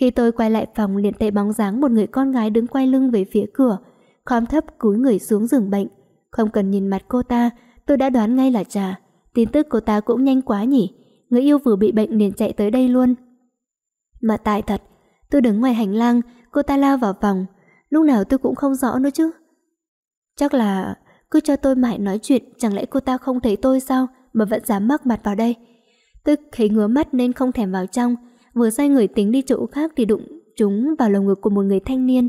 Khi tôi quay lại phòng liền thấy bóng dáng một người con gái đứng quay lưng về phía cửa, khom thấp cúi người xuống giường bệnh. Không cần nhìn mặt cô ta, tôi đã đoán ngay là trà. Tin tức cô ta cũng nhanh quá nhỉ, người yêu vừa bị bệnh liền chạy tới đây luôn. Mà tại thật, tôi đứng ngoài hành lang, cô ta lao vào phòng, lúc nào tôi cũng không rõ nữa chứ. Chắc là cứ cho tôi mãi nói chuyện, chẳng lẽ cô ta không thấy tôi sao mà vẫn dám mắc mặt vào đây. Tôi thấy ngứa mắt nên không thèm vào trong, vừa xoay người tính đi chỗ khác thì đụng chúng vào lồng ngực của một người thanh niên.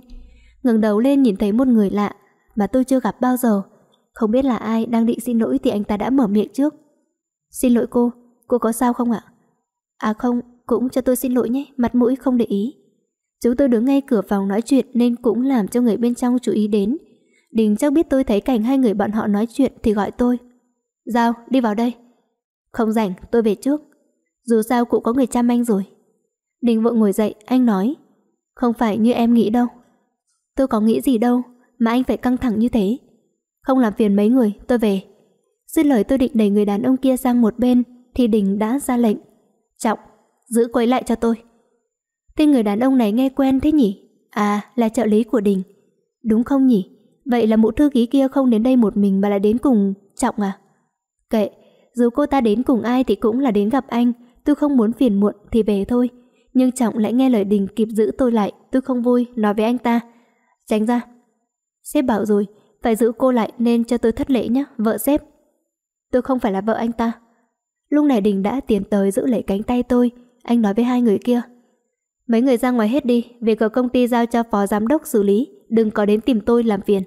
ngẩng đầu lên nhìn thấy một người lạ mà tôi chưa gặp bao giờ. Không biết là ai đang định xin lỗi thì anh ta đã mở miệng trước. Xin lỗi cô, cô có sao không ạ? À không, cũng cho tôi xin lỗi nhé, mặt mũi không để ý. Chúng tôi đứng ngay cửa phòng nói chuyện nên cũng làm cho người bên trong chú ý đến. Đình chắc biết tôi thấy cảnh hai người bọn họ nói chuyện thì gọi tôi. Giao, đi vào đây. Không rảnh, tôi về trước. Dù sao cũng có người chăm anh rồi. Đình vội ngồi dậy, anh nói Không phải như em nghĩ đâu Tôi có nghĩ gì đâu Mà anh phải căng thẳng như thế Không làm phiền mấy người, tôi về Dứt lời tôi định đẩy người đàn ông kia sang một bên Thì Đình đã ra lệnh Trọng, giữ quấy lại cho tôi Tên người đàn ông này nghe quen thế nhỉ À, là trợ lý của Đình Đúng không nhỉ Vậy là mụ thư ký kia không đến đây một mình mà là đến cùng Trọng à Kệ, dù cô ta đến cùng ai thì cũng là đến gặp anh Tôi không muốn phiền muộn thì về thôi nhưng Trọng lại nghe lời Đình kịp giữ tôi lại, tôi không vui, nói với anh ta. Tránh ra. Sếp bảo rồi, phải giữ cô lại nên cho tôi thất lễ nhé, vợ sếp. Tôi không phải là vợ anh ta. Lúc này Đình đã tiến tới giữ lấy cánh tay tôi, anh nói với hai người kia. Mấy người ra ngoài hết đi, việc ở công ty giao cho phó giám đốc xử lý, đừng có đến tìm tôi làm phiền.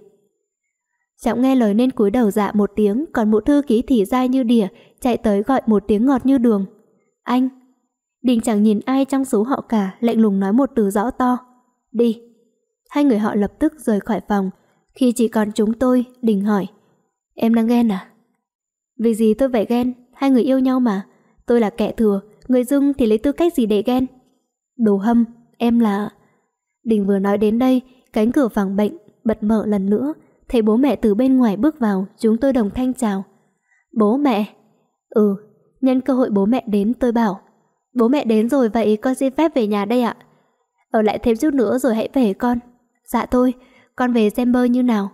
Trọng nghe lời nên cúi đầu dạ một tiếng, còn mụ thư ký thì dai như đỉa, chạy tới gọi một tiếng ngọt như đường. Anh, Đình chẳng nhìn ai trong số họ cả, lạnh lùng nói một từ rõ to. Đi. Hai người họ lập tức rời khỏi phòng. Khi chỉ còn chúng tôi, Đình hỏi. Em đang ghen à? Vì gì tôi vậy ghen? Hai người yêu nhau mà. Tôi là kẻ thừa, người dưng thì lấy tư cách gì để ghen? Đồ hâm, em là... Đình vừa nói đến đây, cánh cửa phòng bệnh, bật mở lần nữa. Thấy bố mẹ từ bên ngoài bước vào, chúng tôi đồng thanh chào. Bố mẹ? Ừ, nhân cơ hội bố mẹ đến tôi bảo. Bố mẹ đến rồi vậy con xin phép về nhà đây ạ. Ở lại thêm chút nữa rồi hãy về con. Dạ thôi, con về xem bơi như nào.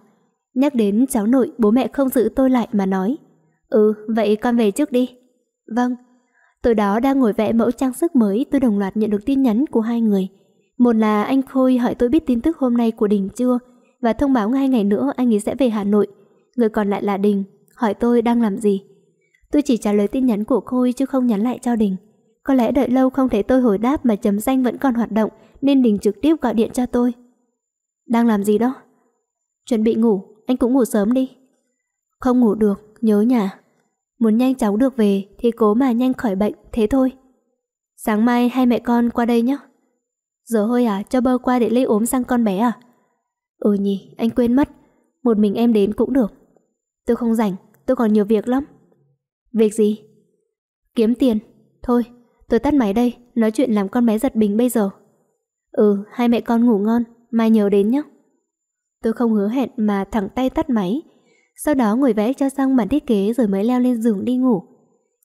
Nhắc đến cháu nội, bố mẹ không giữ tôi lại mà nói. Ừ, vậy con về trước đi. Vâng. Tối đó đang ngồi vẽ mẫu trang sức mới, tôi đồng loạt nhận được tin nhắn của hai người. Một là anh Khôi hỏi tôi biết tin tức hôm nay của Đình chưa và thông báo ngay ngày nữa anh ấy sẽ về Hà Nội. Người còn lại là Đình, hỏi tôi đang làm gì. Tôi chỉ trả lời tin nhắn của Khôi chứ không nhắn lại cho Đình. Có lẽ đợi lâu không thấy tôi hồi đáp mà chấm danh vẫn còn hoạt động nên Đình trực tiếp gọi điện cho tôi. Đang làm gì đó? Chuẩn bị ngủ, anh cũng ngủ sớm đi. Không ngủ được, nhớ nhà. Muốn nhanh chóng được về thì cố mà nhanh khỏi bệnh, thế thôi. Sáng mai hai mẹ con qua đây nhé. Giờ hơi à, cho bơ qua để lấy ốm sang con bé à? Ừ nhỉ, anh quên mất. Một mình em đến cũng được. Tôi không rảnh, tôi còn nhiều việc lắm. Việc gì? Kiếm tiền. Thôi, Tôi tắt máy đây, nói chuyện làm con bé giật bình bây giờ. Ừ, hai mẹ con ngủ ngon, mai nhớ đến nhé. Tôi không hứa hẹn mà thẳng tay tắt máy. Sau đó ngồi vẽ cho xong bản thiết kế rồi mới leo lên giường đi ngủ.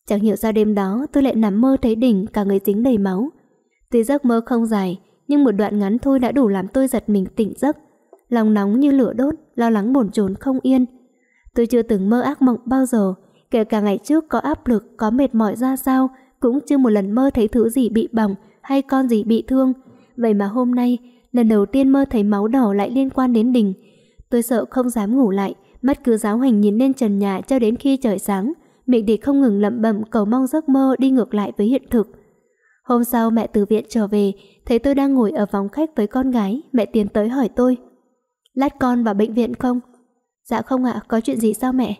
Chẳng hiểu sao đêm đó tôi lại nằm mơ thấy đỉnh cả người dính đầy máu. Tuy giấc mơ không dài, nhưng một đoạn ngắn thôi đã đủ làm tôi giật mình tỉnh giấc. Lòng nóng như lửa đốt, lo lắng bồn chồn không yên. Tôi chưa từng mơ ác mộng bao giờ, kể cả ngày trước có áp lực, có mệt mỏi ra sao, cũng chưa một lần mơ thấy thứ gì bị bỏng hay con gì bị thương. Vậy mà hôm nay, lần đầu tiên mơ thấy máu đỏ lại liên quan đến đình. Tôi sợ không dám ngủ lại, mắt cứ giáo hành nhìn lên trần nhà cho đến khi trời sáng. Miệng thì không ngừng lẩm bẩm cầu mong giấc mơ đi ngược lại với hiện thực. Hôm sau mẹ từ viện trở về, thấy tôi đang ngồi ở phòng khách với con gái, mẹ tiến tới hỏi tôi. Lát con vào bệnh viện không? Dạ không ạ, có chuyện gì sao mẹ?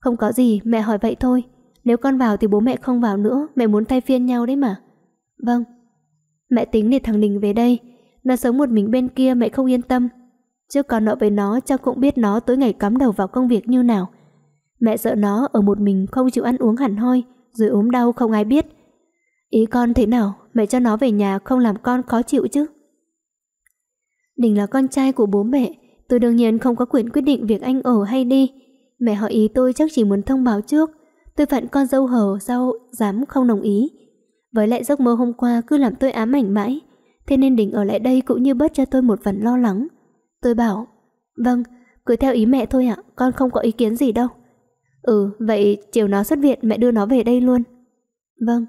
Không có gì, mẹ hỏi vậy thôi. Nếu con vào thì bố mẹ không vào nữa Mẹ muốn thay phiên nhau đấy mà Vâng Mẹ tính để thằng Đình về đây Nó sống một mình bên kia mẹ không yên tâm Trước còn nợ với nó cháu cũng biết nó tối ngày cắm đầu vào công việc như nào Mẹ sợ nó ở một mình không chịu ăn uống hẳn hoi Rồi ốm đau không ai biết Ý con thế nào Mẹ cho nó về nhà không làm con khó chịu chứ Đình là con trai của bố mẹ Tôi đương nhiên không có quyền quyết định việc anh ở hay đi Mẹ hỏi ý tôi chắc chỉ muốn thông báo trước Tôi phận con dâu hờ sao dám không đồng ý Với lại giấc mơ hôm qua cứ làm tôi ám ảnh mãi Thế nên Đình ở lại đây cũng như bớt cho tôi một phần lo lắng Tôi bảo Vâng, cứ theo ý mẹ thôi ạ Con không có ý kiến gì đâu Ừ, vậy chiều nó xuất viện mẹ đưa nó về đây luôn Vâng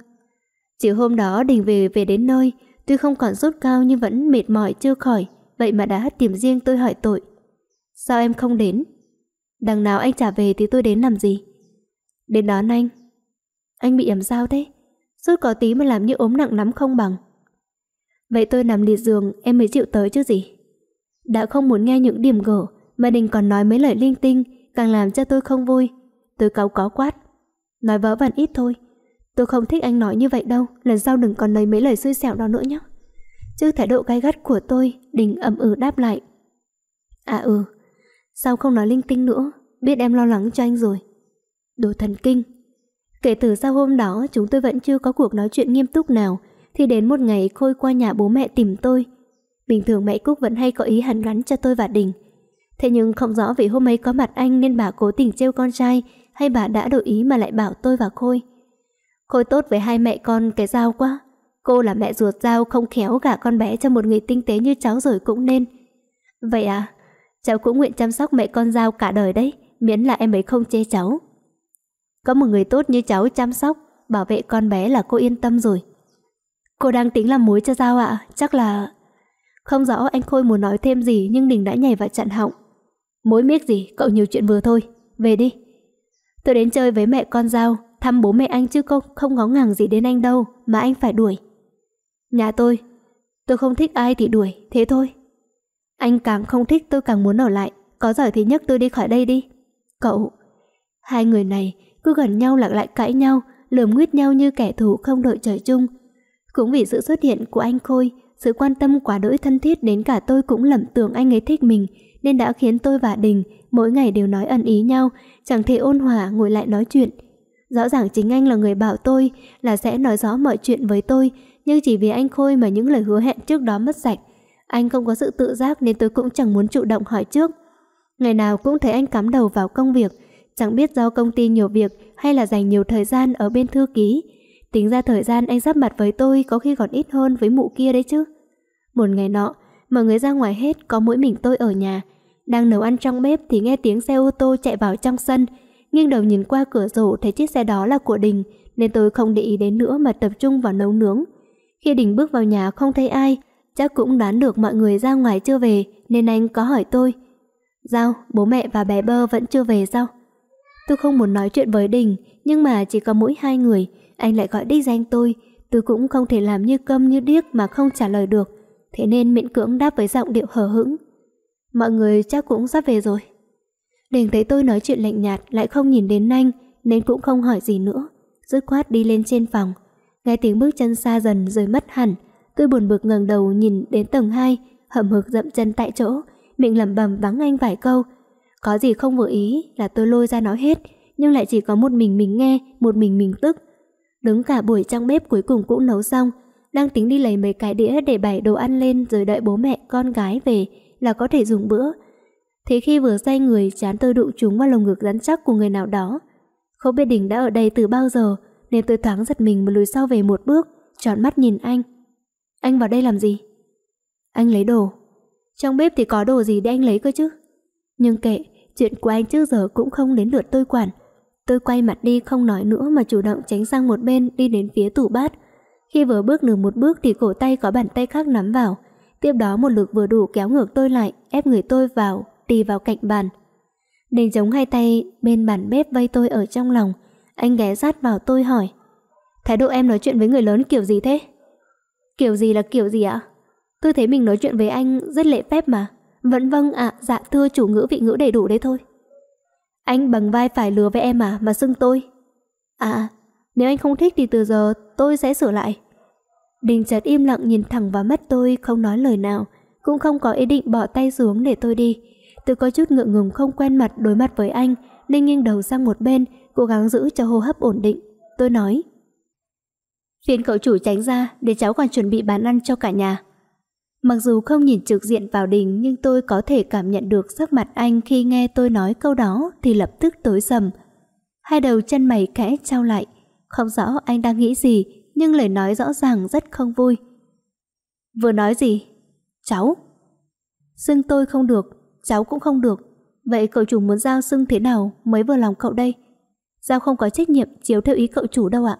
Chiều hôm đó Đình về về đến nơi Tuy không còn sốt cao nhưng vẫn mệt mỏi chưa khỏi Vậy mà đã tìm riêng tôi hỏi tội Sao em không đến? Đằng nào anh trả về thì tôi đến làm gì? Đến đón anh Anh bị làm sao thế Suốt có tí mà làm như ốm nặng lắm không bằng Vậy tôi nằm liệt giường Em mới chịu tới chứ gì Đã không muốn nghe những điểm gở Mà Đình còn nói mấy lời linh tinh Càng làm cho tôi không vui Tôi cáu có quát Nói vớ vẩn ít thôi Tôi không thích anh nói như vậy đâu Lần sau đừng còn lấy mấy lời xui xẻo đó nữa nhé Trước thái độ gay gắt của tôi Đình ẩm ừ đáp lại À ừ Sao không nói linh tinh nữa Biết em lo lắng cho anh rồi Đồ thần kinh. Kể từ sau hôm đó chúng tôi vẫn chưa có cuộc nói chuyện nghiêm túc nào thì đến một ngày Khôi qua nhà bố mẹ tìm tôi. Bình thường mẹ Cúc vẫn hay có ý hàn gắn cho tôi và Đình. Thế nhưng không rõ vì hôm ấy có mặt anh nên bà cố tình trêu con trai hay bà đã đổi ý mà lại bảo tôi và Khôi. Khôi tốt với hai mẹ con cái dao quá. Cô là mẹ ruột dao không khéo gả con bé cho một người tinh tế như cháu rồi cũng nên. Vậy à, cháu cũng nguyện chăm sóc mẹ con dao cả đời đấy, miễn là em ấy không chê cháu. Có một người tốt như cháu chăm sóc, bảo vệ con bé là cô yên tâm rồi. Cô đang tính làm muối cho Giao ạ, chắc là... Không rõ anh Khôi muốn nói thêm gì nhưng Đình đã nhảy vào chặn họng. Mối miết gì, cậu nhiều chuyện vừa thôi, về đi. Tôi đến chơi với mẹ con Giao, thăm bố mẹ anh chứ không, không ngóng ngàng gì đến anh đâu, mà anh phải đuổi. Nhà tôi, tôi không thích ai thì đuổi, thế thôi. Anh càng không thích tôi càng muốn ở lại, có giỏi thì nhấc tôi đi khỏi đây đi. Cậu, hai người này cứ gần nhau là lại cãi nhau, lườm nguyết nhau như kẻ thù không đội trời chung. Cũng vì sự xuất hiện của anh Khôi, sự quan tâm quá đỗi thân thiết đến cả tôi cũng lầm tưởng anh ấy thích mình, nên đã khiến tôi và Đình mỗi ngày đều nói ẩn ý nhau, chẳng thể ôn hòa ngồi lại nói chuyện. Rõ ràng chính anh là người bảo tôi là sẽ nói rõ mọi chuyện với tôi, nhưng chỉ vì anh Khôi mà những lời hứa hẹn trước đó mất sạch. Anh không có sự tự giác nên tôi cũng chẳng muốn chủ động hỏi trước. Ngày nào cũng thấy anh cắm đầu vào công việc, chẳng biết do công ty nhiều việc hay là dành nhiều thời gian ở bên thư ký. Tính ra thời gian anh giáp mặt với tôi có khi còn ít hơn với mụ kia đấy chứ. Một ngày nọ, mọi người ra ngoài hết có mỗi mình tôi ở nhà. Đang nấu ăn trong bếp thì nghe tiếng xe ô tô chạy vào trong sân. Nghiêng đầu nhìn qua cửa sổ thấy chiếc xe đó là của Đình, nên tôi không để ý đến nữa mà tập trung vào nấu nướng. Khi Đình bước vào nhà không thấy ai, chắc cũng đoán được mọi người ra ngoài chưa về nên anh có hỏi tôi. Giao, bố mẹ và bé bơ vẫn chưa về sao? Tôi không muốn nói chuyện với Đình, nhưng mà chỉ có mỗi hai người, anh lại gọi đích danh tôi, tôi cũng không thể làm như câm như điếc mà không trả lời được, thế nên miễn cưỡng đáp với giọng điệu hờ hững. Mọi người chắc cũng sắp về rồi. Đình thấy tôi nói chuyện lạnh nhạt lại không nhìn đến anh, nên cũng không hỏi gì nữa, dứt khoát đi lên trên phòng. Nghe tiếng bước chân xa dần rồi mất hẳn, tôi buồn bực ngẩng đầu nhìn đến tầng 2, hậm hực dậm chân tại chỗ, miệng lẩm bẩm vắng anh vài câu, có gì không vừa ý là tôi lôi ra nói hết, nhưng lại chỉ có một mình mình nghe, một mình mình tức. Đứng cả buổi trong bếp cuối cùng cũng nấu xong, đang tính đi lấy mấy cái đĩa để bày đồ ăn lên rồi đợi bố mẹ con gái về là có thể dùng bữa. Thế khi vừa say người, chán tôi đụng chúng vào lồng ngực rắn chắc của người nào đó. Không biết đỉnh đã ở đây từ bao giờ, nên tôi thoáng giật mình một lùi sau về một bước, tròn mắt nhìn anh. Anh vào đây làm gì? Anh lấy đồ. Trong bếp thì có đồ gì để anh lấy cơ chứ? Nhưng kệ, chuyện của anh trước giờ cũng không đến lượt tôi quản. Tôi quay mặt đi không nói nữa mà chủ động tránh sang một bên đi đến phía tủ bát. Khi vừa bước nửa một bước thì cổ tay có bàn tay khác nắm vào. Tiếp đó một lực vừa đủ kéo ngược tôi lại, ép người tôi vào, tì vào cạnh bàn. Đình giống hai tay bên bàn bếp vây tôi ở trong lòng. Anh ghé sát vào tôi hỏi. Thái độ em nói chuyện với người lớn kiểu gì thế? Kiểu gì là kiểu gì ạ? Tôi thấy mình nói chuyện với anh rất lệ phép mà. Vẫn vâng ạ, à, dạ thưa chủ ngữ vị ngữ đầy đủ đấy thôi. Anh bằng vai phải lừa với em à, mà xưng tôi. À, nếu anh không thích thì từ giờ tôi sẽ sửa lại. Đình chợt im lặng nhìn thẳng vào mắt tôi, không nói lời nào, cũng không có ý định bỏ tay xuống để tôi đi. Tôi có chút ngượng ngùng không quen mặt đối mặt với anh, nên nghiêng đầu sang một bên, cố gắng giữ cho hô hấp ổn định. Tôi nói, phiền cậu chủ tránh ra để cháu còn chuẩn bị bán ăn cho cả nhà. Mặc dù không nhìn trực diện vào đỉnh nhưng tôi có thể cảm nhận được sắc mặt anh khi nghe tôi nói câu đó thì lập tức tối sầm. Hai đầu chân mày kẽ trao lại. Không rõ anh đang nghĩ gì nhưng lời nói rõ ràng rất không vui. Vừa nói gì? Cháu. Xưng tôi không được, cháu cũng không được. Vậy cậu chủ muốn giao xưng thế nào mới vừa lòng cậu đây? Giao không có trách nhiệm chiếu theo ý cậu chủ đâu ạ.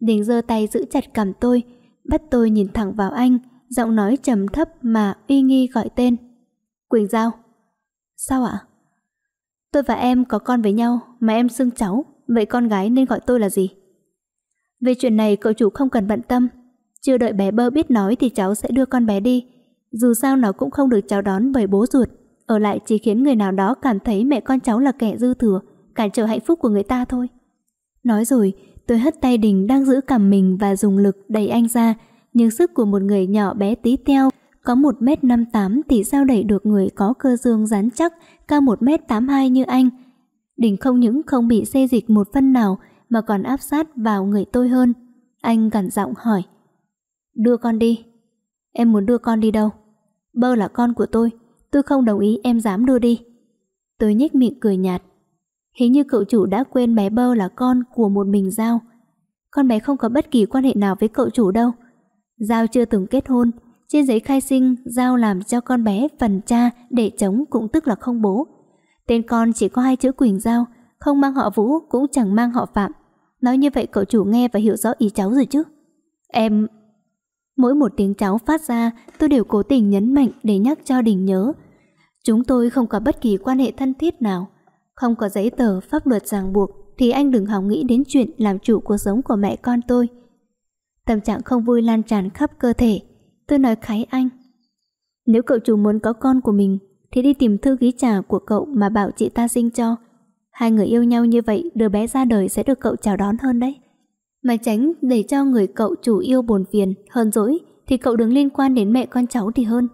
Đình giơ tay giữ chặt cầm tôi, bắt tôi nhìn thẳng vào anh giọng nói trầm thấp mà uy nghi gọi tên. Quỳnh Giao. Sao ạ? Tôi và em có con với nhau mà em xưng cháu, vậy con gái nên gọi tôi là gì? Về chuyện này cậu chủ không cần bận tâm, chưa đợi bé bơ biết nói thì cháu sẽ đưa con bé đi. Dù sao nó cũng không được cháu đón bởi bố ruột, ở lại chỉ khiến người nào đó cảm thấy mẹ con cháu là kẻ dư thừa, cản trở hạnh phúc của người ta thôi. Nói rồi, tôi hất tay Đình đang giữ cầm mình và dùng lực đẩy anh ra nhưng sức của một người nhỏ bé tí teo, có 1m58 thì sao đẩy được người có cơ dương rắn chắc, cao 1m82 như anh. Đình không những không bị xê dịch một phân nào mà còn áp sát vào người tôi hơn. Anh gằn giọng hỏi. Đưa con đi. Em muốn đưa con đi đâu? Bơ là con của tôi, tôi không đồng ý em dám đưa đi. Tôi nhếch miệng cười nhạt. Hình như cậu chủ đã quên bé Bơ là con của một mình Giao. Con bé không có bất kỳ quan hệ nào với cậu chủ đâu. Giao chưa từng kết hôn, trên giấy khai sinh Giao làm cho con bé phần cha để chống cũng tức là không bố. Tên con chỉ có hai chữ Quỳnh Giao, không mang họ Vũ cũng chẳng mang họ Phạm. Nói như vậy cậu chủ nghe và hiểu rõ ý cháu rồi chứ. Em... Mỗi một tiếng cháu phát ra tôi đều cố tình nhấn mạnh để nhắc cho Đình nhớ. Chúng tôi không có bất kỳ quan hệ thân thiết nào. Không có giấy tờ pháp luật ràng buộc thì anh đừng hòng nghĩ đến chuyện làm chủ cuộc sống của mẹ con tôi. Tâm trạng không vui lan tràn khắp cơ thể Tôi nói khái anh Nếu cậu chủ muốn có con của mình Thì đi tìm thư ký trả của cậu Mà bảo chị ta sinh cho Hai người yêu nhau như vậy Đứa bé ra đời sẽ được cậu chào đón hơn đấy Mà tránh để cho người cậu chủ yêu buồn phiền Hơn dỗi Thì cậu đừng liên quan đến mẹ con cháu thì hơn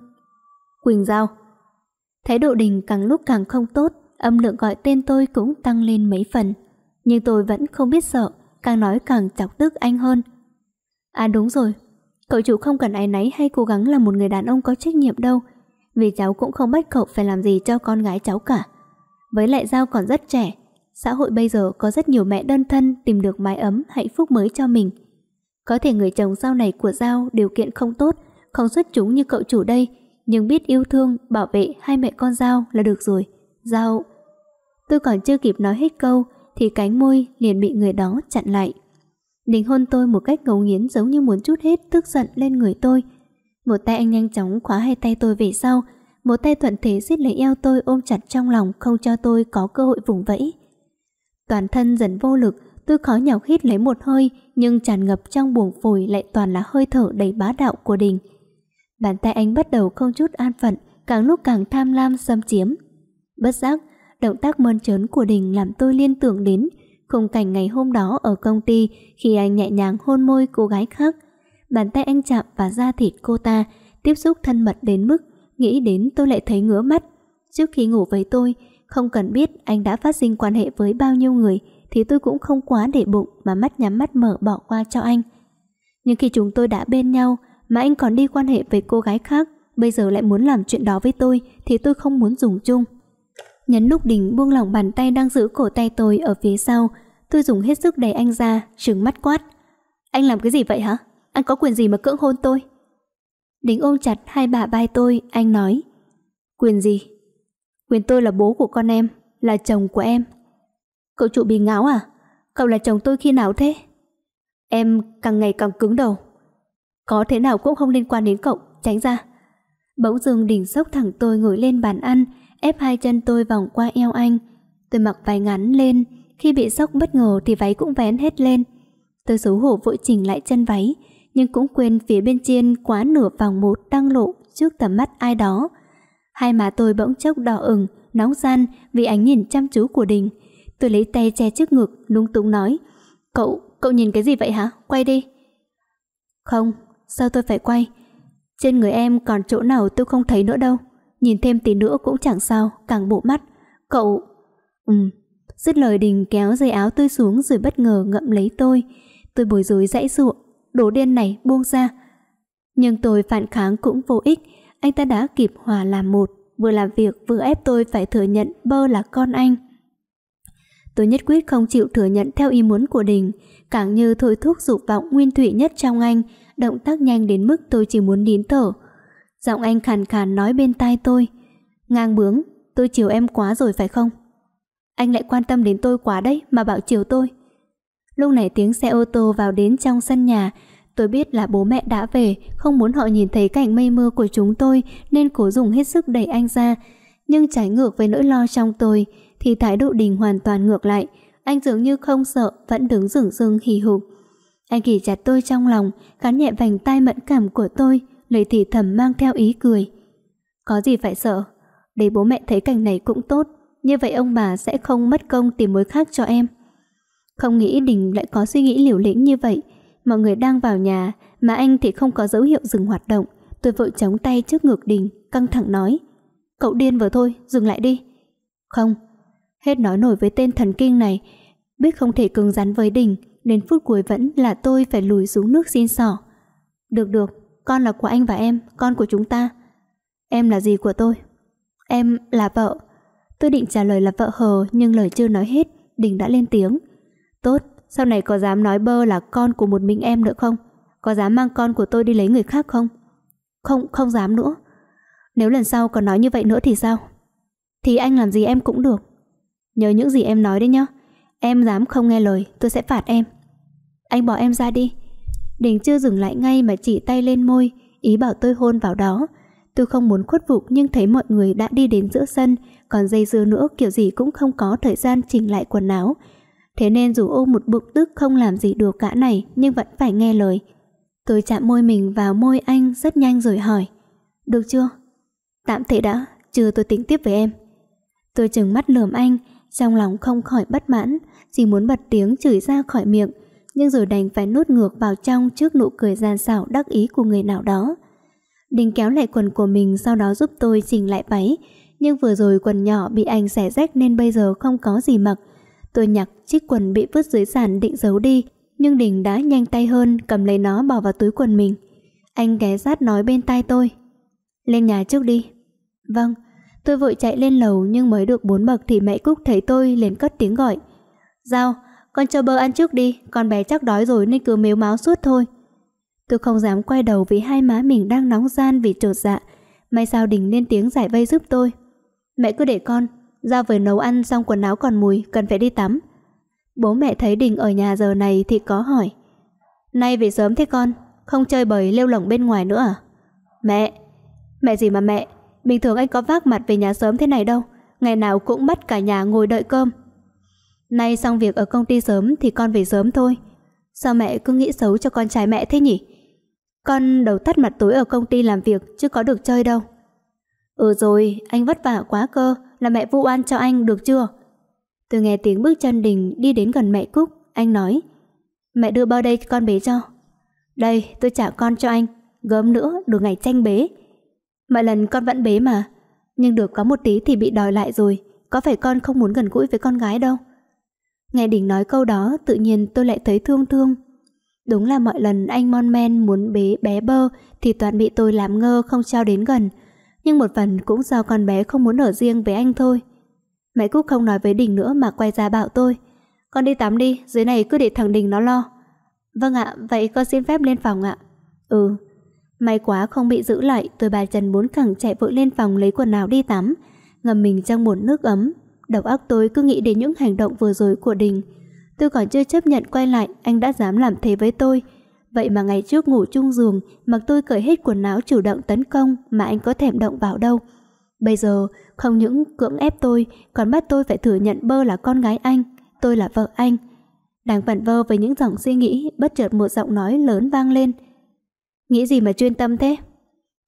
Quỳnh Giao Thái độ đình càng lúc càng không tốt Âm lượng gọi tên tôi cũng tăng lên mấy phần Nhưng tôi vẫn không biết sợ Càng nói càng chọc tức anh hơn À đúng rồi, cậu chủ không cần áy náy hay cố gắng là một người đàn ông có trách nhiệm đâu, vì cháu cũng không bắt cậu phải làm gì cho con gái cháu cả. Với lại Giao còn rất trẻ, xã hội bây giờ có rất nhiều mẹ đơn thân tìm được mái ấm hạnh phúc mới cho mình. Có thể người chồng sau này của Giao điều kiện không tốt, không xuất chúng như cậu chủ đây, nhưng biết yêu thương, bảo vệ hai mẹ con Giao là được rồi. Giao... Tôi còn chưa kịp nói hết câu thì cánh môi liền bị người đó chặn lại. Đình hôn tôi một cách ngấu nghiến giống như muốn chút hết tức giận lên người tôi. Một tay anh nhanh chóng khóa hai tay tôi về sau, một tay thuận thế siết lấy eo tôi ôm chặt trong lòng không cho tôi có cơ hội vùng vẫy. Toàn thân dần vô lực, tôi khó nhọc hít lấy một hơi nhưng tràn ngập trong buồng phổi lại toàn là hơi thở đầy bá đạo của đình. Bàn tay anh bắt đầu không chút an phận, càng lúc càng tham lam xâm chiếm. Bất giác, động tác mơn trớn của đình làm tôi liên tưởng đến khung cảnh ngày hôm đó ở công ty khi anh nhẹ nhàng hôn môi cô gái khác. Bàn tay anh chạm vào da thịt cô ta, tiếp xúc thân mật đến mức nghĩ đến tôi lại thấy ngứa mắt. Trước khi ngủ với tôi, không cần biết anh đã phát sinh quan hệ với bao nhiêu người thì tôi cũng không quá để bụng mà mắt nhắm mắt mở bỏ qua cho anh. Nhưng khi chúng tôi đã bên nhau mà anh còn đi quan hệ với cô gái khác, bây giờ lại muốn làm chuyện đó với tôi thì tôi không muốn dùng chung. Nhấn lúc đỉnh buông lỏng bàn tay đang giữ cổ tay tôi ở phía sau, tôi dùng hết sức đẩy anh ra, trừng mắt quát. Anh làm cái gì vậy hả? Anh có quyền gì mà cưỡng hôn tôi? Đình ôm chặt hai bà vai tôi, anh nói. Quyền gì? Quyền tôi là bố của con em, là chồng của em. Cậu trụ bị ngáo à? Cậu là chồng tôi khi nào thế? Em càng ngày càng cứng đầu. Có thế nào cũng không liên quan đến cậu, tránh ra. Bỗng dưng đỉnh sốc thẳng tôi ngồi lên bàn ăn, ép hai chân tôi vòng qua eo anh. Tôi mặc váy ngắn lên, khi bị sốc bất ngờ thì váy cũng vén hết lên. Tôi xấu hổ vội chỉnh lại chân váy, nhưng cũng quên phía bên trên quá nửa vòng một đang lộ trước tầm mắt ai đó. Hai má tôi bỗng chốc đỏ ửng, nóng gian vì ánh nhìn chăm chú của Đình. Tôi lấy tay che trước ngực, lúng túng nói. Cậu, cậu nhìn cái gì vậy hả? Quay đi. Không, sao tôi phải quay? Trên người em còn chỗ nào tôi không thấy nữa đâu. Nhìn thêm tí nữa cũng chẳng sao Càng bộ mắt Cậu Ừm Dứt lời đình kéo dây áo tôi xuống Rồi bất ngờ ngậm lấy tôi Tôi bối rối dãy ruộng Đồ đen này buông ra Nhưng tôi phản kháng cũng vô ích Anh ta đã kịp hòa làm một Vừa làm việc vừa ép tôi phải thừa nhận Bơ là con anh Tôi nhất quyết không chịu thừa nhận theo ý muốn của Đình, càng như thôi thúc dục vọng nguyên thủy nhất trong anh, động tác nhanh đến mức tôi chỉ muốn nín thở. Giọng anh khàn khàn nói bên tai tôi Ngang bướng Tôi chiều em quá rồi phải không Anh lại quan tâm đến tôi quá đấy Mà bảo chiều tôi Lúc này tiếng xe ô tô vào đến trong sân nhà Tôi biết là bố mẹ đã về Không muốn họ nhìn thấy cảnh mây mưa của chúng tôi Nên cố dùng hết sức đẩy anh ra Nhưng trái ngược với nỗi lo trong tôi Thì thái độ đình hoàn toàn ngược lại Anh dường như không sợ Vẫn đứng rửng rưng hì hục Anh kỳ chặt tôi trong lòng Cắn nhẹ vành tay mẫn cảm của tôi Lời thì thầm mang theo ý cười Có gì phải sợ Để bố mẹ thấy cảnh này cũng tốt Như vậy ông bà sẽ không mất công tìm mối khác cho em Không nghĩ Đình lại có suy nghĩ liều lĩnh như vậy Mọi người đang vào nhà Mà anh thì không có dấu hiệu dừng hoạt động Tôi vội chống tay trước ngực Đình Căng thẳng nói Cậu điên vừa thôi, dừng lại đi Không, hết nói nổi với tên thần kinh này Biết không thể cứng rắn với Đình Đến phút cuối vẫn là tôi phải lùi xuống nước xin sỏ Được được, con là của anh và em, con của chúng ta. Em là gì của tôi? Em là vợ. Tôi định trả lời là vợ hờ nhưng lời chưa nói hết, Đình đã lên tiếng. Tốt, sau này có dám nói bơ là con của một mình em nữa không? Có dám mang con của tôi đi lấy người khác không? Không, không dám nữa. Nếu lần sau còn nói như vậy nữa thì sao? Thì anh làm gì em cũng được. Nhớ những gì em nói đấy nhá. Em dám không nghe lời, tôi sẽ phạt em. Anh bỏ em ra đi. Đình chưa dừng lại ngay mà chỉ tay lên môi, ý bảo tôi hôn vào đó. Tôi không muốn khuất phục nhưng thấy mọi người đã đi đến giữa sân, còn dây dưa nữa kiểu gì cũng không có thời gian chỉnh lại quần áo. Thế nên dù ôm một bụng tức không làm gì được cả này nhưng vẫn phải nghe lời. Tôi chạm môi mình vào môi anh rất nhanh rồi hỏi. Được chưa? Tạm thế đã, chưa tôi tính tiếp với em. Tôi chừng mắt lườm anh, trong lòng không khỏi bất mãn, chỉ muốn bật tiếng chửi ra khỏi miệng nhưng rồi đành phải nuốt ngược vào trong trước nụ cười gian xảo đắc ý của người nào đó. Đình kéo lại quần của mình sau đó giúp tôi chỉnh lại váy, nhưng vừa rồi quần nhỏ bị anh xẻ rách nên bây giờ không có gì mặc. Tôi nhặt chiếc quần bị vứt dưới sàn định giấu đi, nhưng Đình đã nhanh tay hơn cầm lấy nó bỏ vào túi quần mình. Anh ghé sát nói bên tai tôi. Lên nhà trước đi. Vâng, tôi vội chạy lên lầu nhưng mới được bốn bậc thì mẹ Cúc thấy tôi liền cất tiếng gọi. Giao, con cho bơ ăn trước đi, con bé chắc đói rồi nên cứ mếu máu suốt thôi. Tôi không dám quay đầu vì hai má mình đang nóng gian vì trột dạ. May sao Đình lên tiếng giải vây giúp tôi. Mẹ cứ để con, ra vừa nấu ăn xong quần áo còn mùi, cần phải đi tắm. Bố mẹ thấy Đình ở nhà giờ này thì có hỏi. Nay về sớm thế con, không chơi bời lêu lỏng bên ngoài nữa à? Mẹ, mẹ gì mà mẹ, bình thường anh có vác mặt về nhà sớm thế này đâu, ngày nào cũng bắt cả nhà ngồi đợi cơm. Nay xong việc ở công ty sớm thì con về sớm thôi. Sao mẹ cứ nghĩ xấu cho con trai mẹ thế nhỉ? Con đầu tắt mặt tối ở công ty làm việc chứ có được chơi đâu. Ừ rồi, anh vất vả quá cơ, là mẹ vu oan cho anh được chưa? Tôi nghe tiếng bước chân Đình đi đến gần mẹ Cúc, anh nói. Mẹ đưa bao đây con bế cho. Đây, tôi trả con cho anh, gớm nữa được ngày tranh bế. Mọi lần con vẫn bế mà, nhưng được có một tí thì bị đòi lại rồi, có phải con không muốn gần gũi với con gái đâu. Nghe Đình nói câu đó tự nhiên tôi lại thấy thương thương. Đúng là mọi lần anh Mon Men muốn bế bé bơ thì toàn bị tôi làm ngơ không cho đến gần. Nhưng một phần cũng do con bé không muốn ở riêng với anh thôi. Mẹ Cúc không nói với Đình nữa mà quay ra bảo tôi. Con đi tắm đi, dưới này cứ để thằng Đình nó lo. Vâng ạ, vậy con xin phép lên phòng ạ. Ừ. May quá không bị giữ lại, tôi bà Trần muốn cẳng chạy vội lên phòng lấy quần áo đi tắm, ngầm mình trong một nước ấm, Đầu óc tôi cứ nghĩ đến những hành động vừa rồi của Đình. Tôi còn chưa chấp nhận quay lại, anh đã dám làm thế với tôi. Vậy mà ngày trước ngủ chung giường, mặc tôi cởi hết quần áo chủ động tấn công mà anh có thèm động vào đâu. Bây giờ, không những cưỡng ép tôi, còn bắt tôi phải thừa nhận bơ là con gái anh, tôi là vợ anh. Đang vẩn vơ với những dòng suy nghĩ, bất chợt một giọng nói lớn vang lên. Nghĩ gì mà chuyên tâm thế?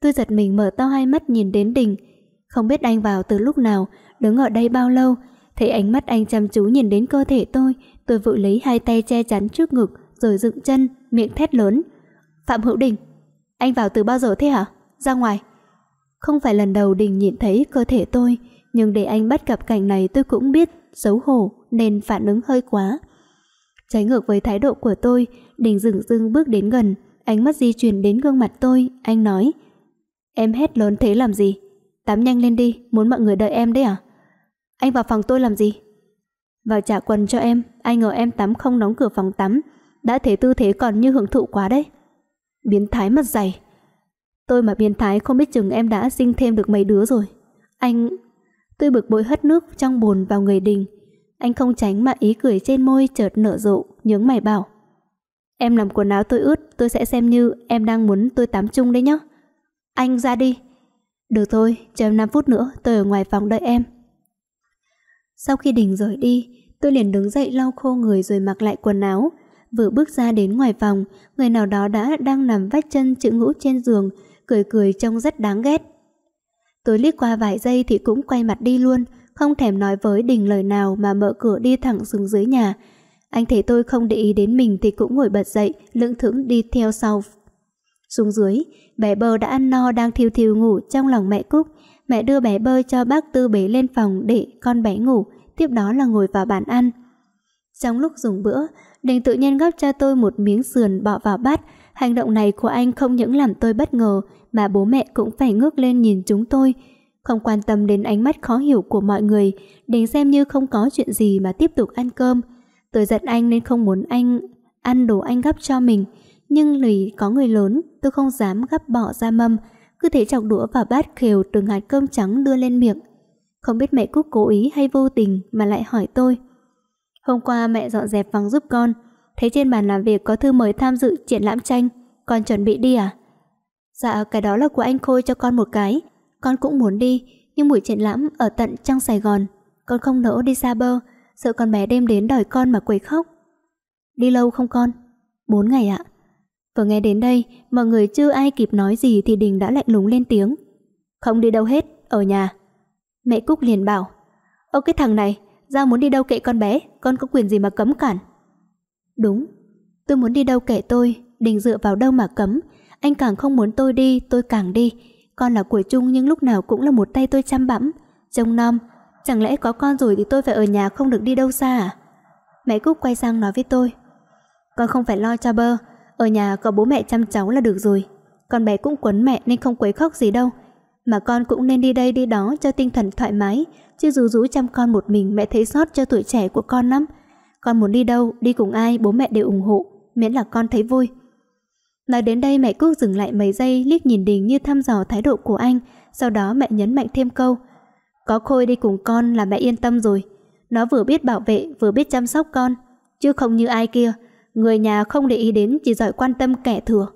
Tôi giật mình mở to hai mắt nhìn đến đình. Không biết anh vào từ lúc nào, đứng ở đây bao lâu Thấy ánh mắt anh chăm chú nhìn đến cơ thể tôi Tôi vội lấy hai tay che chắn trước ngực Rồi dựng chân, miệng thét lớn Phạm Hữu Đình Anh vào từ bao giờ thế hả? Ra ngoài Không phải lần đầu Đình nhìn thấy cơ thể tôi Nhưng để anh bắt gặp cảnh này tôi cũng biết Xấu hổ nên phản ứng hơi quá Trái ngược với thái độ của tôi Đình dừng dưng bước đến gần Ánh mắt di chuyển đến gương mặt tôi Anh nói Em hét lớn thế làm gì? Tắm nhanh lên đi, muốn mọi người đợi em đấy à? Anh vào phòng tôi làm gì? Vào trả quần cho em, anh ngờ em tắm không đóng cửa phòng tắm, đã thế tư thế còn như hưởng thụ quá đấy. Biến thái mặt dày. Tôi mà biến thái không biết chừng em đã sinh thêm được mấy đứa rồi. Anh... Tôi bực bội hất nước trong bồn vào người đình. Anh không tránh mà ý cười trên môi chợt nở rộ, nhướng mày bảo. Em làm quần áo tôi ướt, tôi sẽ xem như em đang muốn tôi tắm chung đấy nhá. Anh ra đi. Được thôi, chờ em 5 phút nữa, tôi ở ngoài phòng đợi em. Sau khi Đình rời đi, tôi liền đứng dậy lau khô người rồi mặc lại quần áo. Vừa bước ra đến ngoài phòng, người nào đó đã đang nằm vắt chân chữ ngũ trên giường, cười cười trông rất đáng ghét. Tôi liếc qua vài giây thì cũng quay mặt đi luôn, không thèm nói với Đình lời nào mà mở cửa đi thẳng xuống dưới nhà. Anh thấy tôi không để ý đến mình thì cũng ngồi bật dậy, lưỡng thững đi theo sau. Xuống dưới, bé bờ đã ăn no đang thiêu thiêu ngủ trong lòng mẹ Cúc, Mẹ đưa bé bơi cho bác Tư bế lên phòng để con bé ngủ, tiếp đó là ngồi vào bàn ăn. Trong lúc dùng bữa, Đình tự nhiên gấp cho tôi một miếng sườn bỏ vào bát. Hành động này của anh không những làm tôi bất ngờ, mà bố mẹ cũng phải ngước lên nhìn chúng tôi. Không quan tâm đến ánh mắt khó hiểu của mọi người, Đình xem như không có chuyện gì mà tiếp tục ăn cơm. Tôi giận anh nên không muốn anh ăn đồ anh gấp cho mình, nhưng lì có người lớn, tôi không dám gấp bỏ ra mâm cứ thế chọc đũa và bát khều từng hạt cơm trắng đưa lên miệng. Không biết mẹ Cúc cố ý hay vô tình mà lại hỏi tôi. Hôm qua mẹ dọn dẹp phòng giúp con, thấy trên bàn làm việc có thư mời tham dự triển lãm tranh, con chuẩn bị đi à? Dạ, cái đó là của anh Khôi cho con một cái, con cũng muốn đi, nhưng buổi triển lãm ở tận trong Sài Gòn, con không nỡ đi xa bơ, sợ con bé đem đến đòi con mà quấy khóc. Đi lâu không con? Bốn ngày ạ. Vừa nghe đến đây, mọi người chưa ai kịp nói gì thì Đình đã lạnh lùng lên tiếng. Không đi đâu hết, ở nhà. Mẹ Cúc liền bảo, Ô cái thằng này, Giao muốn đi đâu kệ con bé, con có quyền gì mà cấm cản. Đúng, tôi muốn đi đâu kệ tôi, Đình dựa vào đâu mà cấm. Anh càng không muốn tôi đi, tôi càng đi. Con là của chung nhưng lúc nào cũng là một tay tôi chăm bẵm, trông nom. Chẳng lẽ có con rồi thì tôi phải ở nhà không được đi đâu xa à? Mẹ Cúc quay sang nói với tôi. Con không phải lo cho bơ, ở nhà có bố mẹ chăm cháu là được rồi Con bé cũng quấn mẹ nên không quấy khóc gì đâu Mà con cũng nên đi đây đi đó cho tinh thần thoải mái Chứ rú rú chăm con một mình mẹ thấy sót cho tuổi trẻ của con lắm Con muốn đi đâu, đi cùng ai, bố mẹ đều ủng hộ Miễn là con thấy vui Nói đến đây mẹ Cúc dừng lại mấy giây liếc nhìn Đình như thăm dò thái độ của anh Sau đó mẹ nhấn mạnh thêm câu Có Khôi đi cùng con là mẹ yên tâm rồi Nó vừa biết bảo vệ vừa biết chăm sóc con Chứ không như ai kia người nhà không để ý đến chỉ giỏi quan tâm kẻ thừa.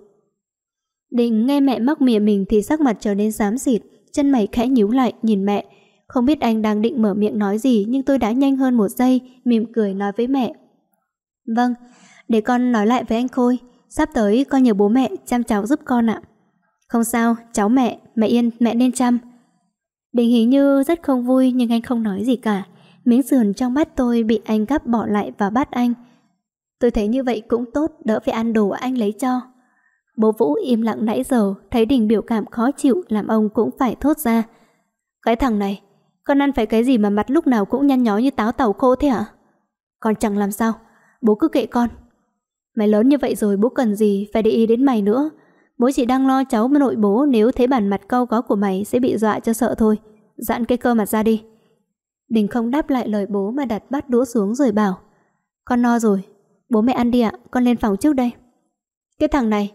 Đình nghe mẹ mắc mỉa mình thì sắc mặt trở nên xám xịt, chân mày khẽ nhíu lại nhìn mẹ. Không biết anh đang định mở miệng nói gì nhưng tôi đã nhanh hơn một giây, mỉm cười nói với mẹ. Vâng, để con nói lại với anh Khôi, sắp tới con nhờ bố mẹ chăm cháu giúp con ạ. Không sao, cháu mẹ, mẹ yên, mẹ nên chăm. Đình hình như rất không vui nhưng anh không nói gì cả. Miếng sườn trong bát tôi bị anh gắp bỏ lại và bắt anh. Tôi thấy như vậy cũng tốt, đỡ phải ăn đồ anh lấy cho. Bố Vũ im lặng nãy giờ, thấy Đình biểu cảm khó chịu làm ông cũng phải thốt ra. Cái thằng này, con ăn phải cái gì mà mặt lúc nào cũng nhăn nhó như táo tàu khô thế hả? Con chẳng làm sao, bố cứ kệ con. Mày lớn như vậy rồi bố cần gì, phải để ý đến mày nữa. Bố chỉ đang lo cháu nội bố nếu thấy bản mặt cau có của mày sẽ bị dọa cho sợ thôi. Dặn cái cơ mặt ra đi. Đình không đáp lại lời bố mà đặt bát đũa xuống rồi bảo. Con no rồi, Bố mẹ ăn đi ạ, con lên phòng trước đây. Cái thằng này,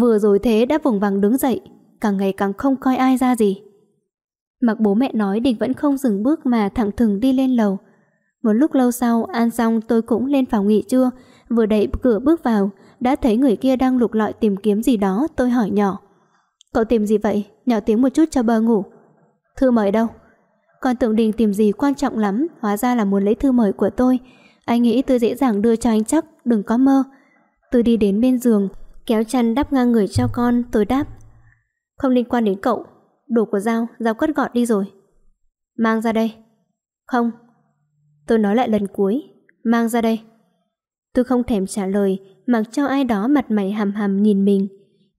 vừa rồi thế đã vùng vằng đứng dậy, càng ngày càng không coi ai ra gì. Mặc bố mẹ nói Đình vẫn không dừng bước mà thẳng thừng đi lên lầu. Một lúc lâu sau, ăn xong tôi cũng lên phòng nghỉ trưa, vừa đẩy cửa bước vào, đã thấy người kia đang lục lọi tìm kiếm gì đó, tôi hỏi nhỏ. Cậu tìm gì vậy? Nhỏ tiếng một chút cho bờ ngủ. Thư mời đâu? Con tưởng Đình tìm gì quan trọng lắm, hóa ra là muốn lấy thư mời của tôi, anh nghĩ tôi dễ dàng đưa cho anh chắc, đừng có mơ. Tôi đi đến bên giường, kéo chăn đắp ngang người cho con, tôi đáp. Không liên quan đến cậu, đồ của dao dao cất gọn đi rồi. Mang ra đây. Không. Tôi nói lại lần cuối, mang ra đây. Tôi không thèm trả lời, mặc cho ai đó mặt mày hầm hầm nhìn mình.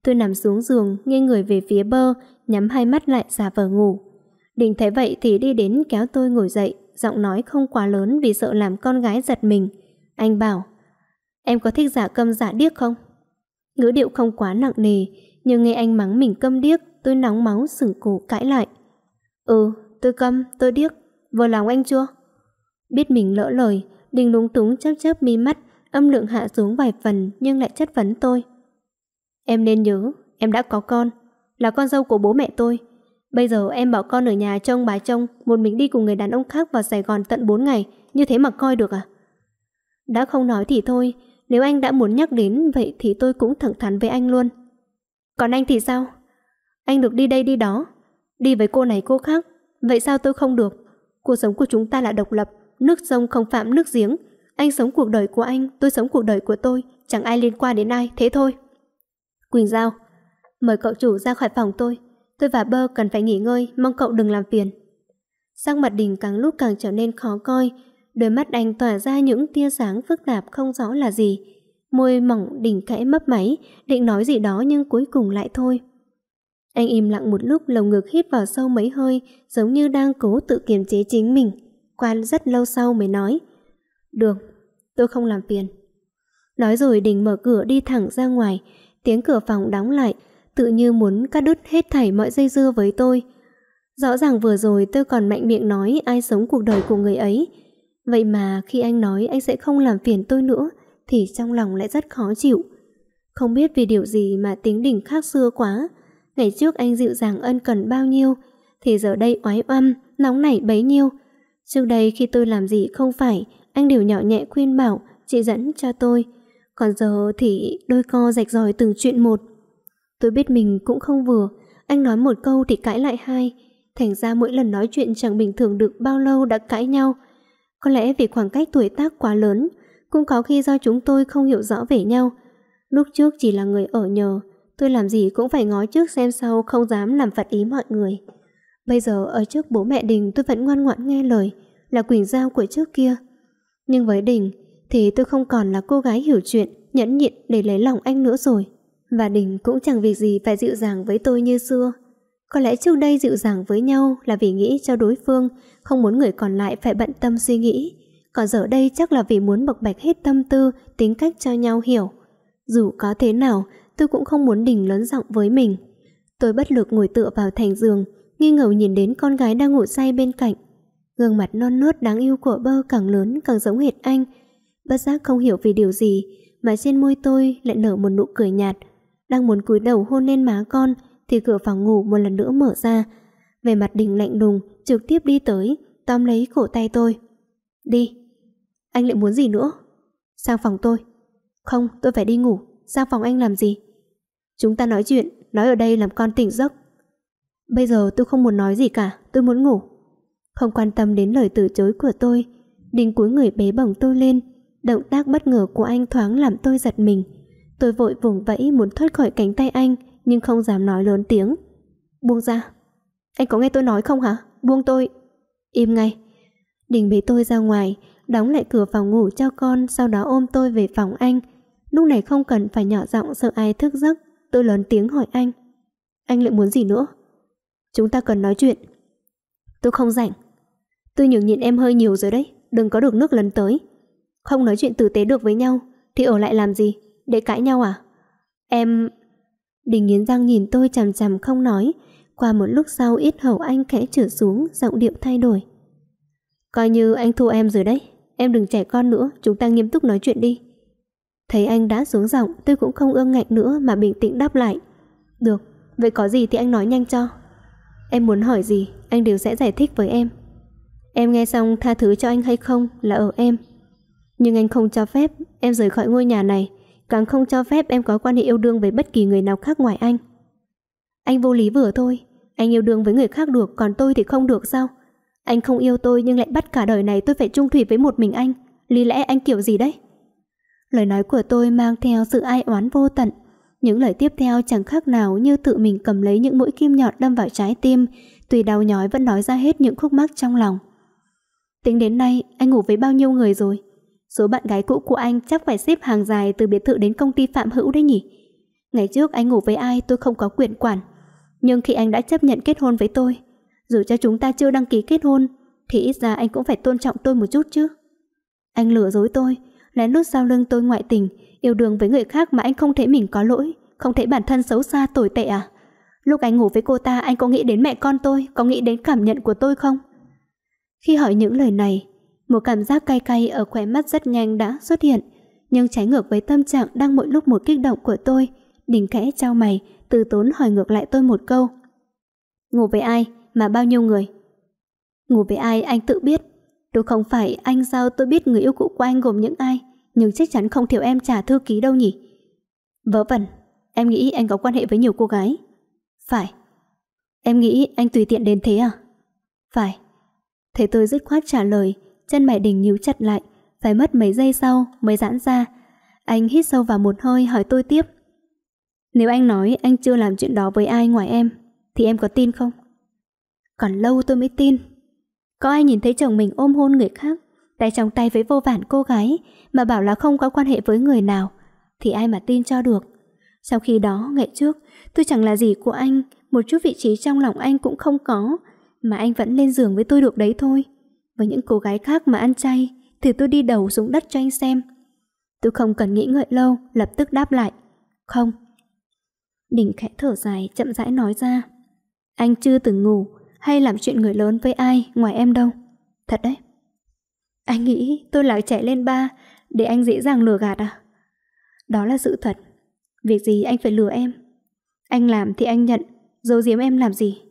Tôi nằm xuống giường, nghe người về phía bơ, nhắm hai mắt lại giả vờ ngủ. Định thấy vậy thì đi đến kéo tôi ngồi dậy giọng nói không quá lớn vì sợ làm con gái giật mình. Anh bảo, em có thích giả câm giả điếc không? Ngữ điệu không quá nặng nề, nhưng nghe anh mắng mình câm điếc, tôi nóng máu sửng cổ cãi lại. Ừ, tôi câm, tôi điếc, vừa lòng anh chưa? Biết mình lỡ lời, Đình lúng túng chớp chớp mi mắt, âm lượng hạ xuống vài phần nhưng lại chất vấn tôi. Em nên nhớ, em đã có con, là con dâu của bố mẹ tôi, Bây giờ em bảo con ở nhà trông bà trông, một mình đi cùng người đàn ông khác vào Sài Gòn tận 4 ngày, như thế mà coi được à? Đã không nói thì thôi, nếu anh đã muốn nhắc đến vậy thì tôi cũng thẳng thắn với anh luôn. Còn anh thì sao? Anh được đi đây đi đó, đi với cô này cô khác, vậy sao tôi không được? Cuộc sống của chúng ta là độc lập, nước sông không phạm nước giếng. Anh sống cuộc đời của anh, tôi sống cuộc đời của tôi, chẳng ai liên quan đến ai, thế thôi. Quỳnh Giao, mời cậu chủ ra khỏi phòng tôi, Tôi và Bơ cần phải nghỉ ngơi, mong cậu đừng làm phiền. Sắc mặt đình càng lúc càng trở nên khó coi, đôi mắt anh tỏa ra những tia sáng phức tạp không rõ là gì. Môi mỏng đình khẽ mấp máy, định nói gì đó nhưng cuối cùng lại thôi. Anh im lặng một lúc lồng ngực hít vào sâu mấy hơi, giống như đang cố tự kiềm chế chính mình. Qua rất lâu sau mới nói, Được, tôi không làm phiền. Nói rồi đình mở cửa đi thẳng ra ngoài, tiếng cửa phòng đóng lại, tự như muốn cắt đứt hết thảy mọi dây dưa với tôi. Rõ ràng vừa rồi tôi còn mạnh miệng nói ai sống cuộc đời của người ấy. Vậy mà khi anh nói anh sẽ không làm phiền tôi nữa, thì trong lòng lại rất khó chịu. Không biết vì điều gì mà tính đỉnh khác xưa quá. Ngày trước anh dịu dàng ân cần bao nhiêu, thì giờ đây oái oăm, nóng nảy bấy nhiêu. Trước đây khi tôi làm gì không phải, anh đều nhỏ nhẹ khuyên bảo, chỉ dẫn cho tôi. Còn giờ thì đôi co rạch ròi từng chuyện một. Tôi biết mình cũng không vừa, anh nói một câu thì cãi lại hai. Thành ra mỗi lần nói chuyện chẳng bình thường được bao lâu đã cãi nhau. Có lẽ vì khoảng cách tuổi tác quá lớn, cũng có khi do chúng tôi không hiểu rõ về nhau. Lúc trước chỉ là người ở nhờ, tôi làm gì cũng phải ngó trước xem sau không dám làm phật ý mọi người. Bây giờ ở trước bố mẹ Đình tôi vẫn ngoan ngoãn nghe lời, là quỳnh giao của trước kia. Nhưng với Đình thì tôi không còn là cô gái hiểu chuyện, nhẫn nhịn để lấy lòng anh nữa rồi. Và Đình cũng chẳng việc gì phải dịu dàng với tôi như xưa. Có lẽ trước đây dịu dàng với nhau là vì nghĩ cho đối phương, không muốn người còn lại phải bận tâm suy nghĩ. Còn giờ đây chắc là vì muốn bộc bạch hết tâm tư, tính cách cho nhau hiểu. Dù có thế nào, tôi cũng không muốn Đình lớn giọng với mình. Tôi bất lực ngồi tựa vào thành giường, nghi ngờ nhìn đến con gái đang ngủ say bên cạnh. Gương mặt non nớt đáng yêu của bơ càng lớn càng giống hệt anh. Bất giác không hiểu vì điều gì, mà trên môi tôi lại nở một nụ cười nhạt, đang muốn cúi đầu hôn lên má con thì cửa phòng ngủ một lần nữa mở ra. Về mặt đình lạnh lùng, trực tiếp đi tới, tóm lấy cổ tay tôi. Đi. Anh lại muốn gì nữa? Sang phòng tôi. Không, tôi phải đi ngủ. Sang phòng anh làm gì? Chúng ta nói chuyện, nói ở đây làm con tỉnh giấc. Bây giờ tôi không muốn nói gì cả, tôi muốn ngủ. Không quan tâm đến lời từ chối của tôi, đình cuối người bế bổng tôi lên. Động tác bất ngờ của anh thoáng làm tôi giật mình. Tôi vội vùng vẫy muốn thoát khỏi cánh tay anh nhưng không dám nói lớn tiếng. Buông ra. Anh có nghe tôi nói không hả? Buông tôi. Im ngay. Đình bế tôi ra ngoài, đóng lại cửa phòng ngủ cho con sau đó ôm tôi về phòng anh. Lúc này không cần phải nhỏ giọng sợ ai thức giấc, tôi lớn tiếng hỏi anh. Anh lại muốn gì nữa? Chúng ta cần nói chuyện. Tôi không rảnh. Tôi nhường nhịn em hơi nhiều rồi đấy, đừng có được nước lần tới. Không nói chuyện tử tế được với nhau, thì ở lại làm gì? để cãi nhau à? Em... Đình nghiến giang nhìn tôi chằm chằm không nói, qua một lúc sau ít hầu anh khẽ trở xuống, giọng điệu thay đổi. Coi như anh thua em rồi đấy, em đừng trẻ con nữa, chúng ta nghiêm túc nói chuyện đi. Thấy anh đã xuống giọng, tôi cũng không ương ngạnh nữa mà bình tĩnh đáp lại. Được, vậy có gì thì anh nói nhanh cho. Em muốn hỏi gì, anh đều sẽ giải thích với em. Em nghe xong tha thứ cho anh hay không là ở em. Nhưng anh không cho phép em rời khỏi ngôi nhà này càng không cho phép em có quan hệ yêu đương với bất kỳ người nào khác ngoài anh. Anh vô lý vừa thôi, anh yêu đương với người khác được còn tôi thì không được sao? Anh không yêu tôi nhưng lại bắt cả đời này tôi phải chung thủy với một mình anh, lý lẽ anh kiểu gì đấy? Lời nói của tôi mang theo sự ai oán vô tận, những lời tiếp theo chẳng khác nào như tự mình cầm lấy những mũi kim nhọn đâm vào trái tim, tuy đau nhói vẫn nói ra hết những khúc mắc trong lòng. Tính đến nay, anh ngủ với bao nhiêu người rồi? Số bạn gái cũ của anh chắc phải xếp hàng dài từ biệt thự đến công ty Phạm Hữu đấy nhỉ. Ngày trước anh ngủ với ai tôi không có quyền quản. Nhưng khi anh đã chấp nhận kết hôn với tôi, dù cho chúng ta chưa đăng ký kết hôn, thì ít ra anh cũng phải tôn trọng tôi một chút chứ. Anh lừa dối tôi, lén lút sau lưng tôi ngoại tình, yêu đương với người khác mà anh không thấy mình có lỗi, không thấy bản thân xấu xa tồi tệ à? Lúc anh ngủ với cô ta anh có nghĩ đến mẹ con tôi, có nghĩ đến cảm nhận của tôi không? Khi hỏi những lời này, một cảm giác cay cay ở khóe mắt rất nhanh đã xuất hiện, nhưng trái ngược với tâm trạng đang mỗi lúc một kích động của tôi. Đình kẽ trao mày, từ tốn hỏi ngược lại tôi một câu. Ngủ với ai mà bao nhiêu người? Ngủ với ai anh tự biết. Tôi không phải anh sao tôi biết người yêu cũ của anh gồm những ai, nhưng chắc chắn không thiếu em trả thư ký đâu nhỉ. Vớ vẩn, em nghĩ anh có quan hệ với nhiều cô gái. Phải. Em nghĩ anh tùy tiện đến thế à? Phải. Thế tôi dứt khoát trả lời, chân mày đình nhíu chặt lại, phải mất mấy giây sau mới giãn ra. Anh hít sâu vào một hơi hỏi tôi tiếp. Nếu anh nói anh chưa làm chuyện đó với ai ngoài em, thì em có tin không? Còn lâu tôi mới tin. Có ai nhìn thấy chồng mình ôm hôn người khác, tay trong tay với vô vản cô gái mà bảo là không có quan hệ với người nào, thì ai mà tin cho được. Trong khi đó, ngày trước, tôi chẳng là gì của anh, một chút vị trí trong lòng anh cũng không có, mà anh vẫn lên giường với tôi được đấy thôi. Với những cô gái khác mà ăn chay Thì tôi đi đầu xuống đất cho anh xem Tôi không cần nghĩ ngợi lâu Lập tức đáp lại Không đỉnh khẽ thở dài chậm rãi nói ra Anh chưa từng ngủ Hay làm chuyện người lớn với ai ngoài em đâu Thật đấy Anh nghĩ tôi là trẻ lên ba Để anh dễ dàng lừa gạt à Đó là sự thật Việc gì anh phải lừa em Anh làm thì anh nhận Giấu giếm em làm gì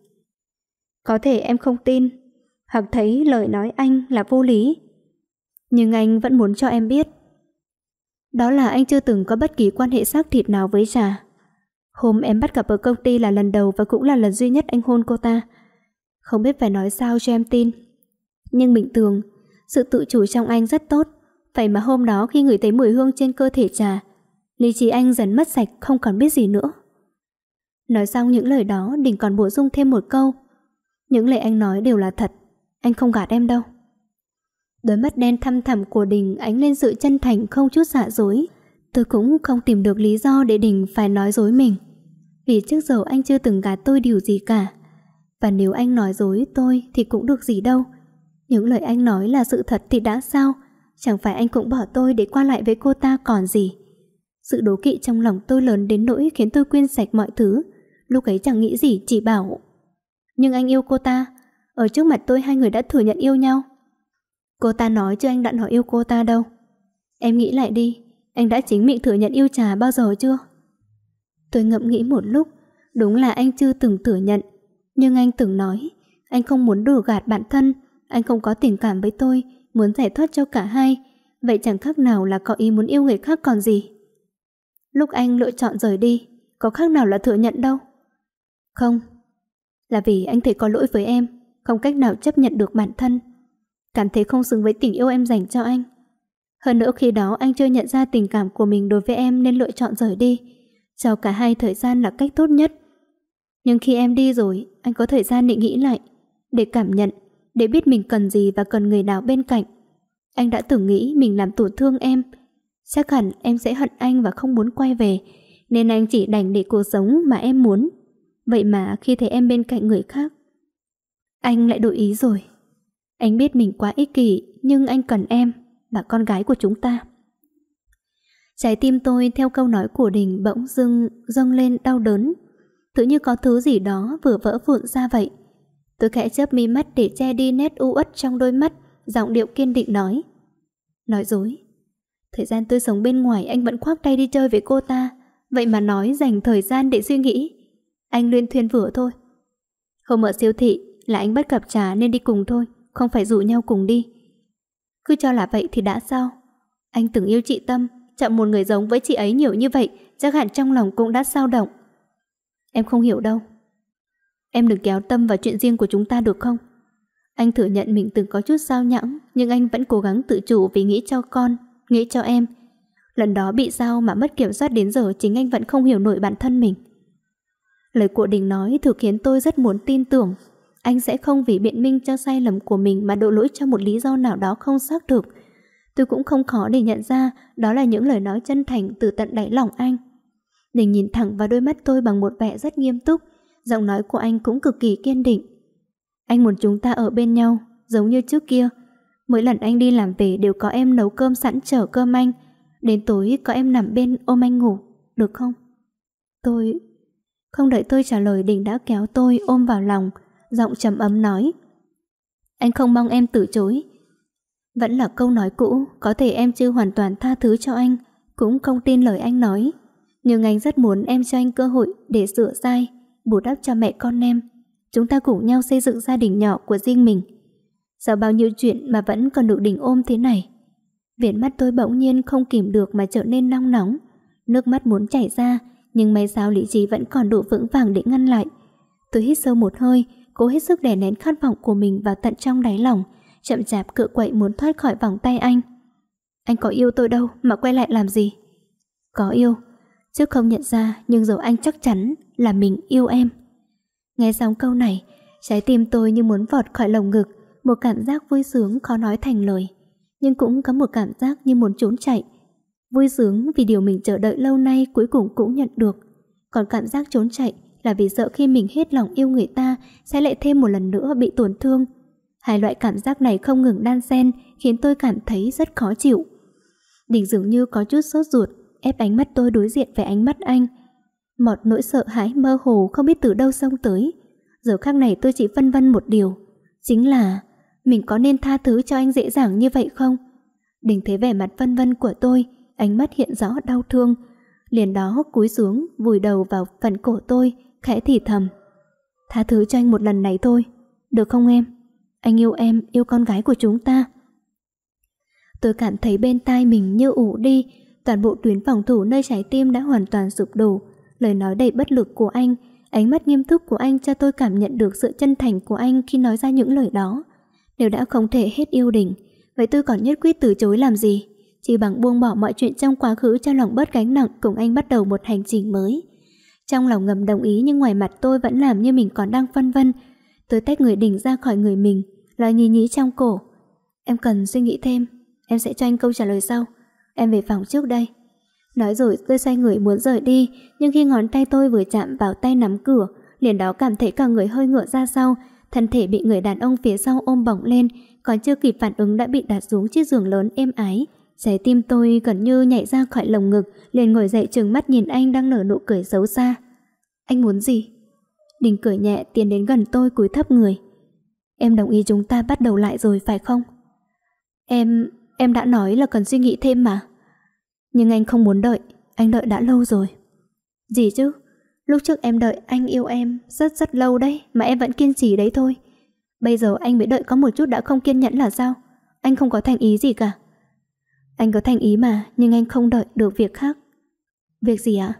Có thể em không tin hoặc thấy lời nói anh là vô lý. Nhưng anh vẫn muốn cho em biết. Đó là anh chưa từng có bất kỳ quan hệ xác thịt nào với Trà. Hôm em bắt gặp ở công ty là lần đầu và cũng là lần duy nhất anh hôn cô ta. Không biết phải nói sao cho em tin. Nhưng bình thường, sự tự chủ trong anh rất tốt. Vậy mà hôm đó khi ngửi thấy mùi hương trên cơ thể Trà, lý trí anh dần mất sạch không còn biết gì nữa. Nói xong những lời đó Đình còn bổ sung thêm một câu Những lời anh nói đều là thật anh không gạt em đâu Đôi mắt đen thăm thẳm của Đình ánh lên sự chân thành không chút dạ dối Tôi cũng không tìm được lý do để Đình phải nói dối mình Vì trước giờ anh chưa từng gạt tôi điều gì cả Và nếu anh nói dối tôi thì cũng được gì đâu Những lời anh nói là sự thật thì đã sao Chẳng phải anh cũng bỏ tôi để qua lại với cô ta còn gì Sự đố kỵ trong lòng tôi lớn đến nỗi khiến tôi quên sạch mọi thứ Lúc ấy chẳng nghĩ gì chỉ bảo Nhưng anh yêu cô ta ở trước mặt tôi hai người đã thừa nhận yêu nhau Cô ta nói chứ anh đặn nói yêu cô ta đâu Em nghĩ lại đi Anh đã chính miệng thừa nhận yêu trà bao giờ chưa Tôi ngẫm nghĩ một lúc Đúng là anh chưa từng thừa nhận Nhưng anh từng nói Anh không muốn đùa gạt bản thân Anh không có tình cảm với tôi Muốn giải thoát cho cả hai Vậy chẳng khác nào là có ý muốn yêu người khác còn gì Lúc anh lựa chọn rời đi Có khác nào là thừa nhận đâu Không Là vì anh thấy có lỗi với em không cách nào chấp nhận được bản thân. Cảm thấy không xứng với tình yêu em dành cho anh. Hơn nữa khi đó anh chưa nhận ra tình cảm của mình đối với em nên lựa chọn rời đi. Cho cả hai thời gian là cách tốt nhất. Nhưng khi em đi rồi, anh có thời gian định nghĩ lại, để cảm nhận, để biết mình cần gì và cần người nào bên cạnh. Anh đã tưởng nghĩ mình làm tổn thương em. Chắc hẳn em sẽ hận anh và không muốn quay về, nên anh chỉ đành để cuộc sống mà em muốn. Vậy mà khi thấy em bên cạnh người khác, anh lại đổi ý rồi. Anh biết mình quá ích kỷ, nhưng anh cần em, là con gái của chúng ta. Trái tim tôi theo câu nói của Đình bỗng dưng dâng lên đau đớn. Tự như có thứ gì đó vừa vỡ vụn ra vậy. Tôi khẽ chớp mi mắt để che đi nét u uất trong đôi mắt, giọng điệu kiên định nói. Nói dối. Thời gian tôi sống bên ngoài anh vẫn khoác tay đi chơi với cô ta, vậy mà nói dành thời gian để suy nghĩ. Anh luyên thuyền vừa thôi. không ở siêu thị, là anh bất cập trà nên đi cùng thôi Không phải rủ nhau cùng đi Cứ cho là vậy thì đã sao Anh từng yêu chị Tâm Chạm một người giống với chị ấy nhiều như vậy Chắc hẳn trong lòng cũng đã sao động Em không hiểu đâu Em đừng kéo Tâm vào chuyện riêng của chúng ta được không Anh thừa nhận mình từng có chút sao nhãng Nhưng anh vẫn cố gắng tự chủ Vì nghĩ cho con, nghĩ cho em Lần đó bị sao mà mất kiểm soát đến giờ Chính anh vẫn không hiểu nổi bản thân mình Lời của Đình nói thực khiến tôi rất muốn tin tưởng anh sẽ không vì biện minh cho sai lầm của mình mà đổ lỗi cho một lý do nào đó không xác thực. Tôi cũng không khó để nhận ra đó là những lời nói chân thành từ tận đáy lòng anh. Đình nhìn thẳng vào đôi mắt tôi bằng một vẻ rất nghiêm túc, giọng nói của anh cũng cực kỳ kiên định. Anh muốn chúng ta ở bên nhau, giống như trước kia. Mỗi lần anh đi làm về đều có em nấu cơm sẵn chở cơm anh. Đến tối có em nằm bên ôm anh ngủ, được không? Tôi... Không đợi tôi trả lời Đình đã kéo tôi ôm vào lòng, giọng trầm ấm nói. Anh không mong em từ chối. Vẫn là câu nói cũ, có thể em chưa hoàn toàn tha thứ cho anh, cũng không tin lời anh nói. Nhưng anh rất muốn em cho anh cơ hội để sửa sai, bù đắp cho mẹ con em. Chúng ta cùng nhau xây dựng gia đình nhỏ của riêng mình. Sau bao nhiêu chuyện mà vẫn còn được đỉnh ôm thế này. viền mắt tôi bỗng nhiên không kìm được mà trở nên nong nóng. Nước mắt muốn chảy ra, nhưng may sao lý trí vẫn còn đủ vững vàng để ngăn lại. Tôi hít sâu một hơi, cố hết sức đè nén khát vọng của mình vào tận trong đáy lòng Chậm chạp cựa quậy muốn thoát khỏi vòng tay anh Anh có yêu tôi đâu mà quay lại làm gì Có yêu Trước không nhận ra nhưng rồi anh chắc chắn là mình yêu em Nghe xong câu này Trái tim tôi như muốn vọt khỏi lồng ngực Một cảm giác vui sướng khó nói thành lời Nhưng cũng có một cảm giác như muốn trốn chạy Vui sướng vì điều mình chờ đợi lâu nay cuối cùng cũng nhận được Còn cảm giác trốn chạy là vì sợ khi mình hết lòng yêu người ta sẽ lại thêm một lần nữa bị tổn thương. Hai loại cảm giác này không ngừng đan xen khiến tôi cảm thấy rất khó chịu. Đình dường như có chút sốt ruột, ép ánh mắt tôi đối diện với ánh mắt anh. Một nỗi sợ hãi mơ hồ không biết từ đâu xông tới. Giờ khác này tôi chỉ phân vân một điều, chính là mình có nên tha thứ cho anh dễ dàng như vậy không? Đình thấy vẻ mặt phân vân của tôi, ánh mắt hiện rõ đau thương. Liền đó cúi xuống vùi đầu vào phần cổ tôi, khẽ thì thầm. Tha thứ cho anh một lần này thôi, được không em? Anh yêu em, yêu con gái của chúng ta. Tôi cảm thấy bên tai mình như ủ đi, toàn bộ tuyến phòng thủ nơi trái tim đã hoàn toàn sụp đổ. Lời nói đầy bất lực của anh, ánh mắt nghiêm túc của anh cho tôi cảm nhận được sự chân thành của anh khi nói ra những lời đó. Nếu đã không thể hết yêu đình, vậy tôi còn nhất quyết từ chối làm gì? Chỉ bằng buông bỏ mọi chuyện trong quá khứ cho lòng bớt gánh nặng cùng anh bắt đầu một hành trình mới. Trong lòng ngầm đồng ý nhưng ngoài mặt tôi vẫn làm như mình còn đang phân vân. Tôi tách người đỉnh ra khỏi người mình, nói nhí nhí trong cổ. Em cần suy nghĩ thêm, em sẽ cho anh câu trả lời sau. Em về phòng trước đây. Nói rồi tôi xoay người muốn rời đi, nhưng khi ngón tay tôi vừa chạm vào tay nắm cửa, liền đó cảm thấy cả người hơi ngựa ra sau, thân thể bị người đàn ông phía sau ôm bổng lên, còn chưa kịp phản ứng đã bị đặt xuống chiếc giường lớn êm ái. Trái tim tôi gần như nhảy ra khỏi lồng ngực, liền ngồi dậy trừng mắt nhìn anh đang nở nụ cười xấu xa. Anh muốn gì? Đình cười nhẹ tiến đến gần tôi cúi thấp người. Em đồng ý chúng ta bắt đầu lại rồi phải không? Em... em đã nói là cần suy nghĩ thêm mà. Nhưng anh không muốn đợi, anh đợi đã lâu rồi. Gì chứ? Lúc trước em đợi anh yêu em rất rất lâu đấy mà em vẫn kiên trì đấy thôi. Bây giờ anh mới đợi có một chút đã không kiên nhẫn là sao? Anh không có thành ý gì cả. Anh có thành ý mà, nhưng anh không đợi được việc khác. Việc gì ạ? À?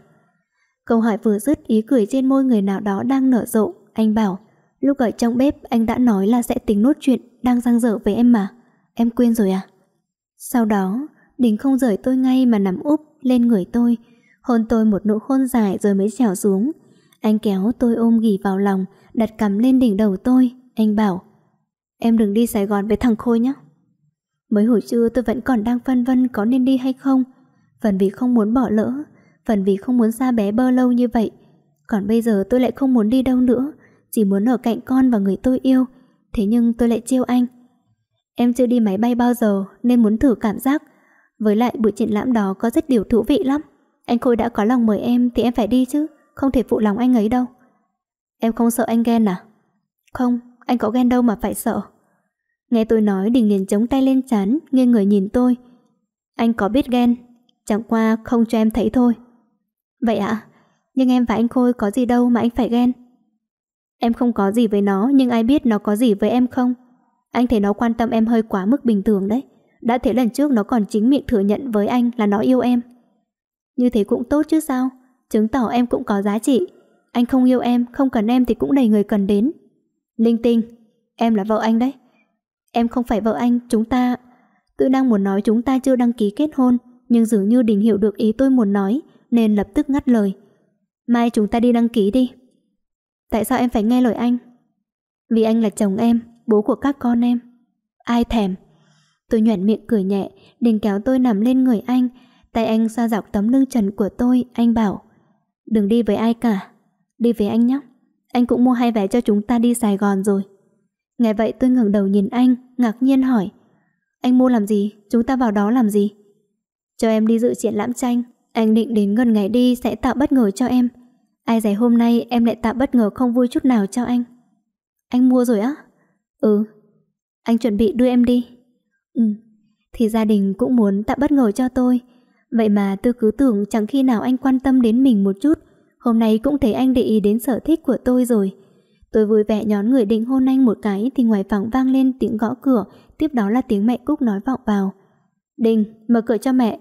Câu hỏi vừa dứt ý cười trên môi người nào đó đang nở rộ, anh bảo. Lúc ở trong bếp anh đã nói là sẽ tính nốt chuyện đang giang dở với em mà. Em quên rồi à? Sau đó, Đình không rời tôi ngay mà nằm úp lên người tôi, hôn tôi một nụ hôn dài rồi mới trèo xuống. Anh kéo tôi ôm ghì vào lòng, đặt cằm lên đỉnh đầu tôi, anh bảo. Em đừng đi Sài Gòn với thằng Khôi nhé. Mới hồi trưa tôi vẫn còn đang phân vân có nên đi hay không. Phần vì không muốn bỏ lỡ, phần vì không muốn xa bé bơ lâu như vậy. Còn bây giờ tôi lại không muốn đi đâu nữa, chỉ muốn ở cạnh con và người tôi yêu. Thế nhưng tôi lại chiêu anh. Em chưa đi máy bay bao giờ nên muốn thử cảm giác. Với lại buổi triển lãm đó có rất điều thú vị lắm. Anh Khôi đã có lòng mời em thì em phải đi chứ, không thể phụ lòng anh ấy đâu. Em không sợ anh ghen à? Không, anh có ghen đâu mà phải sợ. Nghe tôi nói Đình liền chống tay lên chán, Nghe người nhìn tôi. Anh có biết ghen, chẳng qua không cho em thấy thôi. Vậy ạ, à? nhưng em và anh Khôi có gì đâu mà anh phải ghen. Em không có gì với nó, nhưng ai biết nó có gì với em không? Anh thấy nó quan tâm em hơi quá mức bình thường đấy. Đã thế lần trước nó còn chính miệng thừa nhận với anh là nó yêu em. Như thế cũng tốt chứ sao? Chứng tỏ em cũng có giá trị. Anh không yêu em, không cần em thì cũng đầy người cần đến. Linh tinh, em là vợ anh đấy. Em không phải vợ anh, chúng ta... Tôi đang muốn nói chúng ta chưa đăng ký kết hôn, nhưng dường như Đình hiểu được ý tôi muốn nói, nên lập tức ngắt lời. Mai chúng ta đi đăng ký đi. Tại sao em phải nghe lời anh? Vì anh là chồng em, bố của các con em. Ai thèm? Tôi nhuận miệng cười nhẹ, Đình kéo tôi nằm lên người anh, tay anh xoa dọc tấm lưng trần của tôi, anh bảo. Đừng đi với ai cả, đi với anh nhóc Anh cũng mua hai vé cho chúng ta đi Sài Gòn rồi. Nghe vậy tôi ngẩng đầu nhìn anh, ngạc nhiên hỏi Anh mua làm gì? Chúng ta vào đó làm gì? Cho em đi dự triển lãm tranh Anh định đến gần ngày đi sẽ tạo bất ngờ cho em Ai dè hôm nay em lại tạo bất ngờ không vui chút nào cho anh Anh mua rồi á? Ừ Anh chuẩn bị đưa em đi Ừ Thì gia đình cũng muốn tạo bất ngờ cho tôi Vậy mà tôi cứ tưởng chẳng khi nào anh quan tâm đến mình một chút Hôm nay cũng thấy anh để ý đến sở thích của tôi rồi Tôi vui vẻ nhón người định hôn anh một cái thì ngoài phòng vang lên tiếng gõ cửa, tiếp đó là tiếng mẹ Cúc nói vọng vào. Đình, mở cửa cho mẹ.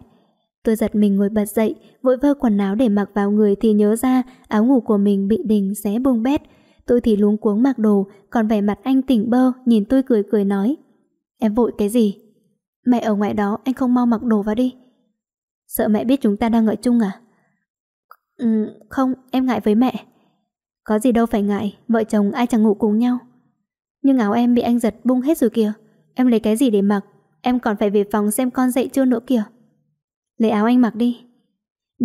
Tôi giật mình ngồi bật dậy, vội vơ quần áo để mặc vào người thì nhớ ra áo ngủ của mình bị Đình xé bông bét. Tôi thì luống cuống mặc đồ, còn vẻ mặt anh tỉnh bơ, nhìn tôi cười cười nói. Em vội cái gì? Mẹ ở ngoài đó, anh không mau mặc đồ vào đi. Sợ mẹ biết chúng ta đang ở chung à? Ừ, không, em ngại với mẹ. Có gì đâu phải ngại, vợ chồng ai chẳng ngủ cùng nhau. Nhưng áo em bị anh giật bung hết rồi kìa. Em lấy cái gì để mặc, em còn phải về phòng xem con dậy chưa nữa kìa. Lấy áo anh mặc đi.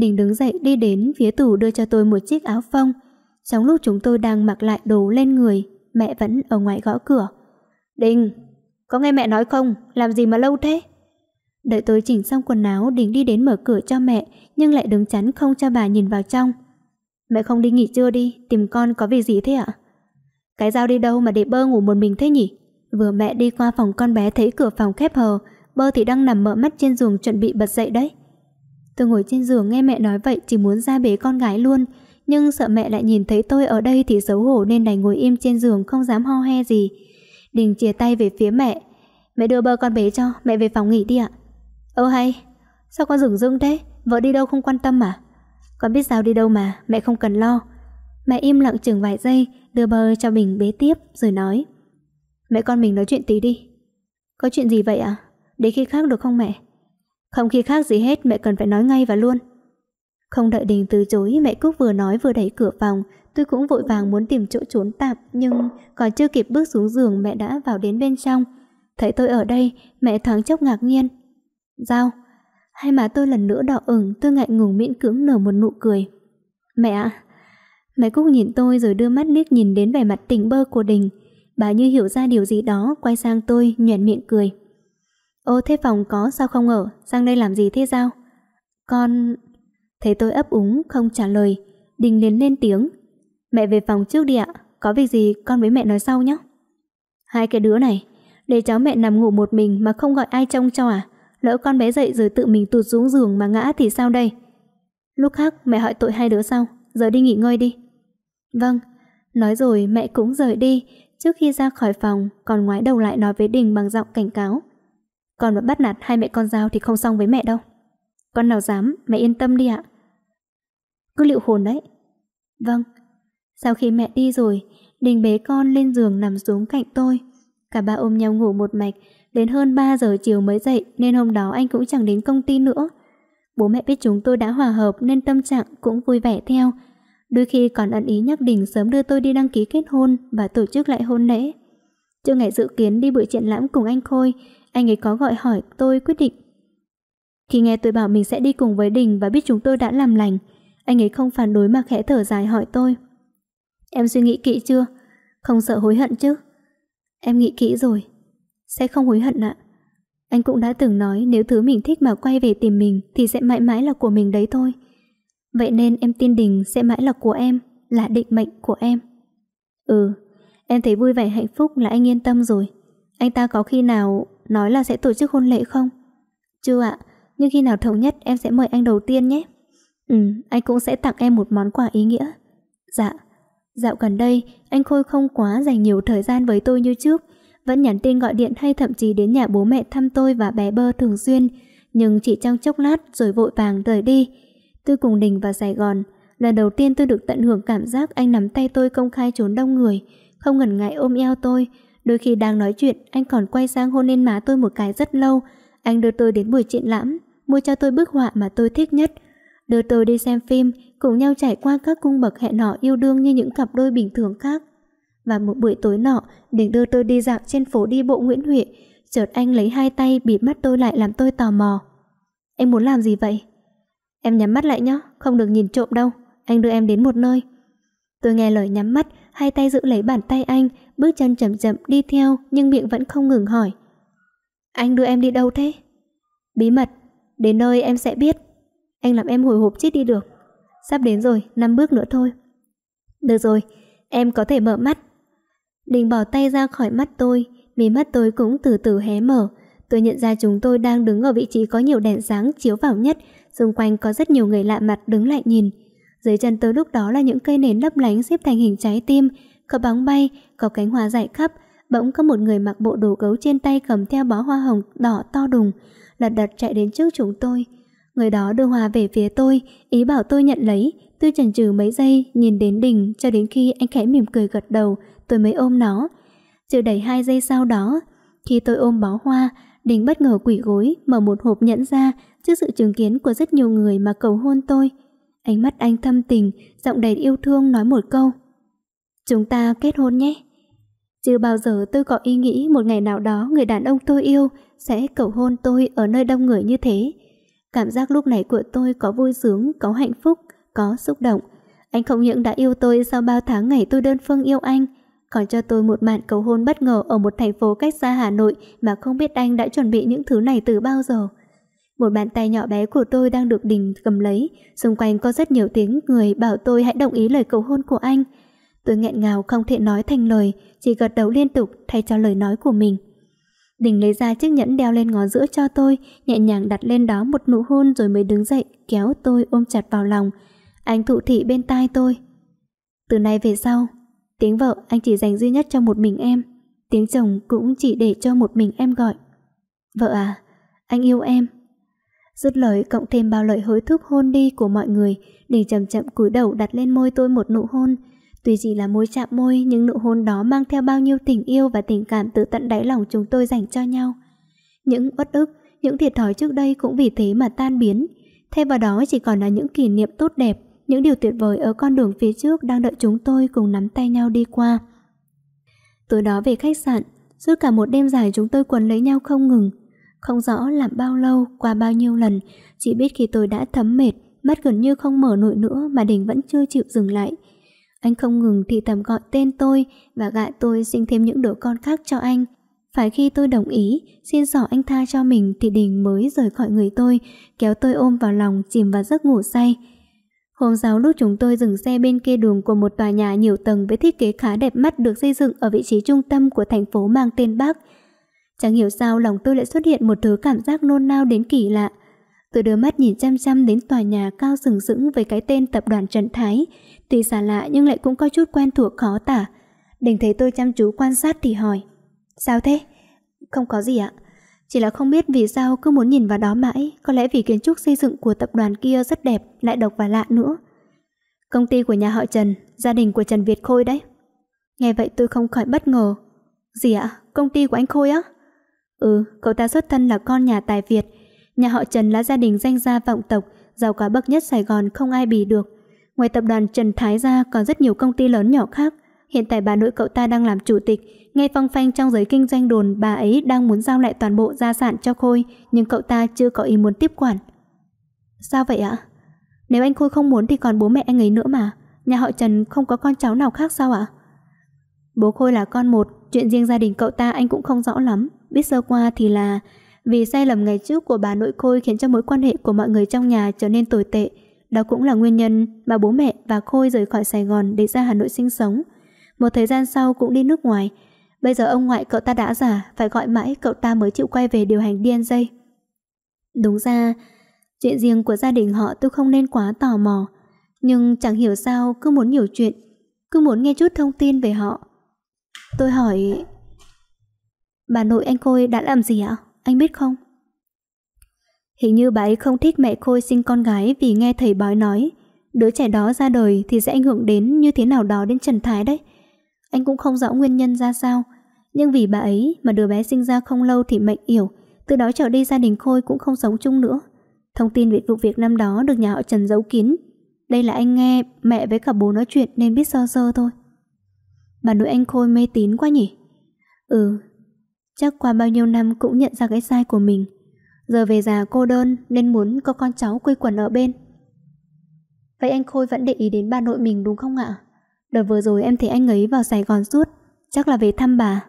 Đình đứng dậy đi đến phía tủ đưa cho tôi một chiếc áo phông. Trong lúc chúng tôi đang mặc lại đồ lên người, mẹ vẫn ở ngoài gõ cửa. Đình, có nghe mẹ nói không? Làm gì mà lâu thế? Đợi tôi chỉnh xong quần áo, Đình đi đến mở cửa cho mẹ, nhưng lại đứng chắn không cho bà nhìn vào trong. Mẹ không đi nghỉ trưa đi, tìm con có việc gì thế ạ? Cái dao đi đâu mà để bơ ngủ một mình thế nhỉ? Vừa mẹ đi qua phòng con bé thấy cửa phòng khép hờ, bơ thì đang nằm mở mắt trên giường chuẩn bị bật dậy đấy. Tôi ngồi trên giường nghe mẹ nói vậy chỉ muốn ra bế con gái luôn, nhưng sợ mẹ lại nhìn thấy tôi ở đây thì xấu hổ nên đành ngồi im trên giường không dám ho he gì. Đình chia tay về phía mẹ. Mẹ đưa bơ con bé cho, mẹ về phòng nghỉ đi ạ. Ơ hay, sao con rửng rưng thế? Vợ đi đâu không quan tâm à? Con biết giao đi đâu mà, mẹ không cần lo. Mẹ im lặng chừng vài giây, đưa bờ cho Bình bế tiếp rồi nói. Mẹ con mình nói chuyện tí đi. Có chuyện gì vậy ạ? Để khi khác được không mẹ? Không khi khác gì hết, mẹ cần phải nói ngay và luôn. Không đợi Đình từ chối, mẹ Cúc vừa nói vừa đẩy cửa phòng. Tôi cũng vội vàng muốn tìm chỗ trốn tạm nhưng còn chưa kịp bước xuống giường mẹ đã vào đến bên trong. Thấy tôi ở đây, mẹ thoáng chốc ngạc nhiên. Giao, Hai má tôi lần nữa đỏ ửng, tôi ngại ngùng miễn cưỡng nở một nụ cười. Mẹ ạ! Mẹ Cúc nhìn tôi rồi đưa mắt liếc nhìn đến vẻ mặt tỉnh bơ của Đình. Bà như hiểu ra điều gì đó, quay sang tôi, nhuền miệng cười. Ô thế phòng có sao không ở, sang đây làm gì thế sao? Con... Thấy tôi ấp úng, không trả lời. Đình liền lên tiếng. Mẹ về phòng trước đi ạ, có việc gì con với mẹ nói sau nhé. Hai cái đứa này, để cháu mẹ nằm ngủ một mình mà không gọi ai trông cho à? lỡ con bé dậy rồi tự mình tụt xuống giường mà ngã thì sao đây? Lúc khác mẹ hỏi tội hai đứa sau, giờ đi nghỉ ngơi đi. Vâng, nói rồi mẹ cũng rời đi, trước khi ra khỏi phòng còn ngoái đầu lại nói với Đình bằng giọng cảnh cáo. Còn mà bắt nạt hai mẹ con giao thì không xong với mẹ đâu. Con nào dám, mẹ yên tâm đi ạ. Cứ liệu hồn đấy. Vâng. Sau khi mẹ đi rồi, Đình bế con lên giường nằm xuống cạnh tôi. Cả ba ôm nhau ngủ một mạch, Đến hơn 3 giờ chiều mới dậy nên hôm đó anh cũng chẳng đến công ty nữa. Bố mẹ biết chúng tôi đã hòa hợp nên tâm trạng cũng vui vẻ theo. Đôi khi còn ẩn ý nhắc Đình sớm đưa tôi đi đăng ký kết hôn và tổ chức lại hôn lễ. Trước ngày dự kiến đi buổi triển lãm cùng anh Khôi, anh ấy có gọi hỏi tôi quyết định. Khi nghe tôi bảo mình sẽ đi cùng với Đình và biết chúng tôi đã làm lành, anh ấy không phản đối mà khẽ thở dài hỏi tôi. Em suy nghĩ kỹ chưa? Không sợ hối hận chứ? Em nghĩ kỹ rồi, sẽ không hối hận ạ. Anh cũng đã từng nói nếu thứ mình thích mà quay về tìm mình thì sẽ mãi mãi là của mình đấy thôi. Vậy nên em tin Đình sẽ mãi là của em, là định mệnh của em. Ừ, em thấy vui vẻ hạnh phúc là anh yên tâm rồi. Anh ta có khi nào nói là sẽ tổ chức hôn lễ không? Chưa ạ, nhưng khi nào thống nhất em sẽ mời anh đầu tiên nhé. Ừ, anh cũng sẽ tặng em một món quà ý nghĩa. Dạ, dạo gần đây anh Khôi không quá dành nhiều thời gian với tôi như trước vẫn nhắn tin gọi điện hay thậm chí đến nhà bố mẹ thăm tôi và bé bơ thường xuyên, nhưng chỉ trong chốc lát rồi vội vàng rời đi. Tôi cùng Đình vào Sài Gòn, lần đầu tiên tôi được tận hưởng cảm giác anh nắm tay tôi công khai trốn đông người, không ngần ngại ôm eo tôi. Đôi khi đang nói chuyện, anh còn quay sang hôn lên má tôi một cái rất lâu. Anh đưa tôi đến buổi triển lãm, mua cho tôi bức họa mà tôi thích nhất. Đưa tôi đi xem phim, cùng nhau trải qua các cung bậc hẹn hò yêu đương như những cặp đôi bình thường khác. Và một buổi tối nọ, Đình đưa tôi đi dạo trên phố đi bộ Nguyễn Huệ. Chợt anh lấy hai tay bịt mắt tôi lại làm tôi tò mò. em muốn làm gì vậy? Em nhắm mắt lại nhé, không được nhìn trộm đâu. Anh đưa em đến một nơi. Tôi nghe lời nhắm mắt, hai tay giữ lấy bàn tay anh, bước chân chậm chậm đi theo nhưng miệng vẫn không ngừng hỏi. Anh đưa em đi đâu thế? Bí mật, đến nơi em sẽ biết. Anh làm em hồi hộp chết đi được. Sắp đến rồi, năm bước nữa thôi. Được rồi, em có thể mở mắt. Đình bỏ tay ra khỏi mắt tôi, mí mắt tôi cũng từ từ hé mở. Tôi nhận ra chúng tôi đang đứng ở vị trí có nhiều đèn sáng chiếu vào nhất, xung quanh có rất nhiều người lạ mặt đứng lại nhìn. Dưới chân tôi lúc đó là những cây nến lấp lánh xếp thành hình trái tim, có bóng bay, có cánh hoa dại khắp, bỗng có một người mặc bộ đồ gấu trên tay cầm theo bó hoa hồng đỏ to đùng, lật đật chạy đến trước chúng tôi. Người đó đưa hoa về phía tôi, ý bảo tôi nhận lấy, tôi chần chừ mấy giây nhìn đến đỉnh cho đến khi anh khẽ mỉm cười gật đầu tôi mới ôm nó. Chưa đầy hai giây sau đó, khi tôi ôm bó hoa, Đình bất ngờ quỷ gối mở một hộp nhẫn ra trước sự chứng kiến của rất nhiều người mà cầu hôn tôi. Ánh mắt anh thâm tình, giọng đầy yêu thương nói một câu. Chúng ta kết hôn nhé. Chưa bao giờ tôi có ý nghĩ một ngày nào đó người đàn ông tôi yêu sẽ cầu hôn tôi ở nơi đông người như thế. Cảm giác lúc này của tôi có vui sướng, có hạnh phúc, có xúc động. Anh không những đã yêu tôi sau bao tháng ngày tôi đơn phương yêu anh, còn cho tôi một màn cầu hôn bất ngờ ở một thành phố cách xa Hà Nội mà không biết anh đã chuẩn bị những thứ này từ bao giờ. Một bàn tay nhỏ bé của tôi đang được Đình cầm lấy, xung quanh có rất nhiều tiếng người bảo tôi hãy đồng ý lời cầu hôn của anh. Tôi nghẹn ngào không thể nói thành lời, chỉ gật đầu liên tục thay cho lời nói của mình. Đình lấy ra chiếc nhẫn đeo lên ngón giữa cho tôi, nhẹ nhàng đặt lên đó một nụ hôn rồi mới đứng dậy, kéo tôi ôm chặt vào lòng. Anh thụ thị bên tai tôi. Từ nay về sau, Tiếng vợ anh chỉ dành duy nhất cho một mình em Tiếng chồng cũng chỉ để cho một mình em gọi Vợ à Anh yêu em Dứt lời cộng thêm bao lời hối thúc hôn đi của mọi người Đình chậm chậm cúi đầu đặt lên môi tôi một nụ hôn Tuy chỉ là môi chạm môi Nhưng nụ hôn đó mang theo bao nhiêu tình yêu Và tình cảm từ tận đáy lòng chúng tôi dành cho nhau Những uất ức Những thiệt thòi trước đây cũng vì thế mà tan biến Thay vào đó chỉ còn là những kỷ niệm tốt đẹp những điều tuyệt vời ở con đường phía trước đang đợi chúng tôi cùng nắm tay nhau đi qua. Tối đó về khách sạn, suốt cả một đêm dài chúng tôi quấn lấy nhau không ngừng. Không rõ làm bao lâu, qua bao nhiêu lần, chỉ biết khi tôi đã thấm mệt, mắt gần như không mở nổi nữa mà Đình vẫn chưa chịu dừng lại. Anh không ngừng thì thầm gọi tên tôi và gạ tôi sinh thêm những đứa con khác cho anh. Phải khi tôi đồng ý, xin xỏ anh tha cho mình thì Đình mới rời khỏi người tôi, kéo tôi ôm vào lòng chìm vào giấc ngủ say. Hôm sau lúc chúng tôi dừng xe bên kia đường của một tòa nhà nhiều tầng với thiết kế khá đẹp mắt được xây dựng ở vị trí trung tâm của thành phố mang tên Bắc. Chẳng hiểu sao lòng tôi lại xuất hiện một thứ cảm giác nôn nao đến kỳ lạ. Tôi đưa mắt nhìn chăm chăm đến tòa nhà cao sừng sững với cái tên tập đoàn Trần Thái. Tuy xa lạ nhưng lại cũng có chút quen thuộc khó tả. Đình thấy tôi chăm chú quan sát thì hỏi. Sao thế? Không có gì ạ. Chỉ là không biết vì sao cứ muốn nhìn vào đó mãi, có lẽ vì kiến trúc xây dựng của tập đoàn kia rất đẹp, lại độc và lạ nữa. Công ty của nhà họ Trần, gia đình của Trần Việt Khôi đấy. Nghe vậy tôi không khỏi bất ngờ. Gì ạ? Công ty của anh Khôi á? Ừ, cậu ta xuất thân là con nhà tài Việt. Nhà họ Trần là gia đình danh gia vọng tộc, giàu có bậc nhất Sài Gòn không ai bì được. Ngoài tập đoàn Trần Thái ra còn rất nhiều công ty lớn nhỏ khác. Hiện tại bà nội cậu ta đang làm chủ tịch, Nghe phong phanh trong giới kinh doanh đồn bà ấy đang muốn giao lại toàn bộ gia sản cho Khôi, nhưng cậu ta chưa có ý muốn tiếp quản. Sao vậy ạ? Nếu anh Khôi không muốn thì còn bố mẹ anh ấy nữa mà. Nhà họ Trần không có con cháu nào khác sao ạ? Bố Khôi là con một, chuyện riêng gia đình cậu ta anh cũng không rõ lắm. Biết sơ qua thì là vì sai lầm ngày trước của bà nội Khôi khiến cho mối quan hệ của mọi người trong nhà trở nên tồi tệ. Đó cũng là nguyên nhân mà bố mẹ và Khôi rời khỏi Sài Gòn để ra Hà Nội sinh sống. Một thời gian sau cũng đi nước ngoài, Bây giờ ông ngoại cậu ta đã giả Phải gọi mãi cậu ta mới chịu quay về điều hành DNA Đúng ra Chuyện riêng của gia đình họ tôi không nên quá tò mò Nhưng chẳng hiểu sao cứ muốn hiểu chuyện Cứ muốn nghe chút thông tin về họ Tôi hỏi Bà nội anh Khôi đã làm gì ạ? Anh biết không? Hình như bà ấy không thích mẹ Khôi sinh con gái vì nghe thầy bói nói đứa trẻ đó ra đời thì sẽ ảnh hưởng đến như thế nào đó đến Trần Thái đấy. Anh cũng không rõ nguyên nhân ra sao Nhưng vì bà ấy mà đứa bé sinh ra không lâu thì mệnh yểu Từ đó trở đi gia đình Khôi cũng không sống chung nữa Thông tin về vụ việc năm đó được nhà họ Trần giấu kín Đây là anh nghe mẹ với cả bố nói chuyện nên biết sơ sơ thôi Bà nội anh Khôi mê tín quá nhỉ Ừ Chắc qua bao nhiêu năm cũng nhận ra cái sai của mình Giờ về già cô đơn Nên muốn có con cháu quây quần ở bên Vậy anh Khôi vẫn để ý đến bà nội mình đúng không ạ? Đợt vừa rồi em thấy anh ấy vào Sài Gòn suốt Chắc là về thăm bà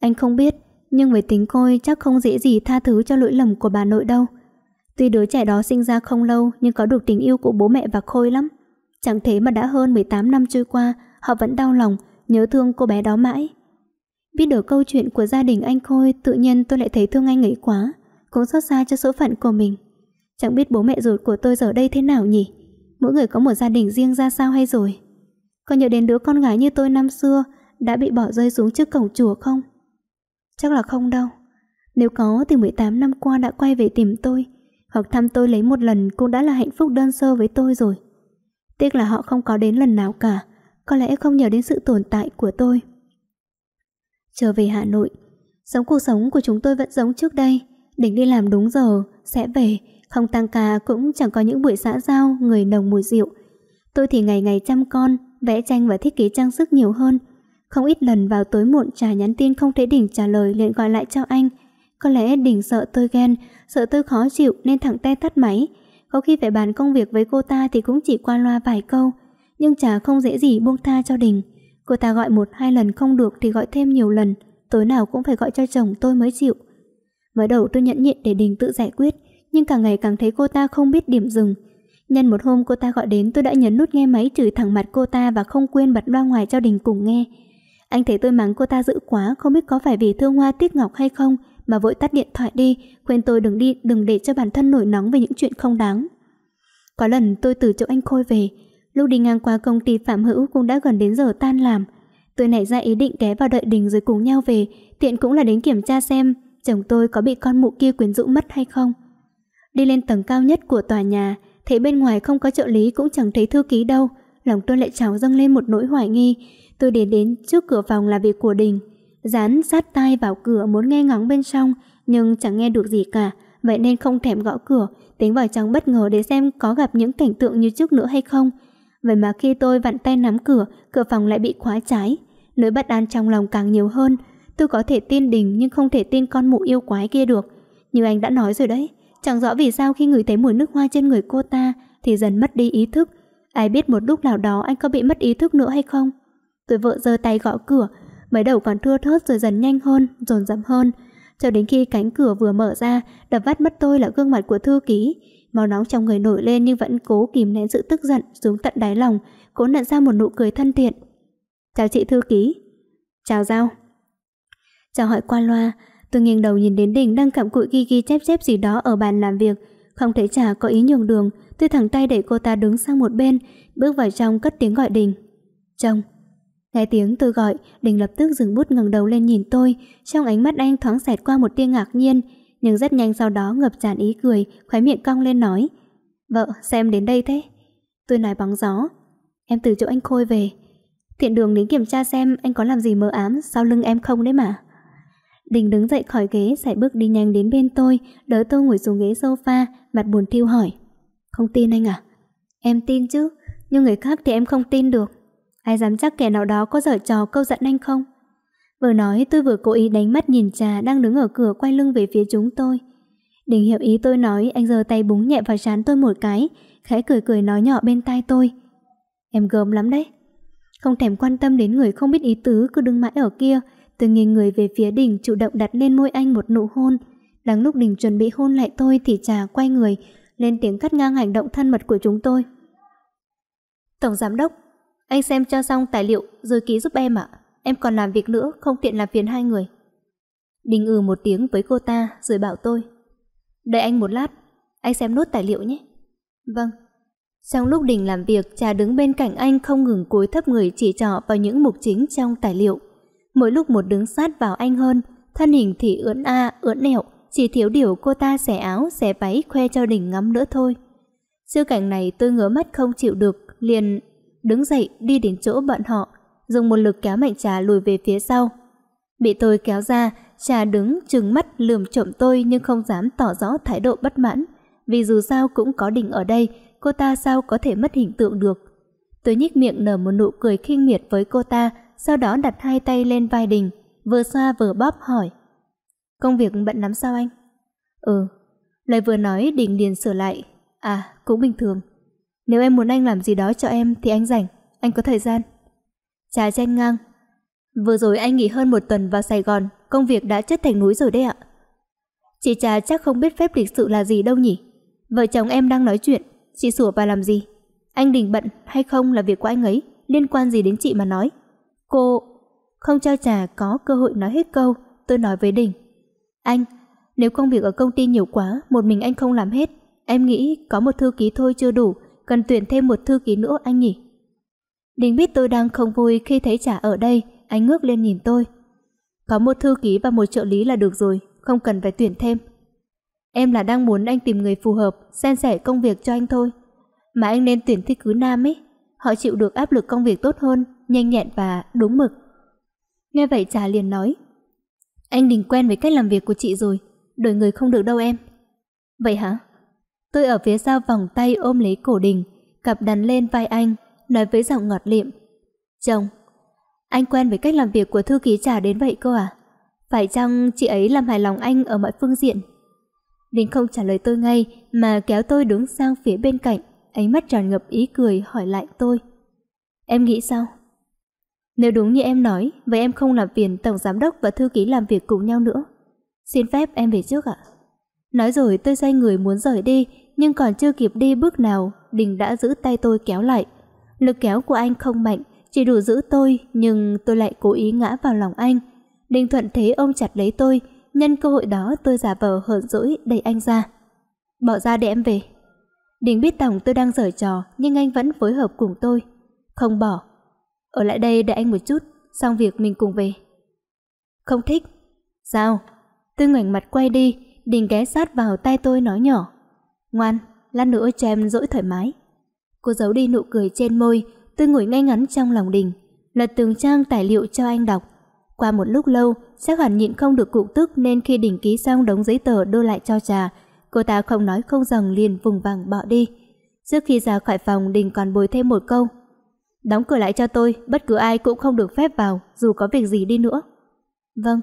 Anh không biết Nhưng với tính côi chắc không dễ gì tha thứ cho lỗi lầm của bà nội đâu Tuy đứa trẻ đó sinh ra không lâu Nhưng có được tình yêu của bố mẹ và Khôi lắm Chẳng thế mà đã hơn 18 năm trôi qua Họ vẫn đau lòng Nhớ thương cô bé đó mãi Biết được câu chuyện của gia đình anh Khôi Tự nhiên tôi lại thấy thương anh ấy quá Cũng xót xa cho số phận của mình Chẳng biết bố mẹ ruột của tôi giờ đây thế nào nhỉ Mỗi người có một gia đình riêng ra sao hay rồi có nhớ đến đứa con gái như tôi năm xưa đã bị bỏ rơi xuống trước cổng chùa không? Chắc là không đâu. Nếu có thì 18 năm qua đã quay về tìm tôi hoặc thăm tôi lấy một lần cũng đã là hạnh phúc đơn sơ với tôi rồi. Tiếc là họ không có đến lần nào cả, có lẽ không nhờ đến sự tồn tại của tôi. Trở về Hà Nội, sống cuộc sống của chúng tôi vẫn giống trước đây, định đi làm đúng giờ, sẽ về, không tăng ca cũng chẳng có những buổi xã giao người nồng mùi rượu. Tôi thì ngày ngày chăm con, vẽ tranh và thiết kế trang sức nhiều hơn. Không ít lần vào tối muộn trà nhắn tin không thấy đỉnh trả lời liền gọi lại cho anh. Có lẽ đỉnh sợ tôi ghen, sợ tôi khó chịu nên thẳng tay tắt máy. Có khi phải bàn công việc với cô ta thì cũng chỉ qua loa vài câu. Nhưng trà không dễ gì buông tha cho đỉnh Cô ta gọi một hai lần không được thì gọi thêm nhiều lần. Tối nào cũng phải gọi cho chồng tôi mới chịu. Mới đầu tôi nhẫn nhịn để Đình tự giải quyết. Nhưng càng ngày càng thấy cô ta không biết điểm dừng Nhân một hôm cô ta gọi đến tôi đã nhấn nút nghe máy chửi thẳng mặt cô ta và không quên bật loa ngoài cho đình cùng nghe. Anh thấy tôi mắng cô ta dữ quá, không biết có phải vì thương hoa tiếc ngọc hay không mà vội tắt điện thoại đi, khuyên tôi đừng đi, đừng để cho bản thân nổi nóng về những chuyện không đáng. Có lần tôi từ chỗ anh Khôi về, lúc đi ngang qua công ty Phạm Hữu cũng đã gần đến giờ tan làm. Tôi nảy ra ý định ghé vào đợi đình rồi cùng nhau về, tiện cũng là đến kiểm tra xem chồng tôi có bị con mụ kia quyến rũ mất hay không. Đi lên tầng cao nhất của tòa nhà, Thấy bên ngoài không có trợ lý cũng chẳng thấy thư ký đâu, lòng tôi lại trào dâng lên một nỗi hoài nghi. Tôi đến đến trước cửa phòng là việc của Đình, dán sát tai vào cửa muốn nghe ngóng bên trong, nhưng chẳng nghe được gì cả, vậy nên không thèm gõ cửa, tính vào trong bất ngờ để xem có gặp những cảnh tượng như trước nữa hay không. Vậy mà khi tôi vặn tay nắm cửa, cửa phòng lại bị khóa trái. Nỗi bất an trong lòng càng nhiều hơn. Tôi có thể tin Đình nhưng không thể tin con mụ yêu quái kia được. Như anh đã nói rồi đấy, Chẳng rõ vì sao khi ngửi thấy mùi nước hoa trên người cô ta Thì dần mất đi ý thức Ai biết một lúc nào đó anh có bị mất ý thức nữa hay không Tôi vợ giơ tay gõ cửa Mới đầu còn thưa thớt rồi dần nhanh hơn Dồn dập hơn Cho đến khi cánh cửa vừa mở ra Đập vắt mất tôi là gương mặt của thư ký Màu nóng trong người nổi lên nhưng vẫn cố kìm nén sự tức giận xuống tận đáy lòng Cố nặn ra một nụ cười thân thiện Chào chị thư ký Chào Giao Chào hỏi qua loa Tôi nghiêng đầu nhìn đến đỉnh đang cặm cụi ghi ghi chép chép gì đó ở bàn làm việc. Không thấy trả có ý nhường đường, tôi thẳng tay để cô ta đứng sang một bên, bước vào trong cất tiếng gọi đình. chồng Nghe tiếng tôi gọi, đình lập tức dừng bút ngẩng đầu lên nhìn tôi, trong ánh mắt anh thoáng xẹt qua một tia ngạc nhiên, nhưng rất nhanh sau đó ngập tràn ý cười, khóe miệng cong lên nói. Vợ, xem đến đây thế? Tôi nói bóng gió. Em từ chỗ anh Khôi về. Thiện đường đến kiểm tra xem anh có làm gì mơ ám sau lưng em không đấy mà. Đình đứng dậy khỏi ghế, sải bước đi nhanh đến bên tôi, đỡ tôi ngồi xuống ghế sofa, mặt buồn thiêu hỏi. Không tin anh à? Em tin chứ, nhưng người khác thì em không tin được. Ai dám chắc kẻ nào đó có giở trò câu giận anh không? Vừa nói tôi vừa cố ý đánh mắt nhìn trà đang đứng ở cửa quay lưng về phía chúng tôi. Đình hiểu ý tôi nói anh giơ tay búng nhẹ vào trán tôi một cái, khẽ cười cười nói nhỏ bên tai tôi. Em gớm lắm đấy. Không thèm quan tâm đến người không biết ý tứ cứ đứng mãi ở kia, Tôi nghiêng người về phía đỉnh chủ động đặt lên môi anh một nụ hôn. Đáng lúc đỉnh chuẩn bị hôn lại tôi thì trà quay người, lên tiếng cắt ngang hành động thân mật của chúng tôi. Tổng Giám Đốc, anh xem cho xong tài liệu rồi ký giúp em ạ. Em còn làm việc nữa, không tiện làm phiền hai người. Đình ừ một tiếng với cô ta rồi bảo tôi. Đợi anh một lát, anh xem nốt tài liệu nhé. Vâng. Trong lúc Đình làm việc, trà đứng bên cạnh anh không ngừng cúi thấp người chỉ trỏ vào những mục chính trong tài liệu mỗi lúc một đứng sát vào anh hơn, thân hình thì ướn a, ướn nẹo chỉ thiếu điều cô ta xẻ áo, xẻ váy khoe cho đỉnh ngắm nữa thôi. Sư cảnh này tôi ngứa mắt không chịu được, liền đứng dậy đi đến chỗ bọn họ, dùng một lực kéo mạnh trà lùi về phía sau. Bị tôi kéo ra, trà đứng trừng mắt lườm trộm tôi nhưng không dám tỏ rõ thái độ bất mãn, vì dù sao cũng có đỉnh ở đây, cô ta sao có thể mất hình tượng được. Tôi nhích miệng nở một nụ cười khinh miệt với cô ta sau đó đặt hai tay lên vai Đình, vừa xoa vừa bóp hỏi. Công việc bận lắm sao anh? Ừ, lời vừa nói Đình điền sửa lại. À, cũng bình thường. Nếu em muốn anh làm gì đó cho em thì anh rảnh, anh có thời gian. Trà chen ngang. Vừa rồi anh nghỉ hơn một tuần vào Sài Gòn, công việc đã chất thành núi rồi đấy ạ. Chị Trà chắc không biết phép lịch sự là gì đâu nhỉ. Vợ chồng em đang nói chuyện, chị sủa vào làm gì? Anh Đình bận hay không là việc của anh ấy, liên quan gì đến chị mà nói. Cô... Không cho trả có cơ hội nói hết câu, tôi nói với Đình. Anh, nếu công việc ở công ty nhiều quá, một mình anh không làm hết. Em nghĩ có một thư ký thôi chưa đủ, cần tuyển thêm một thư ký nữa anh nhỉ? Đình biết tôi đang không vui khi thấy trả ở đây, anh ngước lên nhìn tôi. Có một thư ký và một trợ lý là được rồi, không cần phải tuyển thêm. Em là đang muốn anh tìm người phù hợp, xen sẻ công việc cho anh thôi. Mà anh nên tuyển thi cứ nam ấy, họ chịu được áp lực công việc tốt hơn nhanh nhẹn và đúng mực. Nghe vậy Trà liền nói, anh Đình quen với cách làm việc của chị rồi, đổi người không được đâu em. Vậy hả? Tôi ở phía sau vòng tay ôm lấy cổ Đình, cặp đắn lên vai anh, nói với giọng ngọt liệm. Chồng, anh quen với cách làm việc của thư ký Trà đến vậy cơ à? Phải chăng chị ấy làm hài lòng anh ở mọi phương diện? Đình không trả lời tôi ngay mà kéo tôi đứng sang phía bên cạnh, ánh mắt tràn ngập ý cười hỏi lại tôi. Em nghĩ sao? Nếu đúng như em nói, vậy em không làm phiền Tổng Giám đốc và Thư ký làm việc cùng nhau nữa. Xin phép em về trước ạ. Nói rồi tôi xoay người muốn rời đi, nhưng còn chưa kịp đi bước nào, Đình đã giữ tay tôi kéo lại. Lực kéo của anh không mạnh, chỉ đủ giữ tôi, nhưng tôi lại cố ý ngã vào lòng anh. Đình thuận thế ôm chặt lấy tôi, nhân cơ hội đó tôi giả vờ hờn dỗi đẩy anh ra. Bỏ ra để em về. Đình biết tổng tôi đang giở trò, nhưng anh vẫn phối hợp cùng tôi. Không bỏ, ở lại đây đợi anh một chút, xong việc mình cùng về. Không thích. Sao? Tôi ngoảnh mặt quay đi, Đình ghé sát vào tay tôi nói nhỏ. Ngoan, lát nữa cho em dỗi thoải mái. Cô giấu đi nụ cười trên môi, tôi ngồi ngay ngắn trong lòng Đình, lật từng trang tài liệu cho anh đọc. Qua một lúc lâu, chắc hẳn nhịn không được cục tức nên khi Đình ký xong đống giấy tờ đưa lại cho trà, cô ta không nói không rằng liền vùng vằng bỏ đi. Trước khi ra khỏi phòng Đình còn bồi thêm một câu. Đóng cửa lại cho tôi, bất cứ ai cũng không được phép vào, dù có việc gì đi nữa. Vâng.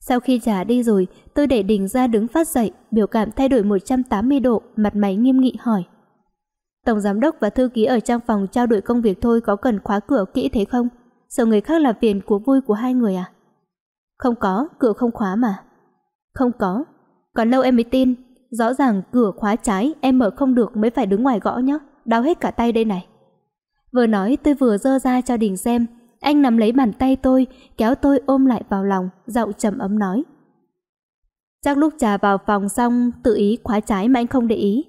Sau khi trả đi rồi, tôi để đình ra đứng phát dậy, biểu cảm thay đổi 180 độ, mặt máy nghiêm nghị hỏi. Tổng giám đốc và thư ký ở trong phòng trao đổi công việc thôi có cần khóa cửa kỹ thế không? Sợ người khác làm phiền của vui của hai người à? Không có, cửa không khóa mà. Không có. Còn lâu em mới tin. Rõ ràng cửa khóa trái, em mở không được mới phải đứng ngoài gõ nhá. Đau hết cả tay đây này. Vừa nói tôi vừa dơ ra cho Đình xem. Anh nắm lấy bàn tay tôi, kéo tôi ôm lại vào lòng, giọng trầm ấm nói. Chắc lúc trà vào phòng xong tự ý khóa trái mà anh không để ý.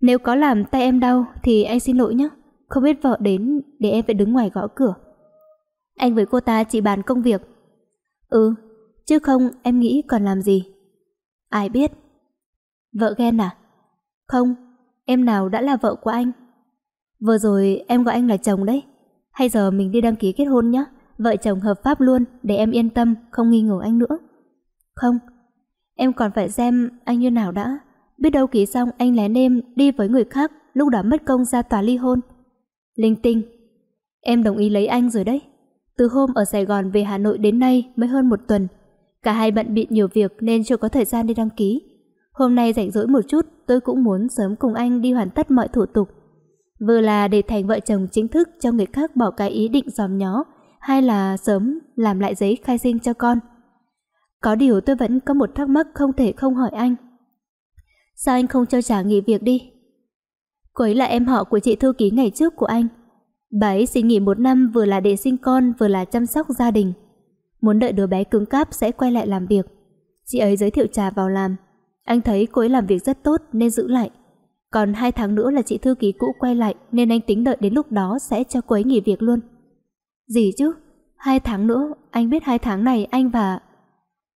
Nếu có làm tay em đau thì anh xin lỗi nhé. Không biết vợ đến để em phải đứng ngoài gõ cửa. Anh với cô ta chỉ bàn công việc. Ừ, chứ không em nghĩ còn làm gì. Ai biết. Vợ ghen à? Không, em nào đã là vợ của anh Vừa rồi em gọi anh là chồng đấy. Hay giờ mình đi đăng ký kết hôn nhé, vợ chồng hợp pháp luôn để em yên tâm, không nghi ngờ anh nữa. Không, em còn phải xem anh như nào đã. Biết đâu ký xong anh lén em đi với người khác, lúc đó mất công ra tòa ly hôn. Linh tinh, em đồng ý lấy anh rồi đấy. Từ hôm ở Sài Gòn về Hà Nội đến nay mới hơn một tuần. Cả hai bận bị nhiều việc nên chưa có thời gian đi đăng ký. Hôm nay rảnh rỗi một chút, tôi cũng muốn sớm cùng anh đi hoàn tất mọi thủ tục vừa là để thành vợ chồng chính thức cho người khác bỏ cái ý định giòm nhó, hay là sớm làm lại giấy khai sinh cho con. Có điều tôi vẫn có một thắc mắc không thể không hỏi anh. Sao anh không cho trả nghỉ việc đi? Cô ấy là em họ của chị thư ký ngày trước của anh. Bà ấy xin nghỉ một năm vừa là để sinh con vừa là chăm sóc gia đình. Muốn đợi đứa bé cứng cáp sẽ quay lại làm việc. Chị ấy giới thiệu trà vào làm. Anh thấy cô ấy làm việc rất tốt nên giữ lại. Còn hai tháng nữa là chị thư ký cũ quay lại nên anh tính đợi đến lúc đó sẽ cho cô ấy nghỉ việc luôn. Gì chứ? Hai tháng nữa, anh biết hai tháng này anh và...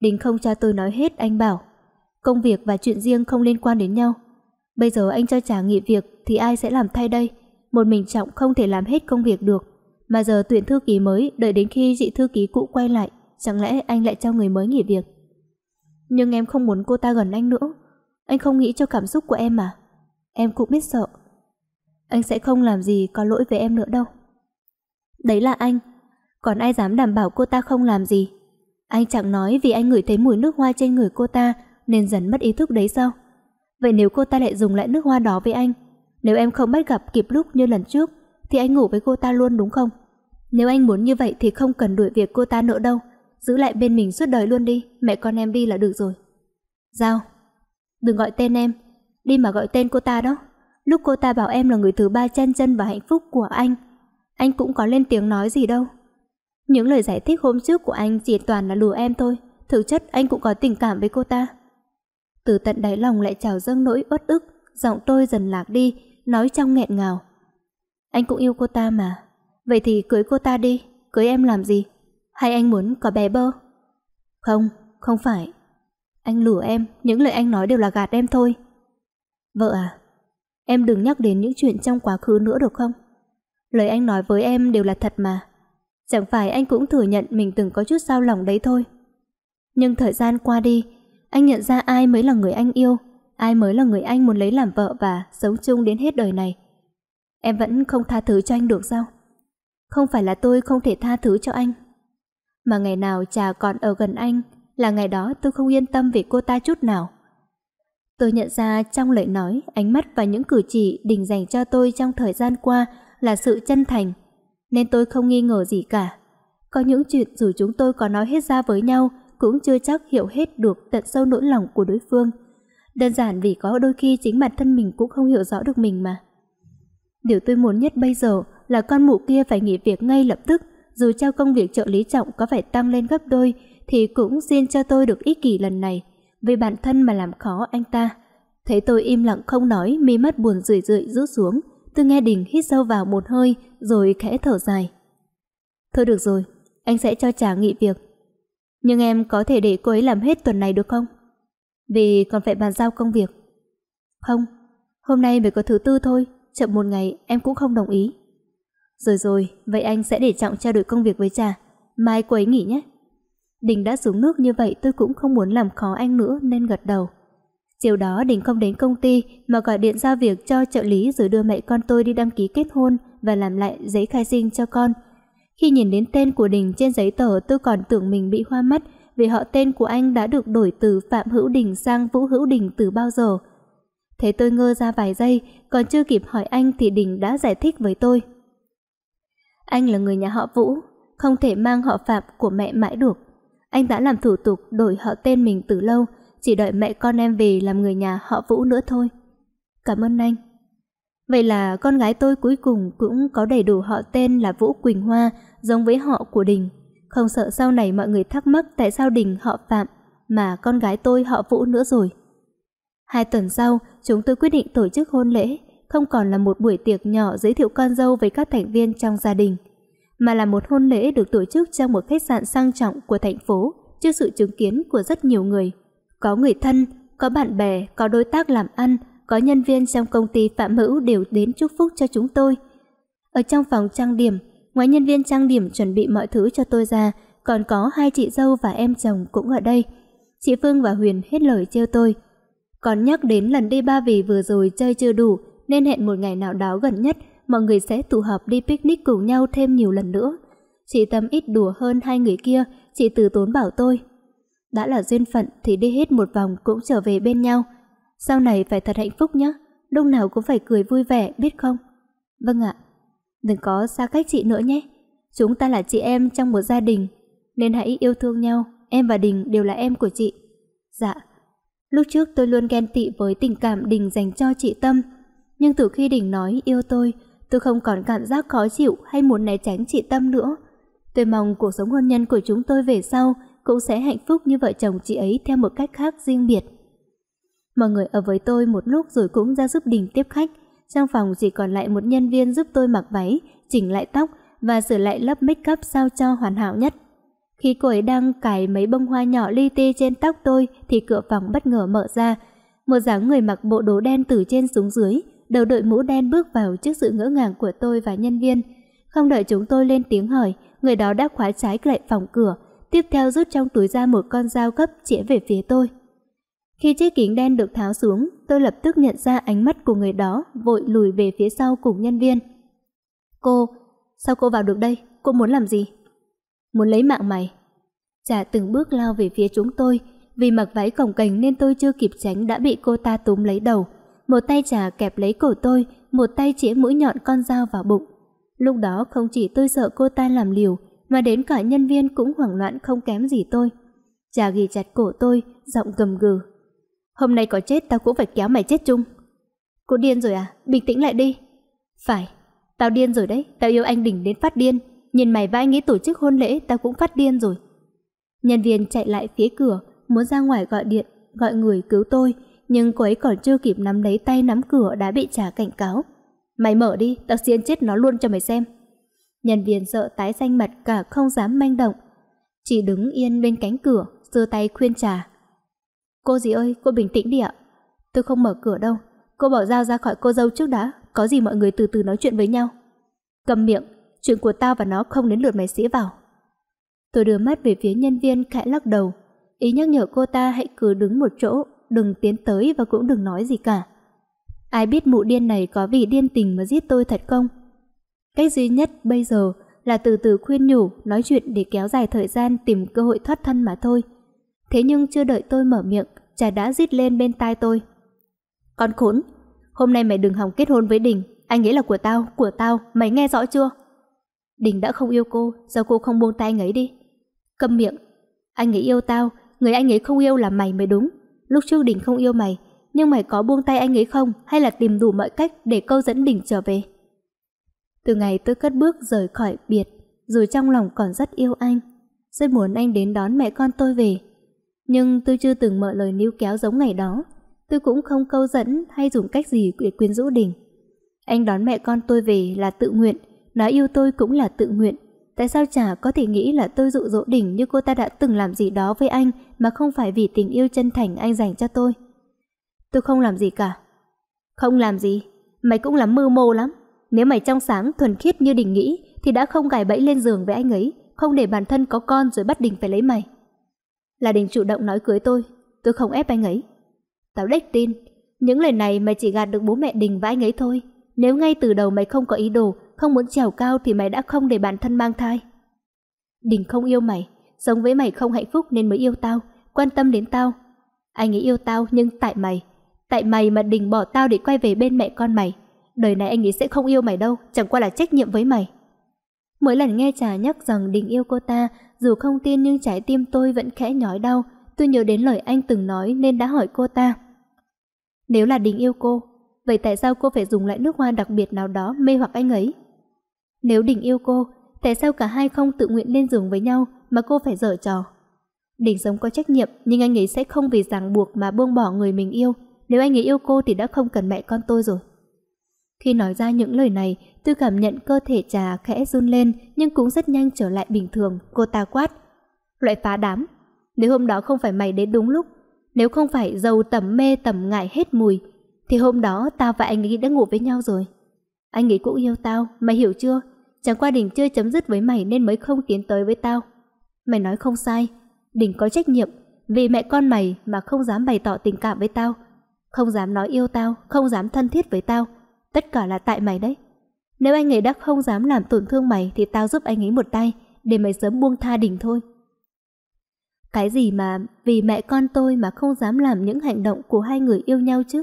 Đình không cho tôi nói hết anh bảo. Công việc và chuyện riêng không liên quan đến nhau. Bây giờ anh cho trả nghỉ việc thì ai sẽ làm thay đây? Một mình Trọng không thể làm hết công việc được. Mà giờ tuyển thư ký mới đợi đến khi chị thư ký cũ quay lại. Chẳng lẽ anh lại cho người mới nghỉ việc? Nhưng em không muốn cô ta gần anh nữa. Anh không nghĩ cho cảm xúc của em mà em cũng biết sợ. Anh sẽ không làm gì có lỗi với em nữa đâu. Đấy là anh, còn ai dám đảm bảo cô ta không làm gì? Anh chẳng nói vì anh ngửi thấy mùi nước hoa trên người cô ta nên dần mất ý thức đấy sao? Vậy nếu cô ta lại dùng lại nước hoa đó với anh, nếu em không bắt gặp kịp lúc như lần trước thì anh ngủ với cô ta luôn đúng không? Nếu anh muốn như vậy thì không cần đuổi việc cô ta nữa đâu, giữ lại bên mình suốt đời luôn đi, mẹ con em đi là được rồi. Giao, đừng gọi tên em, đi mà gọi tên cô ta đó. Lúc cô ta bảo em là người thứ ba chân chân và hạnh phúc của anh, anh cũng có lên tiếng nói gì đâu. Những lời giải thích hôm trước của anh chỉ toàn là lùa em thôi, thực chất anh cũng có tình cảm với cô ta. Từ tận đáy lòng lại trào dâng nỗi uất ức, giọng tôi dần lạc đi, nói trong nghẹn ngào. Anh cũng yêu cô ta mà, vậy thì cưới cô ta đi, cưới em làm gì? Hay anh muốn có bé bơ? Không, không phải. Anh lừa em, những lời anh nói đều là gạt em thôi. Vợ à, em đừng nhắc đến những chuyện trong quá khứ nữa được không? Lời anh nói với em đều là thật mà. Chẳng phải anh cũng thừa nhận mình từng có chút sao lòng đấy thôi. Nhưng thời gian qua đi, anh nhận ra ai mới là người anh yêu, ai mới là người anh muốn lấy làm vợ và sống chung đến hết đời này. Em vẫn không tha thứ cho anh được sao? Không phải là tôi không thể tha thứ cho anh. Mà ngày nào trà còn ở gần anh là ngày đó tôi không yên tâm về cô ta chút nào. Tôi nhận ra trong lời nói, ánh mắt và những cử chỉ Đình dành cho tôi trong thời gian qua là sự chân thành, nên tôi không nghi ngờ gì cả. Có những chuyện dù chúng tôi có nói hết ra với nhau cũng chưa chắc hiểu hết được tận sâu nỗi lòng của đối phương. Đơn giản vì có đôi khi chính bản thân mình cũng không hiểu rõ được mình mà. Điều tôi muốn nhất bây giờ là con mụ kia phải nghỉ việc ngay lập tức, dù cho công việc trợ lý trọng có phải tăng lên gấp đôi thì cũng xin cho tôi được ích kỷ lần này vì bản thân mà làm khó anh ta. Thấy tôi im lặng không nói, mi mắt buồn rười rượi rút xuống. Tôi nghe Đình hít sâu vào một hơi, rồi khẽ thở dài. Thôi được rồi, anh sẽ cho trả nghị việc. Nhưng em có thể để cô ấy làm hết tuần này được không? Vì còn phải bàn giao công việc. Không, hôm nay mới có thứ tư thôi, chậm một ngày em cũng không đồng ý. Rồi rồi, vậy anh sẽ để trọng trao đổi công việc với trà. Mai cô ấy nghỉ nhé. Đình đã xuống nước như vậy tôi cũng không muốn làm khó anh nữa nên gật đầu. Chiều đó Đình không đến công ty mà gọi điện giao việc cho trợ lý rồi đưa mẹ con tôi đi đăng ký kết hôn và làm lại giấy khai sinh cho con. Khi nhìn đến tên của Đình trên giấy tờ tôi còn tưởng mình bị hoa mắt vì họ tên của anh đã được đổi từ Phạm Hữu Đình sang Vũ Hữu Đình từ bao giờ. Thế tôi ngơ ra vài giây, còn chưa kịp hỏi anh thì Đình đã giải thích với tôi. Anh là người nhà họ Vũ, không thể mang họ Phạm của mẹ mãi được. Anh đã làm thủ tục đổi họ tên mình từ lâu, chỉ đợi mẹ con em về làm người nhà họ Vũ nữa thôi. Cảm ơn anh. Vậy là con gái tôi cuối cùng cũng có đầy đủ họ tên là Vũ Quỳnh Hoa, giống với họ của Đình. Không sợ sau này mọi người thắc mắc tại sao Đình họ Phạm mà con gái tôi họ Vũ nữa rồi. Hai tuần sau, chúng tôi quyết định tổ chức hôn lễ, không còn là một buổi tiệc nhỏ giới thiệu con dâu với các thành viên trong gia đình, mà là một hôn lễ được tổ chức trong một khách sạn sang trọng của thành phố trước sự chứng kiến của rất nhiều người. Có người thân, có bạn bè, có đối tác làm ăn, có nhân viên trong công ty Phạm Hữu đều đến chúc phúc cho chúng tôi. Ở trong phòng trang điểm, ngoài nhân viên trang điểm chuẩn bị mọi thứ cho tôi ra, còn có hai chị dâu và em chồng cũng ở đây. Chị Phương và Huyền hết lời trêu tôi. Còn nhắc đến lần đi Ba Vì vừa rồi chơi chưa đủ nên hẹn một ngày nào đó gần nhất mọi người sẽ tụ họp đi picnic cùng nhau thêm nhiều lần nữa. Chị Tâm ít đùa hơn hai người kia, chị từ tốn bảo tôi. Đã là duyên phận thì đi hết một vòng cũng trở về bên nhau. Sau này phải thật hạnh phúc nhé, lúc nào cũng phải cười vui vẻ, biết không? Vâng ạ, đừng có xa cách chị nữa nhé. Chúng ta là chị em trong một gia đình, nên hãy yêu thương nhau, em và Đình đều là em của chị. Dạ, lúc trước tôi luôn ghen tị với tình cảm Đình dành cho chị Tâm, nhưng từ khi Đình nói yêu tôi, Tôi không còn cảm giác khó chịu hay muốn né tránh chị Tâm nữa. Tôi mong cuộc sống hôn nhân của chúng tôi về sau cũng sẽ hạnh phúc như vợ chồng chị ấy theo một cách khác riêng biệt. Mọi người ở với tôi một lúc rồi cũng ra giúp đình tiếp khách. Trong phòng chỉ còn lại một nhân viên giúp tôi mặc váy, chỉnh lại tóc và sửa lại lớp make up sao cho hoàn hảo nhất. Khi cô ấy đang cài mấy bông hoa nhỏ li ti trên tóc tôi thì cửa phòng bất ngờ mở ra. Một dáng người mặc bộ đồ đen từ trên xuống dưới, đầu đội mũ đen bước vào trước sự ngỡ ngàng của tôi và nhân viên. Không đợi chúng tôi lên tiếng hỏi, người đó đã khóa trái lại phòng cửa, tiếp theo rút trong túi ra một con dao gấp chĩa về phía tôi. Khi chiếc kính đen được tháo xuống, tôi lập tức nhận ra ánh mắt của người đó vội lùi về phía sau cùng nhân viên. Cô, sao cô vào được đây? Cô muốn làm gì? Muốn lấy mạng mày. Chả từng bước lao về phía chúng tôi, vì mặc váy cổng cành nên tôi chưa kịp tránh đã bị cô ta túm lấy đầu một tay trà kẹp lấy cổ tôi, một tay chĩa mũi nhọn con dao vào bụng. Lúc đó không chỉ tôi sợ cô ta làm liều, mà đến cả nhân viên cũng hoảng loạn không kém gì tôi. Trà ghi chặt cổ tôi, giọng gầm gừ. Hôm nay có chết tao cũng phải kéo mày chết chung. Cô điên rồi à? Bình tĩnh lại đi. Phải, tao điên rồi đấy, tao yêu anh đỉnh đến phát điên. Nhìn mày và anh ấy tổ chức hôn lễ, tao cũng phát điên rồi. Nhân viên chạy lại phía cửa, muốn ra ngoài gọi điện, gọi người cứu tôi, nhưng cô ấy còn chưa kịp nắm lấy tay nắm cửa đã bị trả cảnh cáo. Mày mở đi, tao xiên chết nó luôn cho mày xem. Nhân viên sợ tái xanh mặt cả không dám manh động. Chỉ đứng yên bên cánh cửa, giơ tay khuyên trà. Cô gì ơi, cô bình tĩnh đi ạ. Tôi không mở cửa đâu. Cô bỏ dao ra khỏi cô dâu trước đã. Có gì mọi người từ từ nói chuyện với nhau. Cầm miệng, chuyện của tao và nó không đến lượt mày sĩ vào. Tôi đưa mắt về phía nhân viên khẽ lắc đầu. Ý nhắc nhở cô ta hãy cứ đứng một chỗ đừng tiến tới và cũng đừng nói gì cả. Ai biết mụ điên này có vì điên tình mà giết tôi thật không? Cách duy nhất bây giờ là từ từ khuyên nhủ, nói chuyện để kéo dài thời gian tìm cơ hội thoát thân mà thôi. Thế nhưng chưa đợi tôi mở miệng, chả đã rít lên bên tai tôi. Con khốn, hôm nay mày đừng hòng kết hôn với Đình, anh ấy là của tao, của tao, mày nghe rõ chưa? Đình đã không yêu cô, sao cô không buông tay anh ấy đi? Câm miệng, anh ấy yêu tao, người anh ấy không yêu là mày mới đúng. Lúc trước Đình không yêu mày, nhưng mày có buông tay anh ấy không hay là tìm đủ mọi cách để câu dẫn Đình trở về? Từ ngày tôi cất bước rời khỏi biệt, dù trong lòng còn rất yêu anh, rất muốn anh đến đón mẹ con tôi về. Nhưng tôi chưa từng mở lời níu kéo giống ngày đó, tôi cũng không câu dẫn hay dùng cách gì để quyến rũ Đình. Anh đón mẹ con tôi về là tự nguyện, nói yêu tôi cũng là tự nguyện, Tại sao chả có thể nghĩ là tôi dụ dỗ đỉnh như cô ta đã từng làm gì đó với anh mà không phải vì tình yêu chân thành anh dành cho tôi? Tôi không làm gì cả. Không làm gì? Mày cũng lắm mưu mô lắm. Nếu mày trong sáng, thuần khiết như đỉnh nghĩ thì đã không gài bẫy lên giường với anh ấy, không để bản thân có con rồi bắt đỉnh phải lấy mày. Là đỉnh chủ động nói cưới tôi, tôi không ép anh ấy. Tao đếch tin, những lời này mày chỉ gạt được bố mẹ đình và anh ấy thôi. Nếu ngay từ đầu mày không có ý đồ không muốn trèo cao thì mày đã không để bản thân mang thai. Đình không yêu mày, sống với mày không hạnh phúc nên mới yêu tao, quan tâm đến tao. Anh ấy yêu tao nhưng tại mày, tại mày mà Đình bỏ tao để quay về bên mẹ con mày. Đời này anh ấy sẽ không yêu mày đâu, chẳng qua là trách nhiệm với mày. Mỗi lần nghe trà nhắc rằng Đình yêu cô ta, dù không tin nhưng trái tim tôi vẫn khẽ nhói đau. Tôi nhớ đến lời anh từng nói nên đã hỏi cô ta. Nếu là Đình yêu cô, vậy tại sao cô phải dùng lại nước hoa đặc biệt nào đó mê hoặc anh ấy? Nếu Đình yêu cô, tại sao cả hai không tự nguyện lên giường với nhau mà cô phải dở trò? Đình sống có trách nhiệm nhưng anh ấy sẽ không vì ràng buộc mà buông bỏ người mình yêu. Nếu anh ấy yêu cô thì đã không cần mẹ con tôi rồi. Khi nói ra những lời này, tôi cảm nhận cơ thể trà khẽ run lên nhưng cũng rất nhanh trở lại bình thường, cô ta quát. Loại phá đám, nếu hôm đó không phải mày đến đúng lúc, nếu không phải dầu tầm mê tầm ngại hết mùi, thì hôm đó ta và anh ấy đã ngủ với nhau rồi. Anh ấy cũng yêu tao, mày hiểu chưa? Chẳng qua Đình chưa chấm dứt với mày nên mới không tiến tới với tao. Mày nói không sai, Đình có trách nhiệm, vì mẹ con mày mà không dám bày tỏ tình cảm với tao. Không dám nói yêu tao, không dám thân thiết với tao. Tất cả là tại mày đấy. Nếu anh ấy đã không dám làm tổn thương mày thì tao giúp anh ấy một tay, để mày sớm buông tha Đình thôi. Cái gì mà vì mẹ con tôi mà không dám làm những hành động của hai người yêu nhau chứ?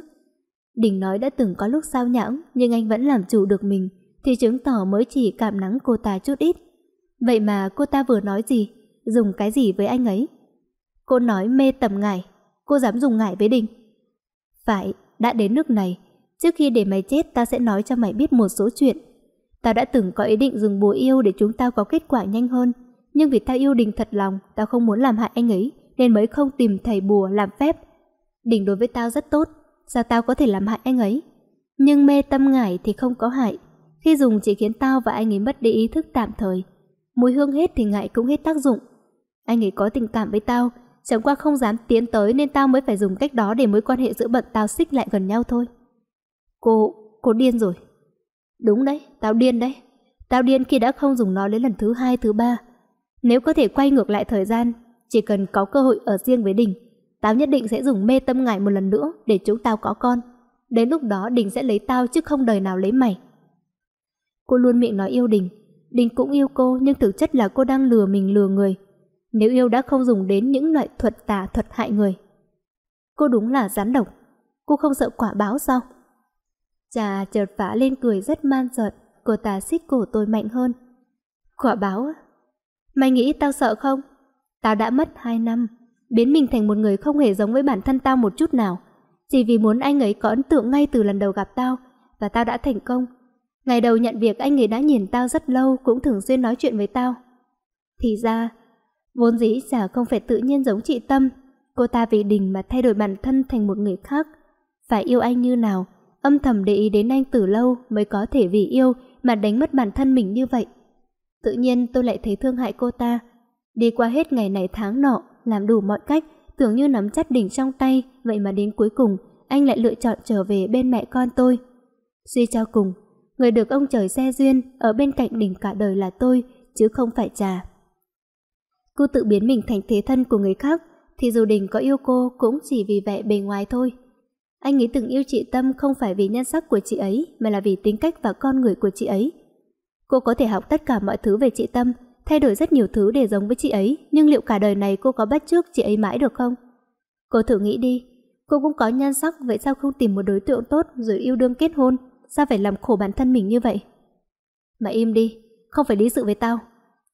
Đình nói đã từng có lúc sao nhãng nhưng anh vẫn làm chủ được mình thì chứng tỏ mới chỉ cảm nắng cô ta chút ít. Vậy mà cô ta vừa nói gì? Dùng cái gì với anh ấy? Cô nói mê tầm ngải. Cô dám dùng ngải với Đình. Phải, đã đến nước này. Trước khi để mày chết ta sẽ nói cho mày biết một số chuyện. Tao đã từng có ý định dùng bùa yêu để chúng tao có kết quả nhanh hơn. Nhưng vì tao yêu Đình thật lòng, tao không muốn làm hại anh ấy nên mới không tìm thầy bùa làm phép. Đình đối với tao rất tốt, Sao tao có thể làm hại anh ấy Nhưng mê tâm ngải thì không có hại Khi dùng chỉ khiến tao và anh ấy mất đi ý thức tạm thời Mùi hương hết thì ngại cũng hết tác dụng Anh ấy có tình cảm với tao Chẳng qua không dám tiến tới Nên tao mới phải dùng cách đó để mối quan hệ giữa bận tao xích lại gần nhau thôi Cô, cô điên rồi Đúng đấy, tao điên đấy Tao điên khi đã không dùng nó đến lần thứ hai, thứ ba Nếu có thể quay ngược lại thời gian Chỉ cần có cơ hội ở riêng với Đình Tao nhất định sẽ dùng mê tâm ngải một lần nữa để chúng tao có con. Đến lúc đó Đình sẽ lấy tao chứ không đời nào lấy mày. Cô luôn miệng nói yêu Đình. Đình cũng yêu cô nhưng thực chất là cô đang lừa mình lừa người. Nếu yêu đã không dùng đến những loại thuật tà thuật hại người. Cô đúng là rắn độc. Cô không sợ quả báo sao? Trà chợt phá lên cười rất man giợt. Cô ta xít cổ tôi mạnh hơn. Quả báo Mày nghĩ tao sợ không? Tao đã mất 2 năm biến mình thành một người không hề giống với bản thân tao một chút nào. Chỉ vì muốn anh ấy có ấn tượng ngay từ lần đầu gặp tao, và tao đã thành công. Ngày đầu nhận việc anh ấy đã nhìn tao rất lâu, cũng thường xuyên nói chuyện với tao. Thì ra, vốn dĩ chả không phải tự nhiên giống chị Tâm, cô ta vì đình mà thay đổi bản thân thành một người khác. Phải yêu anh như nào, âm thầm để ý đến anh từ lâu mới có thể vì yêu mà đánh mất bản thân mình như vậy. Tự nhiên tôi lại thấy thương hại cô ta, đi qua hết ngày này tháng nọ làm đủ mọi cách, tưởng như nắm chắt đỉnh trong tay, vậy mà đến cuối cùng, anh lại lựa chọn trở về bên mẹ con tôi. Suy cho cùng, người được ông trời xe duyên, ở bên cạnh đỉnh cả đời là tôi, chứ không phải trà. Cô tự biến mình thành thế thân của người khác, thì dù đỉnh có yêu cô cũng chỉ vì vẻ bề ngoài thôi. Anh ấy từng yêu chị Tâm không phải vì nhân sắc của chị ấy, mà là vì tính cách và con người của chị ấy. Cô có thể học tất cả mọi thứ về chị Tâm, thay đổi rất nhiều thứ để giống với chị ấy, nhưng liệu cả đời này cô có bắt chước chị ấy mãi được không? Cô thử nghĩ đi, cô cũng có nhan sắc, vậy sao không tìm một đối tượng tốt rồi yêu đương kết hôn? Sao phải làm khổ bản thân mình như vậy? Mà im đi, không phải lý sự với tao.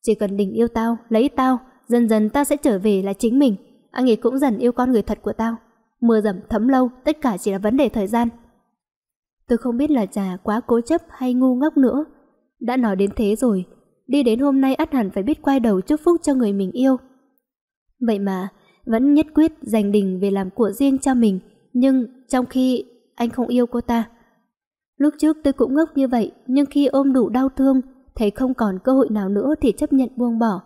Chỉ cần tình yêu tao, lấy tao, dần dần tao sẽ trở về là chính mình. Anh ấy cũng dần yêu con người thật của tao. Mưa dầm thấm lâu, tất cả chỉ là vấn đề thời gian. Tôi không biết là trà quá cố chấp hay ngu ngốc nữa. Đã nói đến thế rồi, đi đến hôm nay ắt hẳn phải biết quay đầu chúc phúc cho người mình yêu. Vậy mà, vẫn nhất quyết giành đình về làm của riêng cho mình, nhưng trong khi anh không yêu cô ta. Lúc trước tôi cũng ngốc như vậy, nhưng khi ôm đủ đau thương, thấy không còn cơ hội nào nữa thì chấp nhận buông bỏ.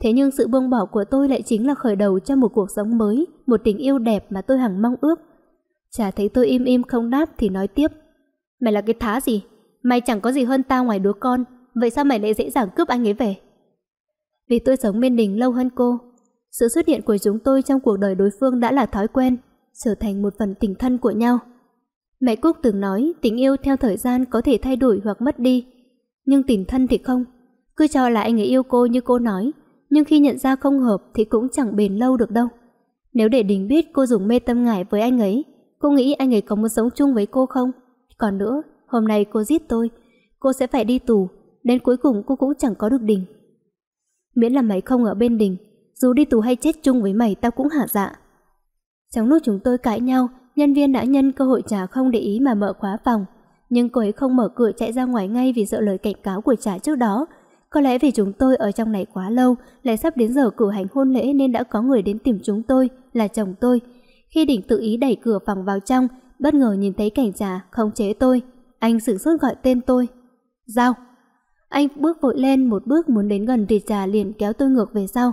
Thế nhưng sự buông bỏ của tôi lại chính là khởi đầu cho một cuộc sống mới, một tình yêu đẹp mà tôi hằng mong ước. Chả thấy tôi im im không đáp thì nói tiếp. Mày là cái thá gì? Mày chẳng có gì hơn tao ngoài đứa con, Vậy sao mày lại dễ dàng cướp anh ấy về? Vì tôi sống bên đình lâu hơn cô. Sự xuất hiện của chúng tôi trong cuộc đời đối phương đã là thói quen, trở thành một phần tình thân của nhau. Mẹ Cúc từng nói tình yêu theo thời gian có thể thay đổi hoặc mất đi, nhưng tình thân thì không. Cứ cho là anh ấy yêu cô như cô nói, nhưng khi nhận ra không hợp thì cũng chẳng bền lâu được đâu. Nếu để Đình biết cô dùng mê tâm ngải với anh ấy, cô nghĩ anh ấy có muốn sống chung với cô không? Còn nữa, hôm nay cô giết tôi, cô sẽ phải đi tù, Đến cuối cùng cô cũng chẳng có được đình Miễn là mày không ở bên đình Dù đi tù hay chết chung với mày tao cũng hạ dạ Trong lúc chúng tôi cãi nhau Nhân viên đã nhân cơ hội trả không để ý mà mở khóa phòng Nhưng cô ấy không mở cửa chạy ra ngoài ngay Vì sợ lời cảnh cáo của trả trước đó Có lẽ vì chúng tôi ở trong này quá lâu Lại sắp đến giờ cử hành hôn lễ Nên đã có người đến tìm chúng tôi Là chồng tôi Khi đỉnh tự ý đẩy cửa phòng vào trong Bất ngờ nhìn thấy cảnh trà không chế tôi Anh sử sốt gọi tên tôi Giao anh bước vội lên một bước muốn đến gần thì trà liền kéo tôi ngược về sau.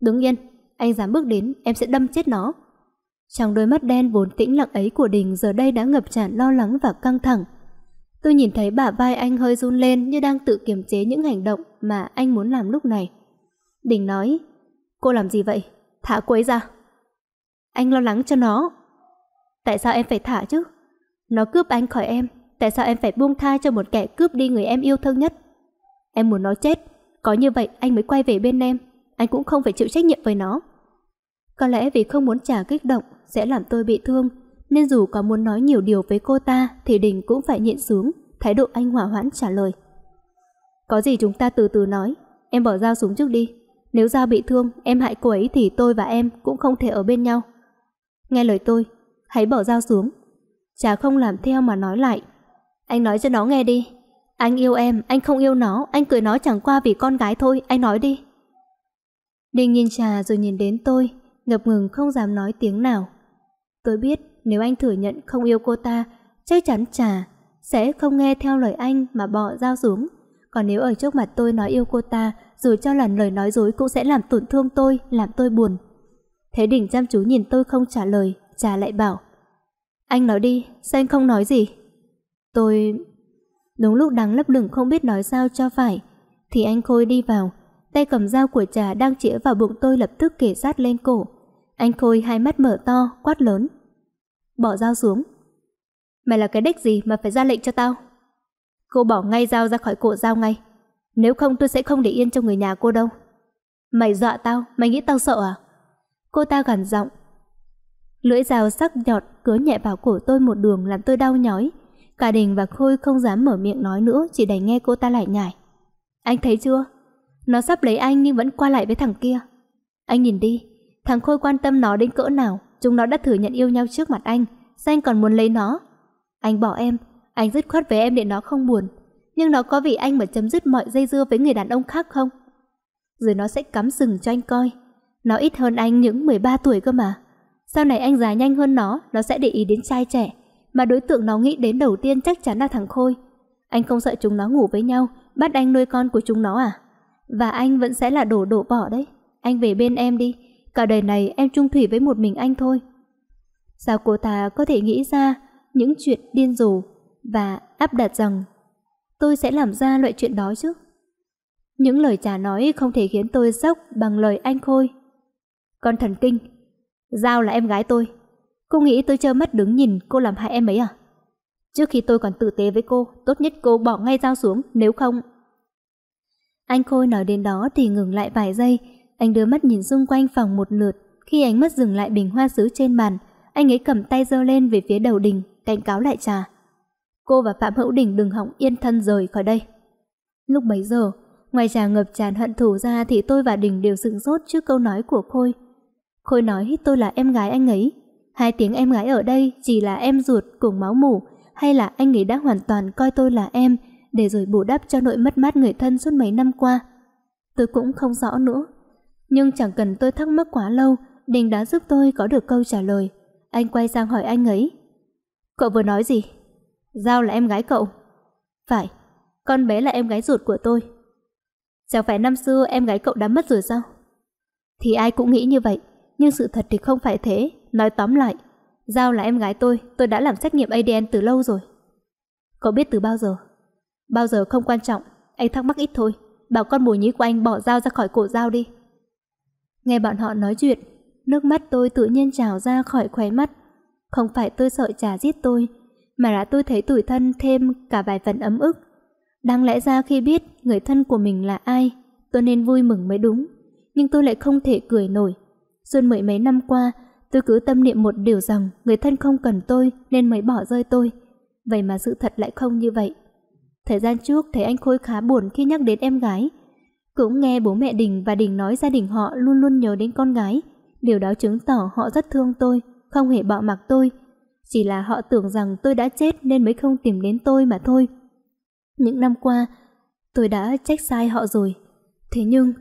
Đứng yên, anh dám bước đến, em sẽ đâm chết nó. Trong đôi mắt đen vốn tĩnh lặng ấy của Đình giờ đây đã ngập tràn lo lắng và căng thẳng. Tôi nhìn thấy bả vai anh hơi run lên như đang tự kiềm chế những hành động mà anh muốn làm lúc này. Đình nói, cô làm gì vậy? Thả cô ấy ra. Anh lo lắng cho nó. Tại sao em phải thả chứ? Nó cướp anh khỏi em, tại sao em phải buông tha cho một kẻ cướp đi người em yêu thương nhất? Em muốn nó chết, có như vậy anh mới quay về bên em, anh cũng không phải chịu trách nhiệm với nó. Có lẽ vì không muốn trả kích động sẽ làm tôi bị thương, nên dù có muốn nói nhiều điều với cô ta thì Đình cũng phải nhịn xuống, thái độ anh hỏa hoãn trả lời. Có gì chúng ta từ từ nói, em bỏ dao xuống trước đi. Nếu dao bị thương, em hại cô ấy thì tôi và em cũng không thể ở bên nhau. Nghe lời tôi, hãy bỏ dao xuống. Chả không làm theo mà nói lại. Anh nói cho nó nghe đi, anh yêu em, anh không yêu nó, anh cười nó chẳng qua vì con gái thôi, anh nói đi. đinh nhìn trà rồi nhìn đến tôi, ngập ngừng không dám nói tiếng nào. Tôi biết nếu anh thừa nhận không yêu cô ta, chắc chắn trà sẽ không nghe theo lời anh mà bỏ dao xuống. Còn nếu ở trước mặt tôi nói yêu cô ta, dù cho là lời nói dối cũng sẽ làm tổn thương tôi, làm tôi buồn. Thế đỉnh chăm chú nhìn tôi không trả lời, trà lại bảo. Anh nói đi, sao anh không nói gì? Tôi... Đúng lúc đang lấp lửng không biết nói sao cho phải Thì anh Khôi đi vào Tay cầm dao của trà đang chĩa vào bụng tôi lập tức kể sát lên cổ Anh Khôi hai mắt mở to, quát lớn Bỏ dao xuống Mày là cái đếch gì mà phải ra lệnh cho tao Cô bỏ ngay dao ra khỏi cổ dao ngay Nếu không tôi sẽ không để yên cho người nhà cô đâu Mày dọa tao, mày nghĩ tao sợ à Cô ta gằn giọng Lưỡi dao sắc nhọt cứa nhẹ vào cổ tôi một đường làm tôi đau nhói Cả Đình và Khôi không dám mở miệng nói nữa Chỉ đành nghe cô ta lại nhải Anh thấy chưa? Nó sắp lấy anh nhưng vẫn qua lại với thằng kia Anh nhìn đi Thằng Khôi quan tâm nó đến cỡ nào Chúng nó đã thử nhận yêu nhau trước mặt anh Sao anh còn muốn lấy nó? Anh bỏ em Anh dứt khoát với em để nó không buồn Nhưng nó có vì anh mà chấm dứt mọi dây dưa với người đàn ông khác không? Rồi nó sẽ cắm sừng cho anh coi Nó ít hơn anh những 13 tuổi cơ mà Sau này anh già nhanh hơn nó Nó sẽ để ý đến trai trẻ mà đối tượng nó nghĩ đến đầu tiên chắc chắn là thằng Khôi. Anh không sợ chúng nó ngủ với nhau, bắt anh nuôi con của chúng nó à? Và anh vẫn sẽ là đổ đổ bỏ đấy. Anh về bên em đi, cả đời này em trung thủy với một mình anh thôi. Sao cô ta có thể nghĩ ra những chuyện điên rồ và áp đặt rằng tôi sẽ làm ra loại chuyện đó chứ? Những lời trả nói không thể khiến tôi sốc bằng lời anh Khôi. Con thần kinh, Giao là em gái tôi, Cô nghĩ tôi trơ mắt đứng nhìn cô làm hại em ấy à? Trước khi tôi còn tử tế với cô, tốt nhất cô bỏ ngay dao xuống, nếu không... Anh Khôi nói đến đó thì ngừng lại vài giây, anh đưa mắt nhìn xung quanh phòng một lượt, khi ánh mắt dừng lại bình hoa sứ trên bàn, anh ấy cầm tay giơ lên về phía đầu đình, cảnh cáo lại trà. Cô và Phạm Hữu Đình đừng hỏng yên thân rời khỏi đây. Lúc bấy giờ, ngoài trà ngập tràn hận thù ra thì tôi và Đình đều sững sốt trước câu nói của Khôi. Khôi nói tôi là em gái anh ấy, Hai tiếng em gái ở đây chỉ là em ruột cùng máu mủ, hay là anh ấy đã hoàn toàn coi tôi là em, để rồi bù đắp cho nỗi mất mát người thân suốt mấy năm qua. Tôi cũng không rõ nữa. Nhưng chẳng cần tôi thắc mắc quá lâu, Đình đã giúp tôi có được câu trả lời. Anh quay sang hỏi anh ấy. Cậu vừa nói gì? Giao là em gái cậu. Phải, con bé là em gái ruột của tôi. Chẳng phải năm xưa em gái cậu đã mất rồi sao? Thì ai cũng nghĩ như vậy, nhưng sự thật thì không phải thế. Nói tóm lại, Giao là em gái tôi, tôi đã làm xét nghiệm ADN từ lâu rồi. Cậu biết từ bao giờ? Bao giờ không quan trọng, anh thắc mắc ít thôi. Bảo con mồi nhí của anh bỏ dao ra khỏi cổ dao đi. Nghe bọn họ nói chuyện, nước mắt tôi tự nhiên trào ra khỏi khóe mắt. Không phải tôi sợ trà giết tôi, mà là tôi thấy tủi thân thêm cả vài phần ấm ức. Đáng lẽ ra khi biết người thân của mình là ai, tôi nên vui mừng mới đúng. Nhưng tôi lại không thể cười nổi. Xuân mười mấy năm qua, Tôi cứ tâm niệm một điều rằng người thân không cần tôi nên mới bỏ rơi tôi. Vậy mà sự thật lại không như vậy. Thời gian trước thấy anh Khôi khá buồn khi nhắc đến em gái. Cũng nghe bố mẹ Đình và Đình nói gia đình họ luôn luôn nhớ đến con gái. Điều đó chứng tỏ họ rất thương tôi, không hề bỏ mặc tôi. Chỉ là họ tưởng rằng tôi đã chết nên mới không tìm đến tôi mà thôi. Những năm qua, tôi đã trách sai họ rồi. Thế nhưng,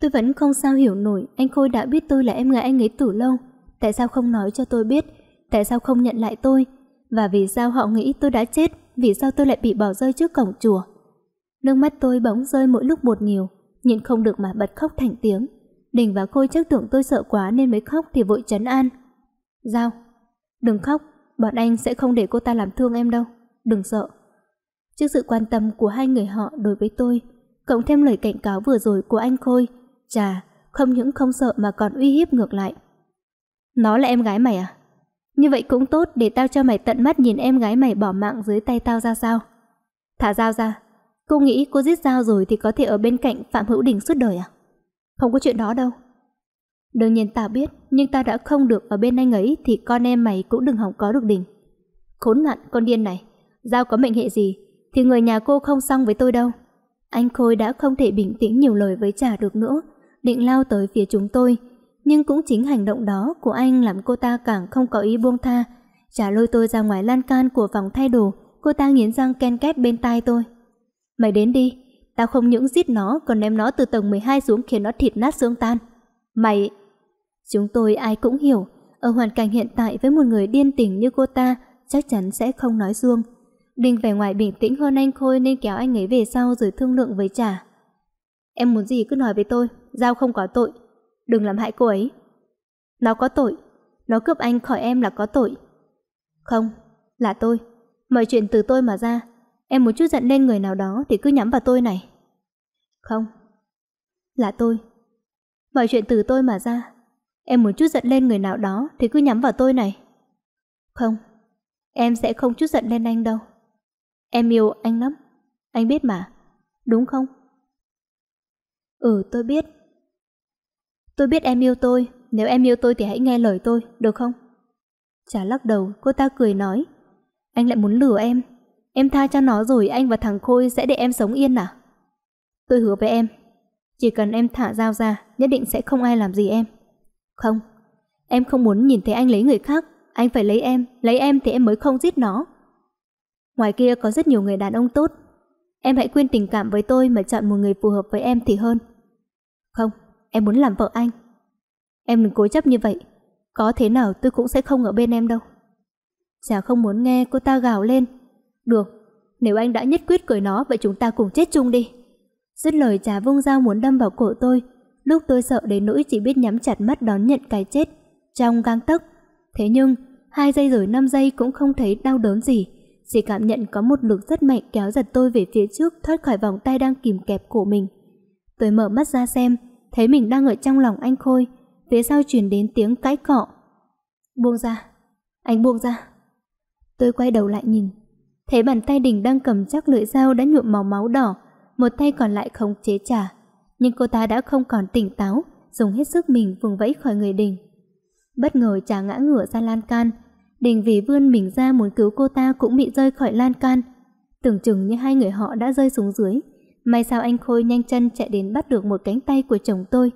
tôi vẫn không sao hiểu nổi anh Khôi đã biết tôi là em gái anh ấy từ lâu Tại sao không nói cho tôi biết? Tại sao không nhận lại tôi? Và vì sao họ nghĩ tôi đã chết? Vì sao tôi lại bị bỏ rơi trước cổng chùa? Nước mắt tôi bóng rơi mỗi lúc một nhiều, nhịn không được mà bật khóc thành tiếng. Đình và Khôi chắc tưởng tôi sợ quá nên mới khóc thì vội chấn an. Giao, đừng khóc, bọn anh sẽ không để cô ta làm thương em đâu, đừng sợ. Trước sự quan tâm của hai người họ đối với tôi, cộng thêm lời cảnh cáo vừa rồi của anh Khôi, chà, không những không sợ mà còn uy hiếp ngược lại. Nó là em gái mày à? Như vậy cũng tốt để tao cho mày tận mắt nhìn em gái mày bỏ mạng dưới tay tao ra sao. Thả dao ra. Cô nghĩ cô giết dao rồi thì có thể ở bên cạnh Phạm Hữu Đình suốt đời à? Không có chuyện đó đâu. Đương nhiên tao biết, nhưng tao đã không được ở bên anh ấy thì con em mày cũng đừng hỏng có được Đình. Khốn nạn con điên này, dao có mệnh hệ gì thì người nhà cô không xong với tôi đâu. Anh Khôi đã không thể bình tĩnh nhiều lời với trả được nữa, định lao tới phía chúng tôi nhưng cũng chính hành động đó của anh làm cô ta càng không có ý buông tha. Trả lôi tôi ra ngoài lan can của phòng thay đồ, cô ta nghiến răng ken két bên tai tôi. Mày đến đi, tao không những giết nó còn ném nó từ tầng 12 xuống khiến nó thịt nát xương tan. Mày... Chúng tôi ai cũng hiểu, ở hoàn cảnh hiện tại với một người điên tình như cô ta chắc chắn sẽ không nói xuông. Đinh vẻ ngoài bình tĩnh hơn anh Khôi nên kéo anh ấy về sau rồi thương lượng với trả. Em muốn gì cứ nói với tôi, Giao không có tội, Đừng làm hại cô ấy. Nó có tội. Nó cướp anh khỏi em là có tội. Không, là tôi. Mọi chuyện từ tôi mà ra. Em muốn chút giận lên người nào đó thì cứ nhắm vào tôi này. Không, là tôi. Mọi chuyện từ tôi mà ra. Em muốn chút giận lên người nào đó thì cứ nhắm vào tôi này. Không, em sẽ không chút giận lên anh đâu. Em yêu anh lắm. Anh biết mà, đúng không? Ừ, tôi biết. Tôi biết em yêu tôi, nếu em yêu tôi thì hãy nghe lời tôi, được không? Chả lắc đầu, cô ta cười nói Anh lại muốn lừa em Em tha cho nó rồi anh và thằng Khôi sẽ để em sống yên à? Tôi hứa với em Chỉ cần em thả dao ra Nhất định sẽ không ai làm gì em Không, em không muốn nhìn thấy anh lấy người khác Anh phải lấy em, lấy em thì em mới không giết nó Ngoài kia có rất nhiều người đàn ông tốt Em hãy quên tình cảm với tôi Mà chọn một người phù hợp với em thì hơn Không, em muốn làm vợ anh. Em đừng cố chấp như vậy, có thế nào tôi cũng sẽ không ở bên em đâu. Chả không muốn nghe cô ta gào lên. Được, nếu anh đã nhất quyết cưới nó, vậy chúng ta cùng chết chung đi. Dứt lời trà vung dao muốn đâm vào cổ tôi, lúc tôi sợ đến nỗi chỉ biết nhắm chặt mắt đón nhận cái chết, trong gang tấc. Thế nhưng, hai giây rồi năm giây cũng không thấy đau đớn gì, chỉ cảm nhận có một lực rất mạnh kéo giật tôi về phía trước thoát khỏi vòng tay đang kìm kẹp cổ mình. Tôi mở mắt ra xem, thấy mình đang ở trong lòng anh Khôi, phía sau truyền đến tiếng cãi cọ. Buông ra, anh buông ra. Tôi quay đầu lại nhìn, thấy bàn tay Đình đang cầm chắc lưỡi dao đã nhuộm màu máu đỏ, một tay còn lại không chế trả. Nhưng cô ta đã không còn tỉnh táo, dùng hết sức mình vùng vẫy khỏi người Đình. Bất ngờ trả ngã ngửa ra lan can, Đình vì vươn mình ra muốn cứu cô ta cũng bị rơi khỏi lan can. Tưởng chừng như hai người họ đã rơi xuống dưới, May sao anh Khôi nhanh chân chạy đến bắt được một cánh tay của chồng tôi.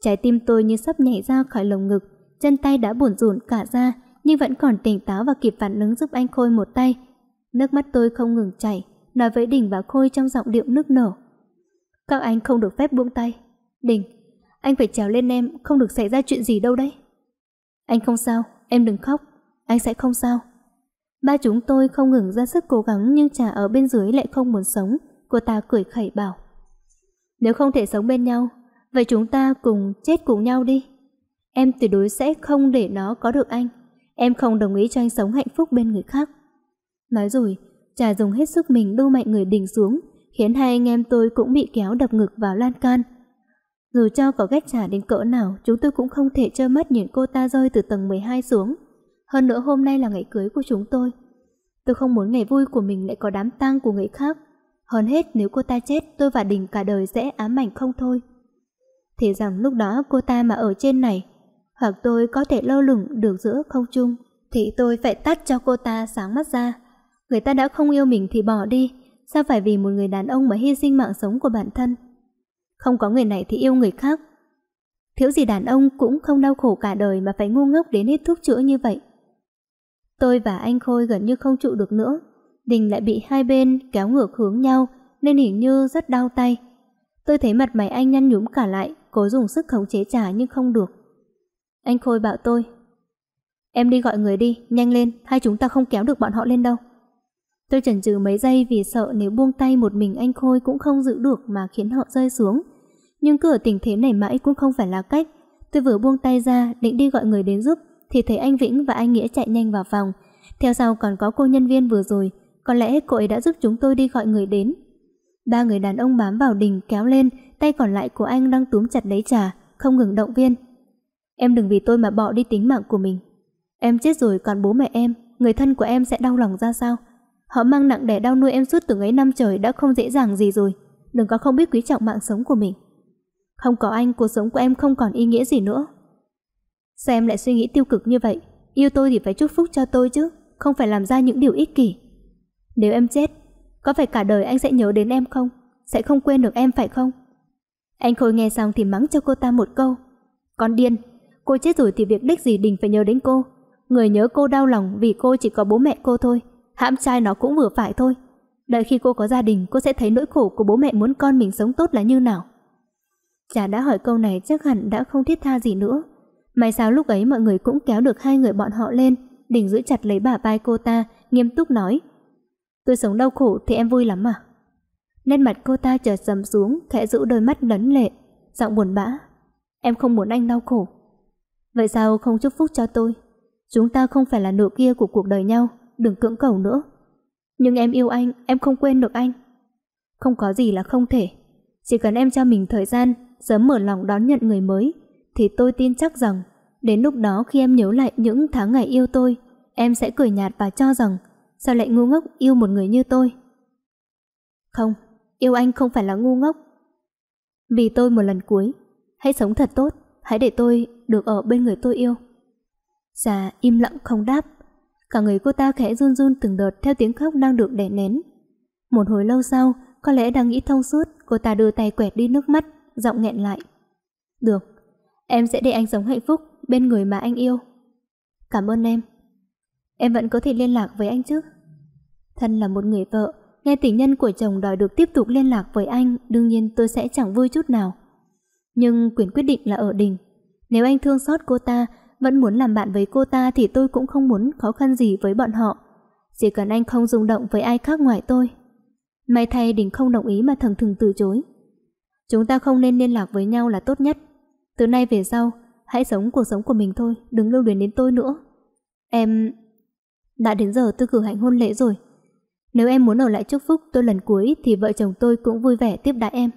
Trái tim tôi như sắp nhảy ra khỏi lồng ngực, chân tay đã buồn rủn cả ra, nhưng vẫn còn tỉnh táo và kịp phản ứng giúp anh Khôi một tay. Nước mắt tôi không ngừng chảy, nói với Đình và Khôi trong giọng điệu nước nở. Các anh không được phép buông tay. Đình, anh phải trèo lên em, không được xảy ra chuyện gì đâu đấy. Anh không sao, em đừng khóc, anh sẽ không sao. Ba chúng tôi không ngừng ra sức cố gắng nhưng trà ở bên dưới lại không muốn sống. Cô ta cười khẩy bảo Nếu không thể sống bên nhau Vậy chúng ta cùng chết cùng nhau đi Em tuyệt đối sẽ không để nó có được anh Em không đồng ý cho anh sống hạnh phúc bên người khác Nói rồi Trà dùng hết sức mình đu mạnh người đình xuống Khiến hai anh em tôi cũng bị kéo đập ngực vào lan can Dù cho có ghét trả đến cỡ nào Chúng tôi cũng không thể trơ mắt nhìn cô ta rơi từ tầng 12 xuống Hơn nữa hôm nay là ngày cưới của chúng tôi Tôi không muốn ngày vui của mình lại có đám tang của người khác hơn hết nếu cô ta chết tôi và Đình cả đời sẽ ám ảnh không thôi. thế rằng lúc đó cô ta mà ở trên này, hoặc tôi có thể lơ lửng được giữa không trung, thì tôi phải tắt cho cô ta sáng mắt ra. Người ta đã không yêu mình thì bỏ đi, sao phải vì một người đàn ông mà hy sinh mạng sống của bản thân. Không có người này thì yêu người khác. Thiếu gì đàn ông cũng không đau khổ cả đời mà phải ngu ngốc đến hết thuốc chữa như vậy. Tôi và anh Khôi gần như không trụ được nữa đình lại bị hai bên kéo ngược hướng nhau nên hình như rất đau tay. Tôi thấy mặt mày anh nhăn nhúm cả lại, cố dùng sức khống chế trả nhưng không được. Anh Khôi bảo tôi. Em đi gọi người đi, nhanh lên, hai chúng ta không kéo được bọn họ lên đâu. Tôi chần chừ mấy giây vì sợ nếu buông tay một mình anh Khôi cũng không giữ được mà khiến họ rơi xuống. Nhưng cứ ở tình thế này mãi cũng không phải là cách. Tôi vừa buông tay ra, định đi gọi người đến giúp, thì thấy anh Vĩnh và anh Nghĩa chạy nhanh vào phòng. Theo sau còn có cô nhân viên vừa rồi, có lẽ cô ấy đã giúp chúng tôi đi gọi người đến. Ba người đàn ông bám vào đình kéo lên, tay còn lại của anh đang túm chặt lấy trà, không ngừng động viên. Em đừng vì tôi mà bỏ đi tính mạng của mình. Em chết rồi còn bố mẹ em, người thân của em sẽ đau lòng ra sao? Họ mang nặng đẻ đau nuôi em suốt từng ấy năm trời đã không dễ dàng gì rồi. Đừng có không biết quý trọng mạng sống của mình. Không có anh, cuộc sống của em không còn ý nghĩa gì nữa. Sao em lại suy nghĩ tiêu cực như vậy? Yêu tôi thì phải chúc phúc cho tôi chứ, không phải làm ra những điều ích kỷ. Nếu em chết, có phải cả đời anh sẽ nhớ đến em không? Sẽ không quên được em phải không? Anh Khôi nghe xong thì mắng cho cô ta một câu. Con điên, cô chết rồi thì việc đích gì đình phải nhớ đến cô. Người nhớ cô đau lòng vì cô chỉ có bố mẹ cô thôi. Hãm trai nó cũng vừa phải thôi. Đợi khi cô có gia đình, cô sẽ thấy nỗi khổ của bố mẹ muốn con mình sống tốt là như nào. Chả đã hỏi câu này chắc hẳn đã không thiết tha gì nữa. May sao lúc ấy mọi người cũng kéo được hai người bọn họ lên, đỉnh giữ chặt lấy bả vai cô ta, nghiêm túc nói. Tôi sống đau khổ thì em vui lắm à? Nét mặt cô ta chợt sầm xuống, khẽ giữ đôi mắt lấn lệ, giọng buồn bã. Em không muốn anh đau khổ. Vậy sao không chúc phúc cho tôi? Chúng ta không phải là nửa kia của cuộc đời nhau, đừng cưỡng cầu nữa. Nhưng em yêu anh, em không quên được anh. Không có gì là không thể. Chỉ cần em cho mình thời gian, sớm mở lòng đón nhận người mới, thì tôi tin chắc rằng, đến lúc đó khi em nhớ lại những tháng ngày yêu tôi, em sẽ cười nhạt và cho rằng Sao lại ngu ngốc yêu một người như tôi Không Yêu anh không phải là ngu ngốc Vì tôi một lần cuối Hãy sống thật tốt Hãy để tôi được ở bên người tôi yêu Già im lặng không đáp Cả người cô ta khẽ run run từng đợt Theo tiếng khóc đang được đè nén Một hồi lâu sau Có lẽ đang nghĩ thông suốt Cô ta đưa tay quẹt đi nước mắt Giọng nghẹn lại Được Em sẽ để anh sống hạnh phúc Bên người mà anh yêu Cảm ơn em Em vẫn có thể liên lạc với anh chứ Thân là một người vợ, nghe tình nhân của chồng đòi được tiếp tục liên lạc với anh, đương nhiên tôi sẽ chẳng vui chút nào. Nhưng quyền quyết định là ở đình. Nếu anh thương xót cô ta, vẫn muốn làm bạn với cô ta thì tôi cũng không muốn khó khăn gì với bọn họ. Chỉ cần anh không rung động với ai khác ngoài tôi. May thay Đình không đồng ý mà thần thường từ chối. Chúng ta không nên liên lạc với nhau là tốt nhất. Từ nay về sau, hãy sống cuộc sống của mình thôi, đừng lưu luyến đến tôi nữa. Em... Đã đến giờ tôi cử hành hôn lễ rồi, nếu em muốn ở lại chúc phúc tôi lần cuối thì vợ chồng tôi cũng vui vẻ tiếp đãi em.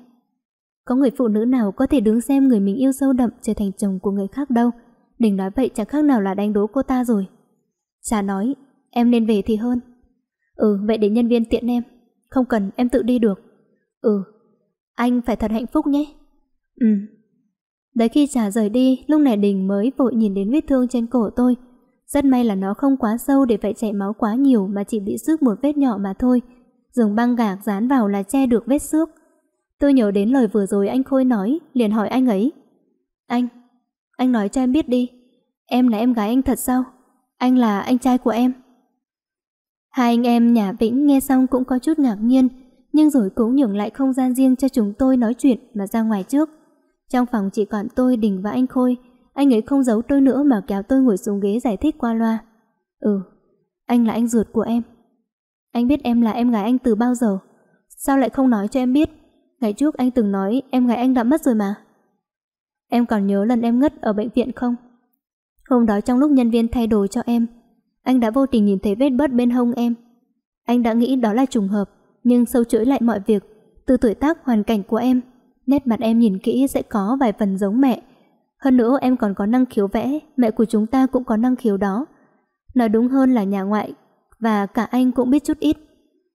Có người phụ nữ nào có thể đứng xem người mình yêu sâu đậm trở thành chồng của người khác đâu. Đình nói vậy chẳng khác nào là đánh đố cô ta rồi. Trà nói, em nên về thì hơn. Ừ, vậy để nhân viên tiện em. Không cần, em tự đi được. Ừ, anh phải thật hạnh phúc nhé. Ừ. Đấy khi Trà rời đi, lúc này Đình mới vội nhìn đến vết thương trên cổ tôi. Rất may là nó không quá sâu để phải chảy máu quá nhiều mà chỉ bị xước một vết nhỏ mà thôi. Dùng băng gạc dán vào là che được vết xước. Tôi nhớ đến lời vừa rồi anh Khôi nói, liền hỏi anh ấy. Anh, anh nói cho em biết đi. Em là em gái anh thật sao? Anh là anh trai của em. Hai anh em nhà Vĩnh nghe xong cũng có chút ngạc nhiên, nhưng rồi cũng nhường lại không gian riêng cho chúng tôi nói chuyện mà ra ngoài trước. Trong phòng chỉ còn tôi, Đình và anh Khôi, anh ấy không giấu tôi nữa mà kéo tôi ngồi xuống ghế giải thích qua loa. Ừ, anh là anh ruột của em. Anh biết em là em gái anh từ bao giờ. Sao lại không nói cho em biết? Ngày trước anh từng nói em gái anh đã mất rồi mà. Em còn nhớ lần em ngất ở bệnh viện không? Hôm đó trong lúc nhân viên thay đồ cho em, anh đã vô tình nhìn thấy vết bớt bên hông em. Anh đã nghĩ đó là trùng hợp, nhưng sâu chuỗi lại mọi việc, từ tuổi tác hoàn cảnh của em, nét mặt em nhìn kỹ sẽ có vài phần giống mẹ, hơn nữa em còn có năng khiếu vẽ, mẹ của chúng ta cũng có năng khiếu đó. Nói đúng hơn là nhà ngoại, và cả anh cũng biết chút ít.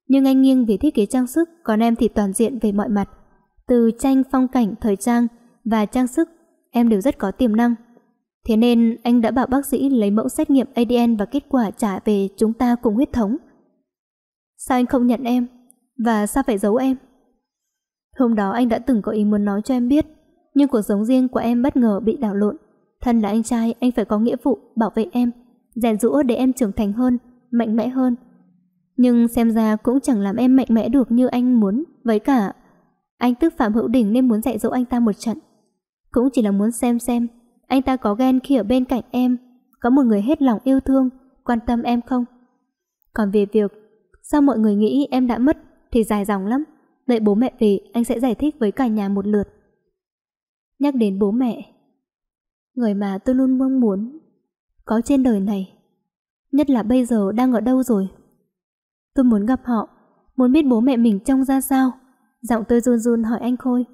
Nhưng anh nghiêng về thiết kế trang sức, còn em thì toàn diện về mọi mặt. Từ tranh phong cảnh, thời trang và trang sức, em đều rất có tiềm năng. Thế nên anh đã bảo bác sĩ lấy mẫu xét nghiệm ADN và kết quả trả về chúng ta cùng huyết thống. Sao anh không nhận em? Và sao phải giấu em? Hôm đó anh đã từng có ý muốn nói cho em biết nhưng cuộc sống riêng của em bất ngờ bị đảo lộn. Thân là anh trai, anh phải có nghĩa vụ bảo vệ em, rèn rũa để em trưởng thành hơn, mạnh mẽ hơn. Nhưng xem ra cũng chẳng làm em mạnh mẽ được như anh muốn, với cả anh tức Phạm Hữu Đình nên muốn dạy dỗ anh ta một trận. Cũng chỉ là muốn xem xem anh ta có ghen khi ở bên cạnh em, có một người hết lòng yêu thương, quan tâm em không. Còn về việc sao mọi người nghĩ em đã mất thì dài dòng lắm, đợi bố mẹ về anh sẽ giải thích với cả nhà một lượt. Nhắc đến bố mẹ Người mà tôi luôn mong muốn Có trên đời này Nhất là bây giờ đang ở đâu rồi Tôi muốn gặp họ Muốn biết bố mẹ mình trông ra sao Giọng tôi run run hỏi anh Khôi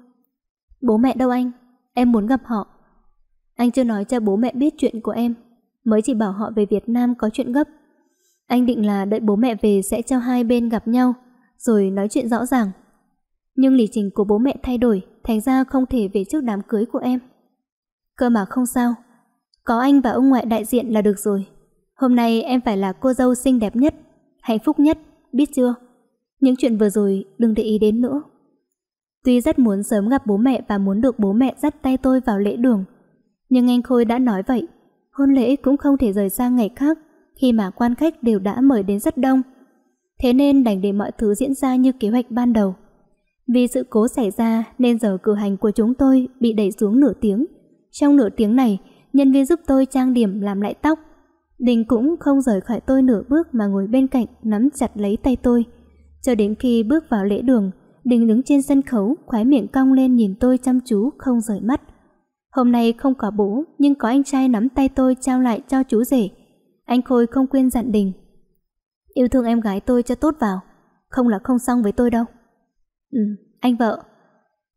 Bố mẹ đâu anh Em muốn gặp họ Anh chưa nói cho bố mẹ biết chuyện của em Mới chỉ bảo họ về Việt Nam có chuyện gấp Anh định là đợi bố mẹ về sẽ cho hai bên gặp nhau Rồi nói chuyện rõ ràng nhưng lịch trình của bố mẹ thay đổi, thành ra không thể về trước đám cưới của em. Cơ mà không sao, có anh và ông ngoại đại diện là được rồi. Hôm nay em phải là cô dâu xinh đẹp nhất, hạnh phúc nhất, biết chưa? Những chuyện vừa rồi đừng để ý đến nữa. Tuy rất muốn sớm gặp bố mẹ và muốn được bố mẹ dắt tay tôi vào lễ đường, nhưng anh Khôi đã nói vậy, hôn lễ cũng không thể rời sang ngày khác khi mà quan khách đều đã mời đến rất đông. Thế nên đành để mọi thứ diễn ra như kế hoạch ban đầu. Vì sự cố xảy ra nên giờ cử hành của chúng tôi bị đẩy xuống nửa tiếng. Trong nửa tiếng này, nhân viên giúp tôi trang điểm làm lại tóc. Đình cũng không rời khỏi tôi nửa bước mà ngồi bên cạnh nắm chặt lấy tay tôi. Cho đến khi bước vào lễ đường, Đình đứng trên sân khấu, khoái miệng cong lên nhìn tôi chăm chú, không rời mắt. Hôm nay không có bố, nhưng có anh trai nắm tay tôi trao lại cho chú rể. Anh Khôi không quên dặn Đình. Yêu thương em gái tôi cho tốt vào, không là không xong với tôi đâu. Ừ, anh vợ.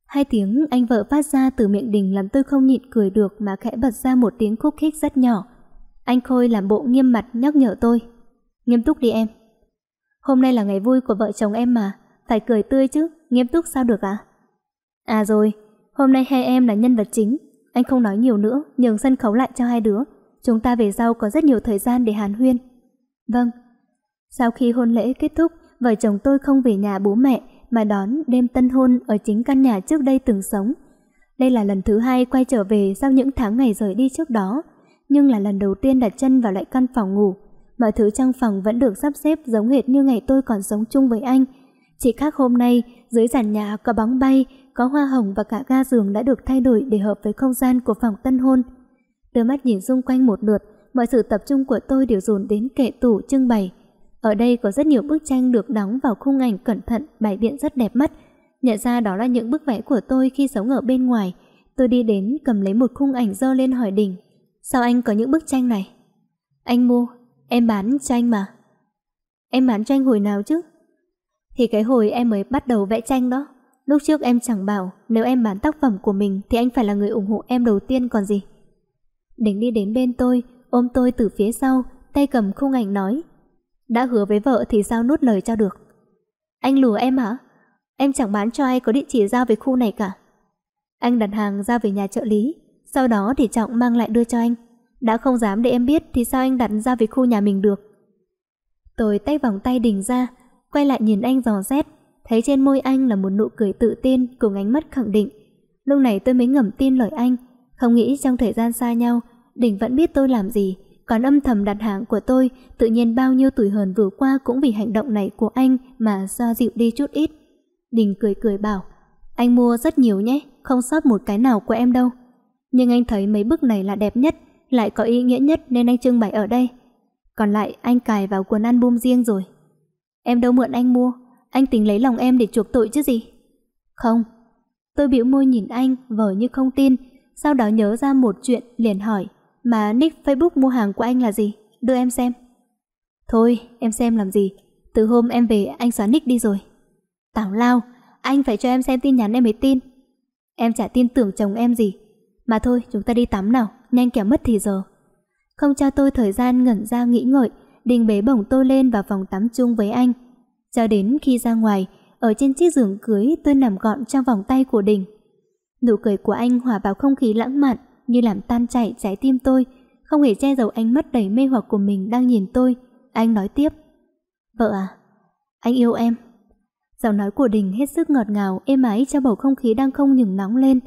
Hai tiếng anh vợ phát ra từ miệng đình làm tôi không nhịn cười được mà khẽ bật ra một tiếng khúc khích rất nhỏ. Anh Khôi làm bộ nghiêm mặt nhắc nhở tôi. Nghiêm túc đi em. Hôm nay là ngày vui của vợ chồng em mà, phải cười tươi chứ, nghiêm túc sao được ạ? À? à rồi, hôm nay hai em là nhân vật chính, anh không nói nhiều nữa, nhường sân khấu lại cho hai đứa. Chúng ta về sau có rất nhiều thời gian để hàn huyên. Vâng. Sau khi hôn lễ kết thúc, vợ chồng tôi không về nhà bố mẹ mà đón đêm tân hôn ở chính căn nhà trước đây từng sống. Đây là lần thứ hai quay trở về sau những tháng ngày rời đi trước đó, nhưng là lần đầu tiên đặt chân vào lại căn phòng ngủ. Mọi thứ trong phòng vẫn được sắp xếp giống hệt như ngày tôi còn sống chung với anh. Chỉ khác hôm nay, dưới giàn nhà có bóng bay, có hoa hồng và cả ga giường đã được thay đổi để hợp với không gian của phòng tân hôn. Đôi mắt nhìn xung quanh một lượt, mọi sự tập trung của tôi đều dồn đến kệ tủ trưng bày. Ở đây có rất nhiều bức tranh được đóng vào khung ảnh cẩn thận, bài biện rất đẹp mắt. Nhận ra đó là những bức vẽ của tôi khi sống ở bên ngoài. Tôi đi đến cầm lấy một khung ảnh dơ lên hỏi đỉnh Sao anh có những bức tranh này? Anh mua, em bán cho anh mà. Em bán tranh hồi nào chứ? Thì cái hồi em mới bắt đầu vẽ tranh đó. Lúc trước em chẳng bảo nếu em bán tác phẩm của mình thì anh phải là người ủng hộ em đầu tiên còn gì. đỉnh đi đến bên tôi, ôm tôi từ phía sau, tay cầm khung ảnh nói. Đã hứa với vợ thì sao nuốt lời cho được Anh lừa em hả? Em chẳng bán cho ai có địa chỉ giao về khu này cả Anh đặt hàng ra về nhà trợ lý Sau đó thì Trọng mang lại đưa cho anh Đã không dám để em biết Thì sao anh đặt ra về khu nhà mình được Tôi tay vòng tay đỉnh ra Quay lại nhìn anh dò xét Thấy trên môi anh là một nụ cười tự tin Cùng ánh mắt khẳng định Lúc này tôi mới ngầm tin lời anh Không nghĩ trong thời gian xa nhau đỉnh vẫn biết tôi làm gì còn âm thầm đặt hàng của tôi, tự nhiên bao nhiêu tuổi hờn vừa qua cũng vì hành động này của anh mà xoa dịu đi chút ít. Đình cười cười bảo, anh mua rất nhiều nhé, không sót một cái nào của em đâu. Nhưng anh thấy mấy bức này là đẹp nhất, lại có ý nghĩa nhất nên anh trưng bày ở đây. Còn lại anh cài vào cuốn album riêng rồi. Em đâu mượn anh mua, anh tính lấy lòng em để chuộc tội chứ gì. Không, tôi bĩu môi nhìn anh vờ như không tin, sau đó nhớ ra một chuyện liền hỏi mà nick Facebook mua hàng của anh là gì? Đưa em xem. Thôi, em xem làm gì? Từ hôm em về anh xóa nick đi rồi. Tảo lao, anh phải cho em xem tin nhắn em mới tin. Em chả tin tưởng chồng em gì. Mà thôi, chúng ta đi tắm nào, nhanh kẻo mất thì giờ. Không cho tôi thời gian ngẩn ra nghĩ ngợi, Đình bế bổng tôi lên vào phòng tắm chung với anh. Cho đến khi ra ngoài, ở trên chiếc giường cưới tôi nằm gọn trong vòng tay của Đình. Nụ cười của anh hòa vào không khí lãng mạn, như làm tan chảy trái tim tôi, không hề che giấu ánh mắt đầy mê hoặc của mình đang nhìn tôi. Anh nói tiếp. Vợ à, anh yêu em. Giọng nói của Đình hết sức ngọt ngào, êm ái cho bầu không khí đang không ngừng nóng lên.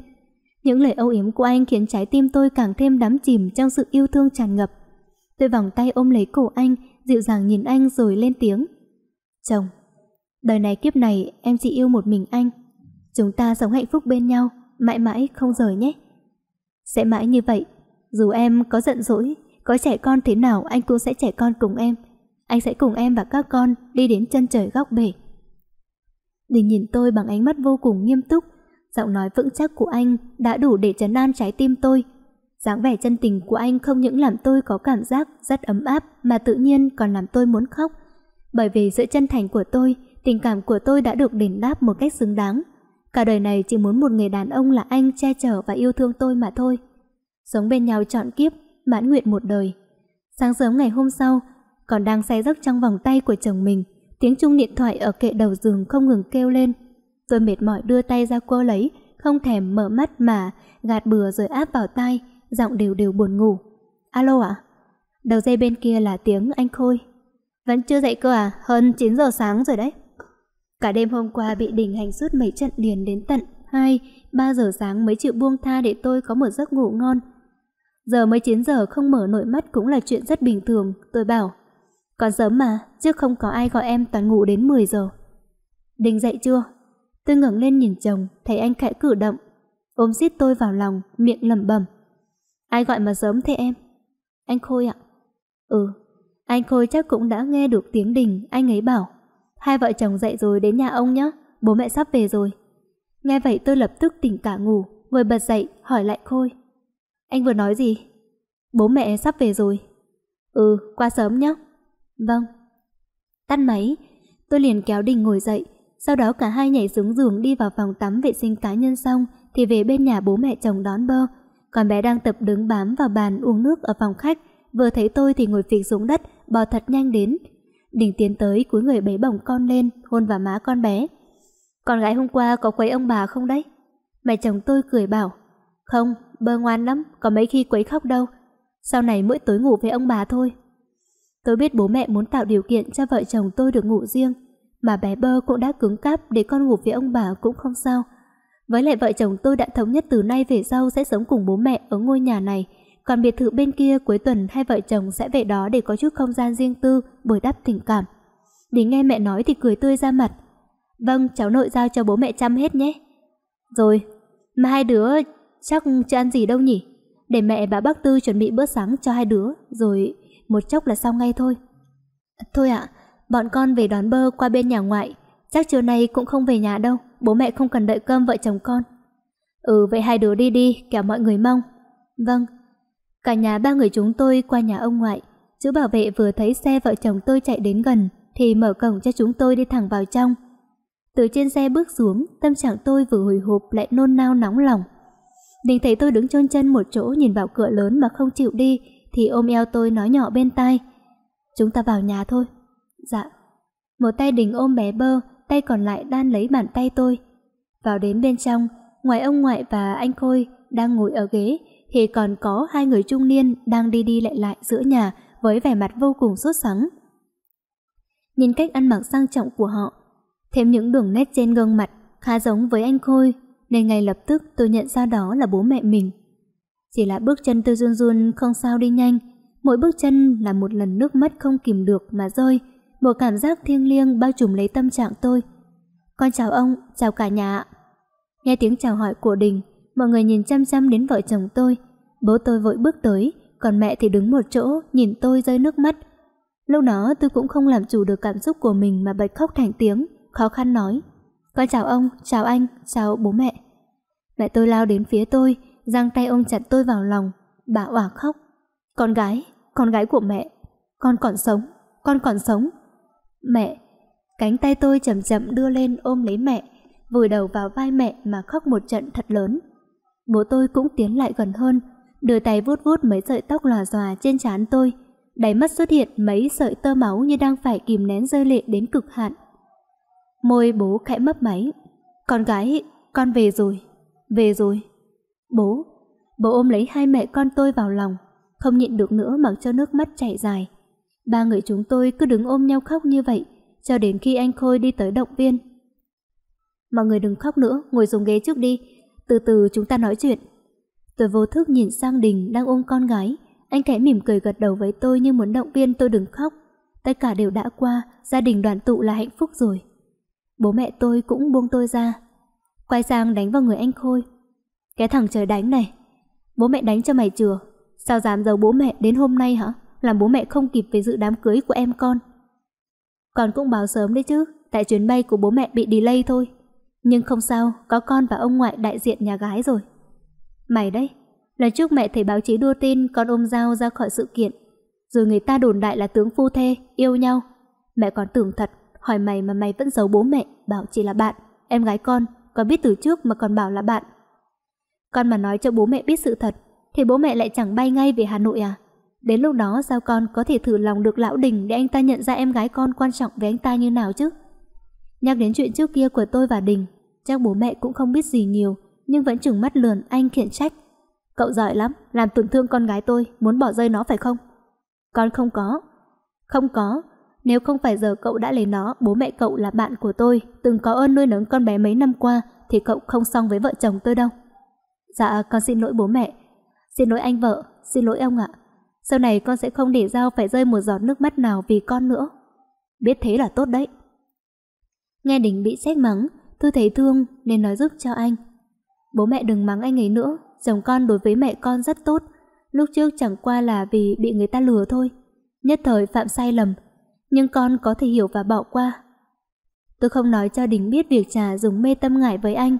Những lời âu yếm của anh khiến trái tim tôi càng thêm đắm chìm trong sự yêu thương tràn ngập. Tôi vòng tay ôm lấy cổ anh, dịu dàng nhìn anh rồi lên tiếng. Chồng, đời này kiếp này em chỉ yêu một mình anh. Chúng ta sống hạnh phúc bên nhau, mãi mãi không rời nhé. Sẽ mãi như vậy, dù em có giận dỗi, có trẻ con thế nào anh cũng sẽ trẻ con cùng em. Anh sẽ cùng em và các con đi đến chân trời góc bể. Đình nhìn tôi bằng ánh mắt vô cùng nghiêm túc, giọng nói vững chắc của anh đã đủ để trấn an trái tim tôi. dáng vẻ chân tình của anh không những làm tôi có cảm giác rất ấm áp mà tự nhiên còn làm tôi muốn khóc. Bởi vì sự chân thành của tôi, tình cảm của tôi đã được đền đáp một cách xứng đáng. Cả đời này chỉ muốn một người đàn ông là anh che chở và yêu thương tôi mà thôi. Sống bên nhau trọn kiếp, mãn nguyện một đời. Sáng sớm ngày hôm sau, còn đang say giấc trong vòng tay của chồng mình, tiếng chuông điện thoại ở kệ đầu giường không ngừng kêu lên. Tôi mệt mỏi đưa tay ra cô lấy, không thèm mở mắt mà gạt bừa rồi áp vào tai, giọng đều đều buồn ngủ. Alo ạ? Đầu dây bên kia là tiếng anh Khôi. Vẫn chưa dậy cơ à? Hơn 9 giờ sáng rồi đấy. Cả đêm hôm qua bị đình hành suốt mấy trận liền đến tận 2, 3 giờ sáng mới chịu buông tha để tôi có một giấc ngủ ngon. Giờ mới 9 giờ không mở nổi mắt cũng là chuyện rất bình thường, tôi bảo. Còn sớm mà, chứ không có ai gọi em toàn ngủ đến 10 giờ. Đình dậy chưa? Tôi ngẩng lên nhìn chồng, thấy anh khẽ cử động. Ôm xít tôi vào lòng, miệng lẩm bẩm. Ai gọi mà sớm thế em? Anh Khôi ạ. Ừ, anh Khôi chắc cũng đã nghe được tiếng đình, anh ấy bảo. Hai vợ chồng dậy rồi đến nhà ông nhé, bố mẹ sắp về rồi. Nghe vậy tôi lập tức tỉnh cả ngủ, vừa bật dậy, hỏi lại Khôi. Anh vừa nói gì? Bố mẹ sắp về rồi. Ừ, qua sớm nhé. Vâng. Tắt máy, tôi liền kéo Đình ngồi dậy, sau đó cả hai nhảy xuống giường đi vào phòng tắm vệ sinh cá nhân xong thì về bên nhà bố mẹ chồng đón bơ. Còn bé đang tập đứng bám vào bàn uống nước ở phòng khách, vừa thấy tôi thì ngồi phịch xuống đất, bò thật nhanh đến, Đình tiến tới cúi người bế bổng con lên, hôn vào má con bé. Con gái hôm qua có quấy ông bà không đấy? Mẹ chồng tôi cười bảo, không, bơ ngoan lắm, có mấy khi quấy khóc đâu. Sau này mỗi tối ngủ với ông bà thôi. Tôi biết bố mẹ muốn tạo điều kiện cho vợ chồng tôi được ngủ riêng, mà bé bơ cũng đã cứng cáp để con ngủ với ông bà cũng không sao. Với lại vợ chồng tôi đã thống nhất từ nay về sau sẽ sống cùng bố mẹ ở ngôi nhà này, còn biệt thự bên kia cuối tuần hai vợ chồng sẽ về đó để có chút không gian riêng tư, bồi đắp tình cảm. Đình nghe mẹ nói thì cười tươi ra mặt. Vâng, cháu nội giao cho bố mẹ chăm hết nhé. Rồi, mà hai đứa chắc chưa ăn gì đâu nhỉ? Để mẹ bà bác Tư chuẩn bị bữa sáng cho hai đứa, rồi một chốc là xong ngay thôi. Thôi ạ, bọn con về đón bơ qua bên nhà ngoại, chắc chiều nay cũng không về nhà đâu, bố mẹ không cần đợi cơm vợ chồng con. Ừ, vậy hai đứa đi đi, kẻo mọi người mong. Vâng, Cả nhà ba người chúng tôi qua nhà ông ngoại. chữ bảo vệ vừa thấy xe vợ chồng tôi chạy đến gần thì mở cổng cho chúng tôi đi thẳng vào trong. Từ trên xe bước xuống, tâm trạng tôi vừa hồi hộp lại nôn nao nóng lòng. Đình thấy tôi đứng chôn chân một chỗ nhìn vào cửa lớn mà không chịu đi thì ôm eo tôi nói nhỏ bên tai. Chúng ta vào nhà thôi. Dạ. Một tay Đình ôm bé bơ, tay còn lại đan lấy bàn tay tôi. Vào đến bên trong, ngoài ông ngoại và anh Khôi đang ngồi ở ghế thì còn có hai người trung niên đang đi đi lại lại giữa nhà với vẻ mặt vô cùng sốt sắng. Nhìn cách ăn mặc sang trọng của họ, thêm những đường nét trên gương mặt khá giống với anh Khôi, nên ngay lập tức tôi nhận ra đó là bố mẹ mình. Chỉ là bước chân tôi run run không sao đi nhanh, mỗi bước chân là một lần nước mắt không kìm được mà rơi, một cảm giác thiêng liêng bao trùm lấy tâm trạng tôi. Con chào ông, chào cả nhà ạ. Nghe tiếng chào hỏi của Đình, mọi người nhìn chăm chăm đến vợ chồng tôi. Bố tôi vội bước tới, còn mẹ thì đứng một chỗ, nhìn tôi rơi nước mắt. Lúc đó tôi cũng không làm chủ được cảm xúc của mình mà bật khóc thành tiếng, khó khăn nói. Con chào ông, chào anh, chào bố mẹ. Mẹ tôi lao đến phía tôi, giang tay ôm chặt tôi vào lòng. Bà òa khóc. Con gái, con gái của mẹ, con còn sống, con còn sống. Mẹ, cánh tay tôi chậm chậm đưa lên ôm lấy mẹ, vùi đầu vào vai mẹ mà khóc một trận thật lớn. Bố tôi cũng tiến lại gần hơn, đưa tay vuốt vuốt mấy sợi tóc lòa xòa trên trán tôi. Đáy mắt xuất hiện mấy sợi tơ máu như đang phải kìm nén rơi lệ đến cực hạn. Môi bố khẽ mấp máy. Con gái, con về rồi, về rồi. Bố, bố ôm lấy hai mẹ con tôi vào lòng, không nhịn được nữa mặc cho nước mắt chảy dài. Ba người chúng tôi cứ đứng ôm nhau khóc như vậy, cho đến khi anh Khôi đi tới động viên. Mọi người đừng khóc nữa, ngồi xuống ghế trước đi, từ từ chúng ta nói chuyện. Tôi vô thức nhìn sang Đình đang ôm con gái, anh khẽ mỉm cười gật đầu với tôi như muốn động viên tôi đừng khóc. Tất cả đều đã qua, gia đình đoàn tụ là hạnh phúc rồi. Bố mẹ tôi cũng buông tôi ra. Quay sang đánh vào người anh Khôi. Cái thằng trời đánh này, bố mẹ đánh cho mày chừa. Sao dám giấu bố mẹ đến hôm nay hả? Làm bố mẹ không kịp về dự đám cưới của em con. Con cũng báo sớm đấy chứ, tại chuyến bay của bố mẹ bị delay thôi. Nhưng không sao, có con và ông ngoại đại diện nhà gái rồi. Mày đấy, lần trước mẹ thấy báo chí đưa tin con ôm dao ra khỏi sự kiện. Rồi người ta đồn đại là tướng phu thê, yêu nhau. Mẹ còn tưởng thật, hỏi mày mà mày vẫn giấu bố mẹ, bảo chỉ là bạn, em gái con, con biết từ trước mà còn bảo là bạn. Con mà nói cho bố mẹ biết sự thật, thì bố mẹ lại chẳng bay ngay về Hà Nội à? Đến lúc đó sao con có thể thử lòng được lão đình để anh ta nhận ra em gái con quan trọng với anh ta như nào chứ? Nhắc đến chuyện trước kia của tôi và Đình, chắc bố mẹ cũng không biết gì nhiều, nhưng vẫn chừng mắt lườn anh khiển trách. Cậu giỏi lắm, làm tổn thương con gái tôi, muốn bỏ rơi nó phải không? Con không có. Không có, nếu không phải giờ cậu đã lấy nó, bố mẹ cậu là bạn của tôi, từng có ơn nuôi nấng con bé mấy năm qua, thì cậu không xong với vợ chồng tôi đâu. Dạ, con xin lỗi bố mẹ. Xin lỗi anh vợ, xin lỗi ông ạ. Sau này con sẽ không để Giao phải rơi một giọt nước mắt nào vì con nữa. Biết thế là tốt đấy. Nghe Đình bị xét mắng, tôi thấy thương nên nói giúp cho anh. Bố mẹ đừng mắng anh ấy nữa, chồng con đối với mẹ con rất tốt. Lúc trước chẳng qua là vì bị người ta lừa thôi. Nhất thời phạm sai lầm, nhưng con có thể hiểu và bỏ qua. Tôi không nói cho Đình biết việc trà dùng mê tâm ngải với anh.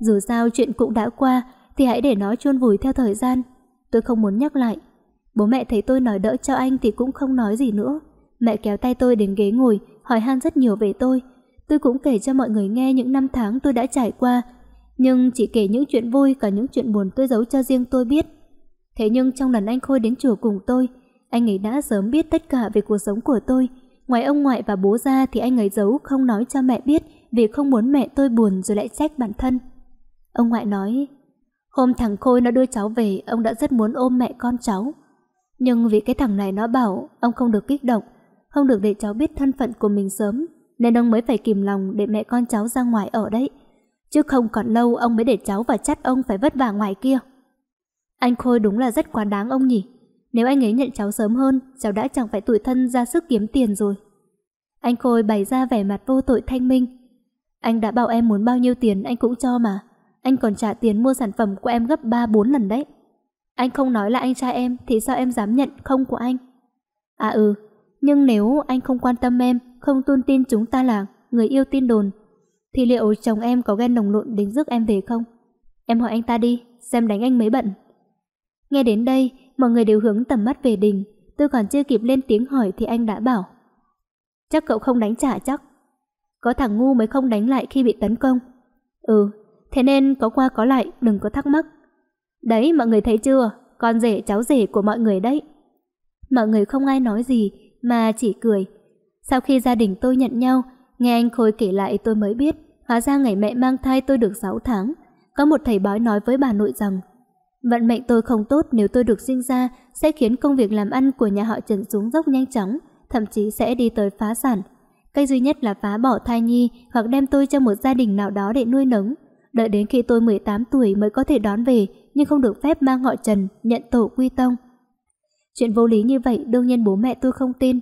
Dù sao chuyện cũng đã qua thì hãy để nó chôn vùi theo thời gian. Tôi không muốn nhắc lại. Bố mẹ thấy tôi nói đỡ cho anh thì cũng không nói gì nữa. Mẹ kéo tay tôi đến ghế ngồi, hỏi han rất nhiều về tôi, Tôi cũng kể cho mọi người nghe những năm tháng tôi đã trải qua, nhưng chỉ kể những chuyện vui cả những chuyện buồn tôi giấu cho riêng tôi biết. Thế nhưng trong lần anh Khôi đến chùa cùng tôi, anh ấy đã sớm biết tất cả về cuộc sống của tôi. Ngoài ông ngoại và bố ra thì anh ấy giấu không nói cho mẹ biết vì không muốn mẹ tôi buồn rồi lại trách bản thân. Ông ngoại nói, hôm thằng Khôi nó đưa cháu về, ông đã rất muốn ôm mẹ con cháu. Nhưng vì cái thằng này nó bảo ông không được kích động, không được để cháu biết thân phận của mình sớm nên ông mới phải kìm lòng để mẹ con cháu ra ngoài ở đấy. Chứ không còn lâu ông mới để cháu và chắt ông phải vất vả ngoài kia. Anh Khôi đúng là rất quá đáng ông nhỉ. Nếu anh ấy nhận cháu sớm hơn, cháu đã chẳng phải tủi thân ra sức kiếm tiền rồi. Anh Khôi bày ra vẻ mặt vô tội thanh minh. Anh đã bảo em muốn bao nhiêu tiền anh cũng cho mà. Anh còn trả tiền mua sản phẩm của em gấp 3-4 lần đấy. Anh không nói là anh trai em thì sao em dám nhận không của anh? À ừ, nhưng nếu anh không quan tâm em không tôn tin chúng ta là người yêu tin đồn, thì liệu chồng em có ghen nồng lộn đến rước em về không? Em hỏi anh ta đi, xem đánh anh mấy bận. Nghe đến đây, mọi người đều hướng tầm mắt về đình, tôi còn chưa kịp lên tiếng hỏi thì anh đã bảo. Chắc cậu không đánh trả chắc. Có thằng ngu mới không đánh lại khi bị tấn công. Ừ, thế nên có qua có lại, đừng có thắc mắc. Đấy, mọi người thấy chưa? Con rể cháu rể của mọi người đấy. Mọi người không ai nói gì, mà chỉ cười, sau khi gia đình tôi nhận nhau, nghe anh Khôi kể lại tôi mới biết, hóa ra ngày mẹ mang thai tôi được 6 tháng. Có một thầy bói nói với bà nội rằng, vận mệnh tôi không tốt nếu tôi được sinh ra sẽ khiến công việc làm ăn của nhà họ Trần xuống dốc nhanh chóng, thậm chí sẽ đi tới phá sản. Cái duy nhất là phá bỏ thai nhi hoặc đem tôi cho một gia đình nào đó để nuôi nấng. Đợi đến khi tôi 18 tuổi mới có thể đón về, nhưng không được phép mang họ Trần, nhận tổ quy tông. Chuyện vô lý như vậy đương nhiên bố mẹ tôi không tin,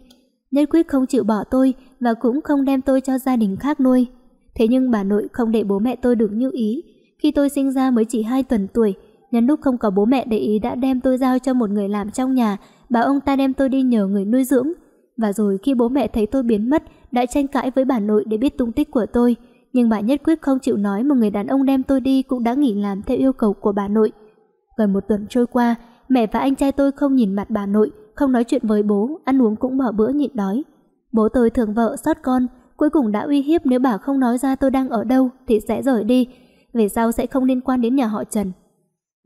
nhất quyết không chịu bỏ tôi và cũng không đem tôi cho gia đình khác nuôi. Thế nhưng bà nội không để bố mẹ tôi được như ý. Khi tôi sinh ra mới chỉ 2 tuần tuổi, nhân lúc không có bố mẹ để ý đã đem tôi giao cho một người làm trong nhà, bà ông ta đem tôi đi nhờ người nuôi dưỡng. Và rồi khi bố mẹ thấy tôi biến mất, đã tranh cãi với bà nội để biết tung tích của tôi. Nhưng bà nhất quyết không chịu nói một người đàn ông đem tôi đi cũng đã nghỉ làm theo yêu cầu của bà nội. Gần một tuần trôi qua, mẹ và anh trai tôi không nhìn mặt bà nội, không nói chuyện với bố, ăn uống cũng bỏ bữa nhịn đói. Bố tôi thường vợ, sót con, cuối cùng đã uy hiếp nếu bà không nói ra tôi đang ở đâu thì sẽ rời đi, về sau sẽ không liên quan đến nhà họ Trần.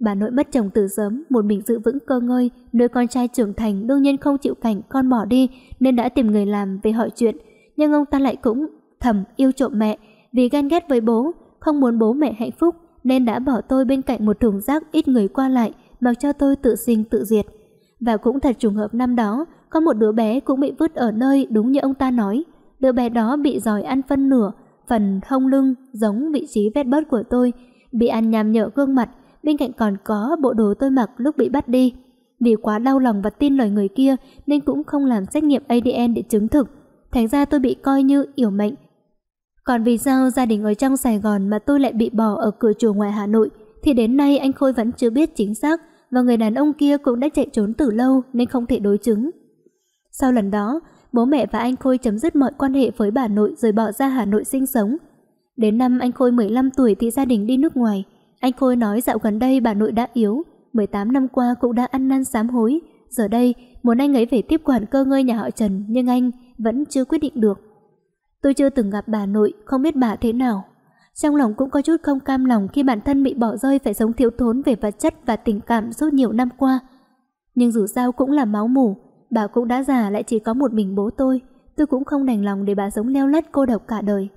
Bà nội mất chồng từ sớm, một mình giữ vững cơ ngơi, nuôi con trai trưởng thành đương nhiên không chịu cảnh con bỏ đi nên đã tìm người làm về hỏi chuyện. Nhưng ông ta lại cũng thầm yêu trộm mẹ vì ghen ghét với bố, không muốn bố mẹ hạnh phúc nên đã bỏ tôi bên cạnh một thùng rác ít người qua lại mặc cho tôi tự sinh tự diệt. Và cũng thật trùng hợp năm đó, có một đứa bé cũng bị vứt ở nơi đúng như ông ta nói. Đứa bé đó bị giòi ăn phân nửa, phần hông lưng giống vị trí vết bớt của tôi, bị ăn nhàm nhở gương mặt, bên cạnh còn có bộ đồ tôi mặc lúc bị bắt đi. Vì quá đau lòng và tin lời người kia nên cũng không làm xét nghiệm ADN để chứng thực. Thành ra tôi bị coi như yểu mệnh. Còn vì sao gia đình ở trong Sài Gòn mà tôi lại bị bỏ ở cửa chùa ngoài Hà Nội thì đến nay anh Khôi vẫn chưa biết chính xác và người đàn ông kia cũng đã chạy trốn từ lâu nên không thể đối chứng. Sau lần đó, bố mẹ và anh Khôi chấm dứt mọi quan hệ với bà nội rồi bỏ ra Hà Nội sinh sống. Đến năm anh Khôi 15 tuổi thì gia đình đi nước ngoài. Anh Khôi nói dạo gần đây bà nội đã yếu, 18 năm qua cũng đã ăn năn sám hối. Giờ đây, muốn anh ấy về tiếp quản cơ ngơi nhà họ Trần nhưng anh vẫn chưa quyết định được. Tôi chưa từng gặp bà nội, không biết bà thế nào, trong lòng cũng có chút không cam lòng khi bản thân bị bỏ rơi phải sống thiếu thốn về vật chất và tình cảm suốt nhiều năm qua. Nhưng dù sao cũng là máu mủ, bà cũng đã già lại chỉ có một mình bố tôi, tôi cũng không đành lòng để bà sống leo lắt cô độc cả đời.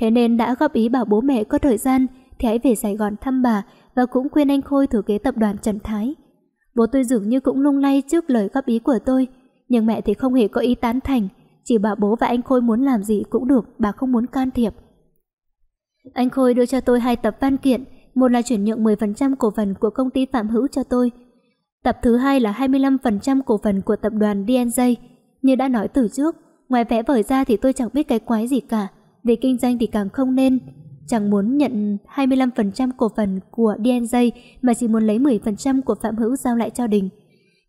Thế nên đã góp ý bảo bố mẹ có thời gian thì hãy về Sài Gòn thăm bà và cũng khuyên anh Khôi thừa kế tập đoàn Trần Thái. Bố tôi dường như cũng lung lay trước lời góp ý của tôi, nhưng mẹ thì không hề có ý tán thành, chỉ bảo bố và anh Khôi muốn làm gì cũng được, bà không muốn can thiệp. Anh Khôi đưa cho tôi hai tập văn kiện, một là chuyển nhượng 10% cổ phần của công ty Phạm Hữu cho tôi. Tập thứ hai là 25% cổ phần của tập đoàn DNJ. Như đã nói từ trước, ngoài vẽ vời ra thì tôi chẳng biết cái quái gì cả, về kinh doanh thì càng không nên. Chẳng muốn nhận 25% cổ phần của DNJ mà chỉ muốn lấy 10% của Phạm Hữu giao lại cho Đình.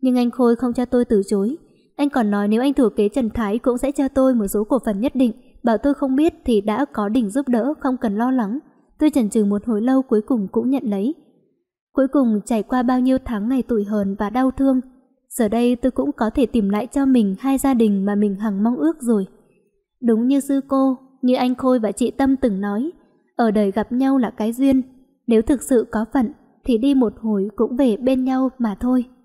Nhưng anh Khôi không cho tôi từ chối. Anh còn nói nếu anh thừa kế Trần Thái cũng sẽ cho tôi một số cổ phần nhất định bảo tôi không biết thì đã có đỉnh giúp đỡ, không cần lo lắng. Tôi chần chừ một hồi lâu cuối cùng cũng nhận lấy. Cuối cùng trải qua bao nhiêu tháng ngày tủi hờn và đau thương, giờ đây tôi cũng có thể tìm lại cho mình hai gia đình mà mình hằng mong ước rồi. Đúng như sư cô, như anh Khôi và chị Tâm từng nói, ở đời gặp nhau là cái duyên, nếu thực sự có phận thì đi một hồi cũng về bên nhau mà thôi.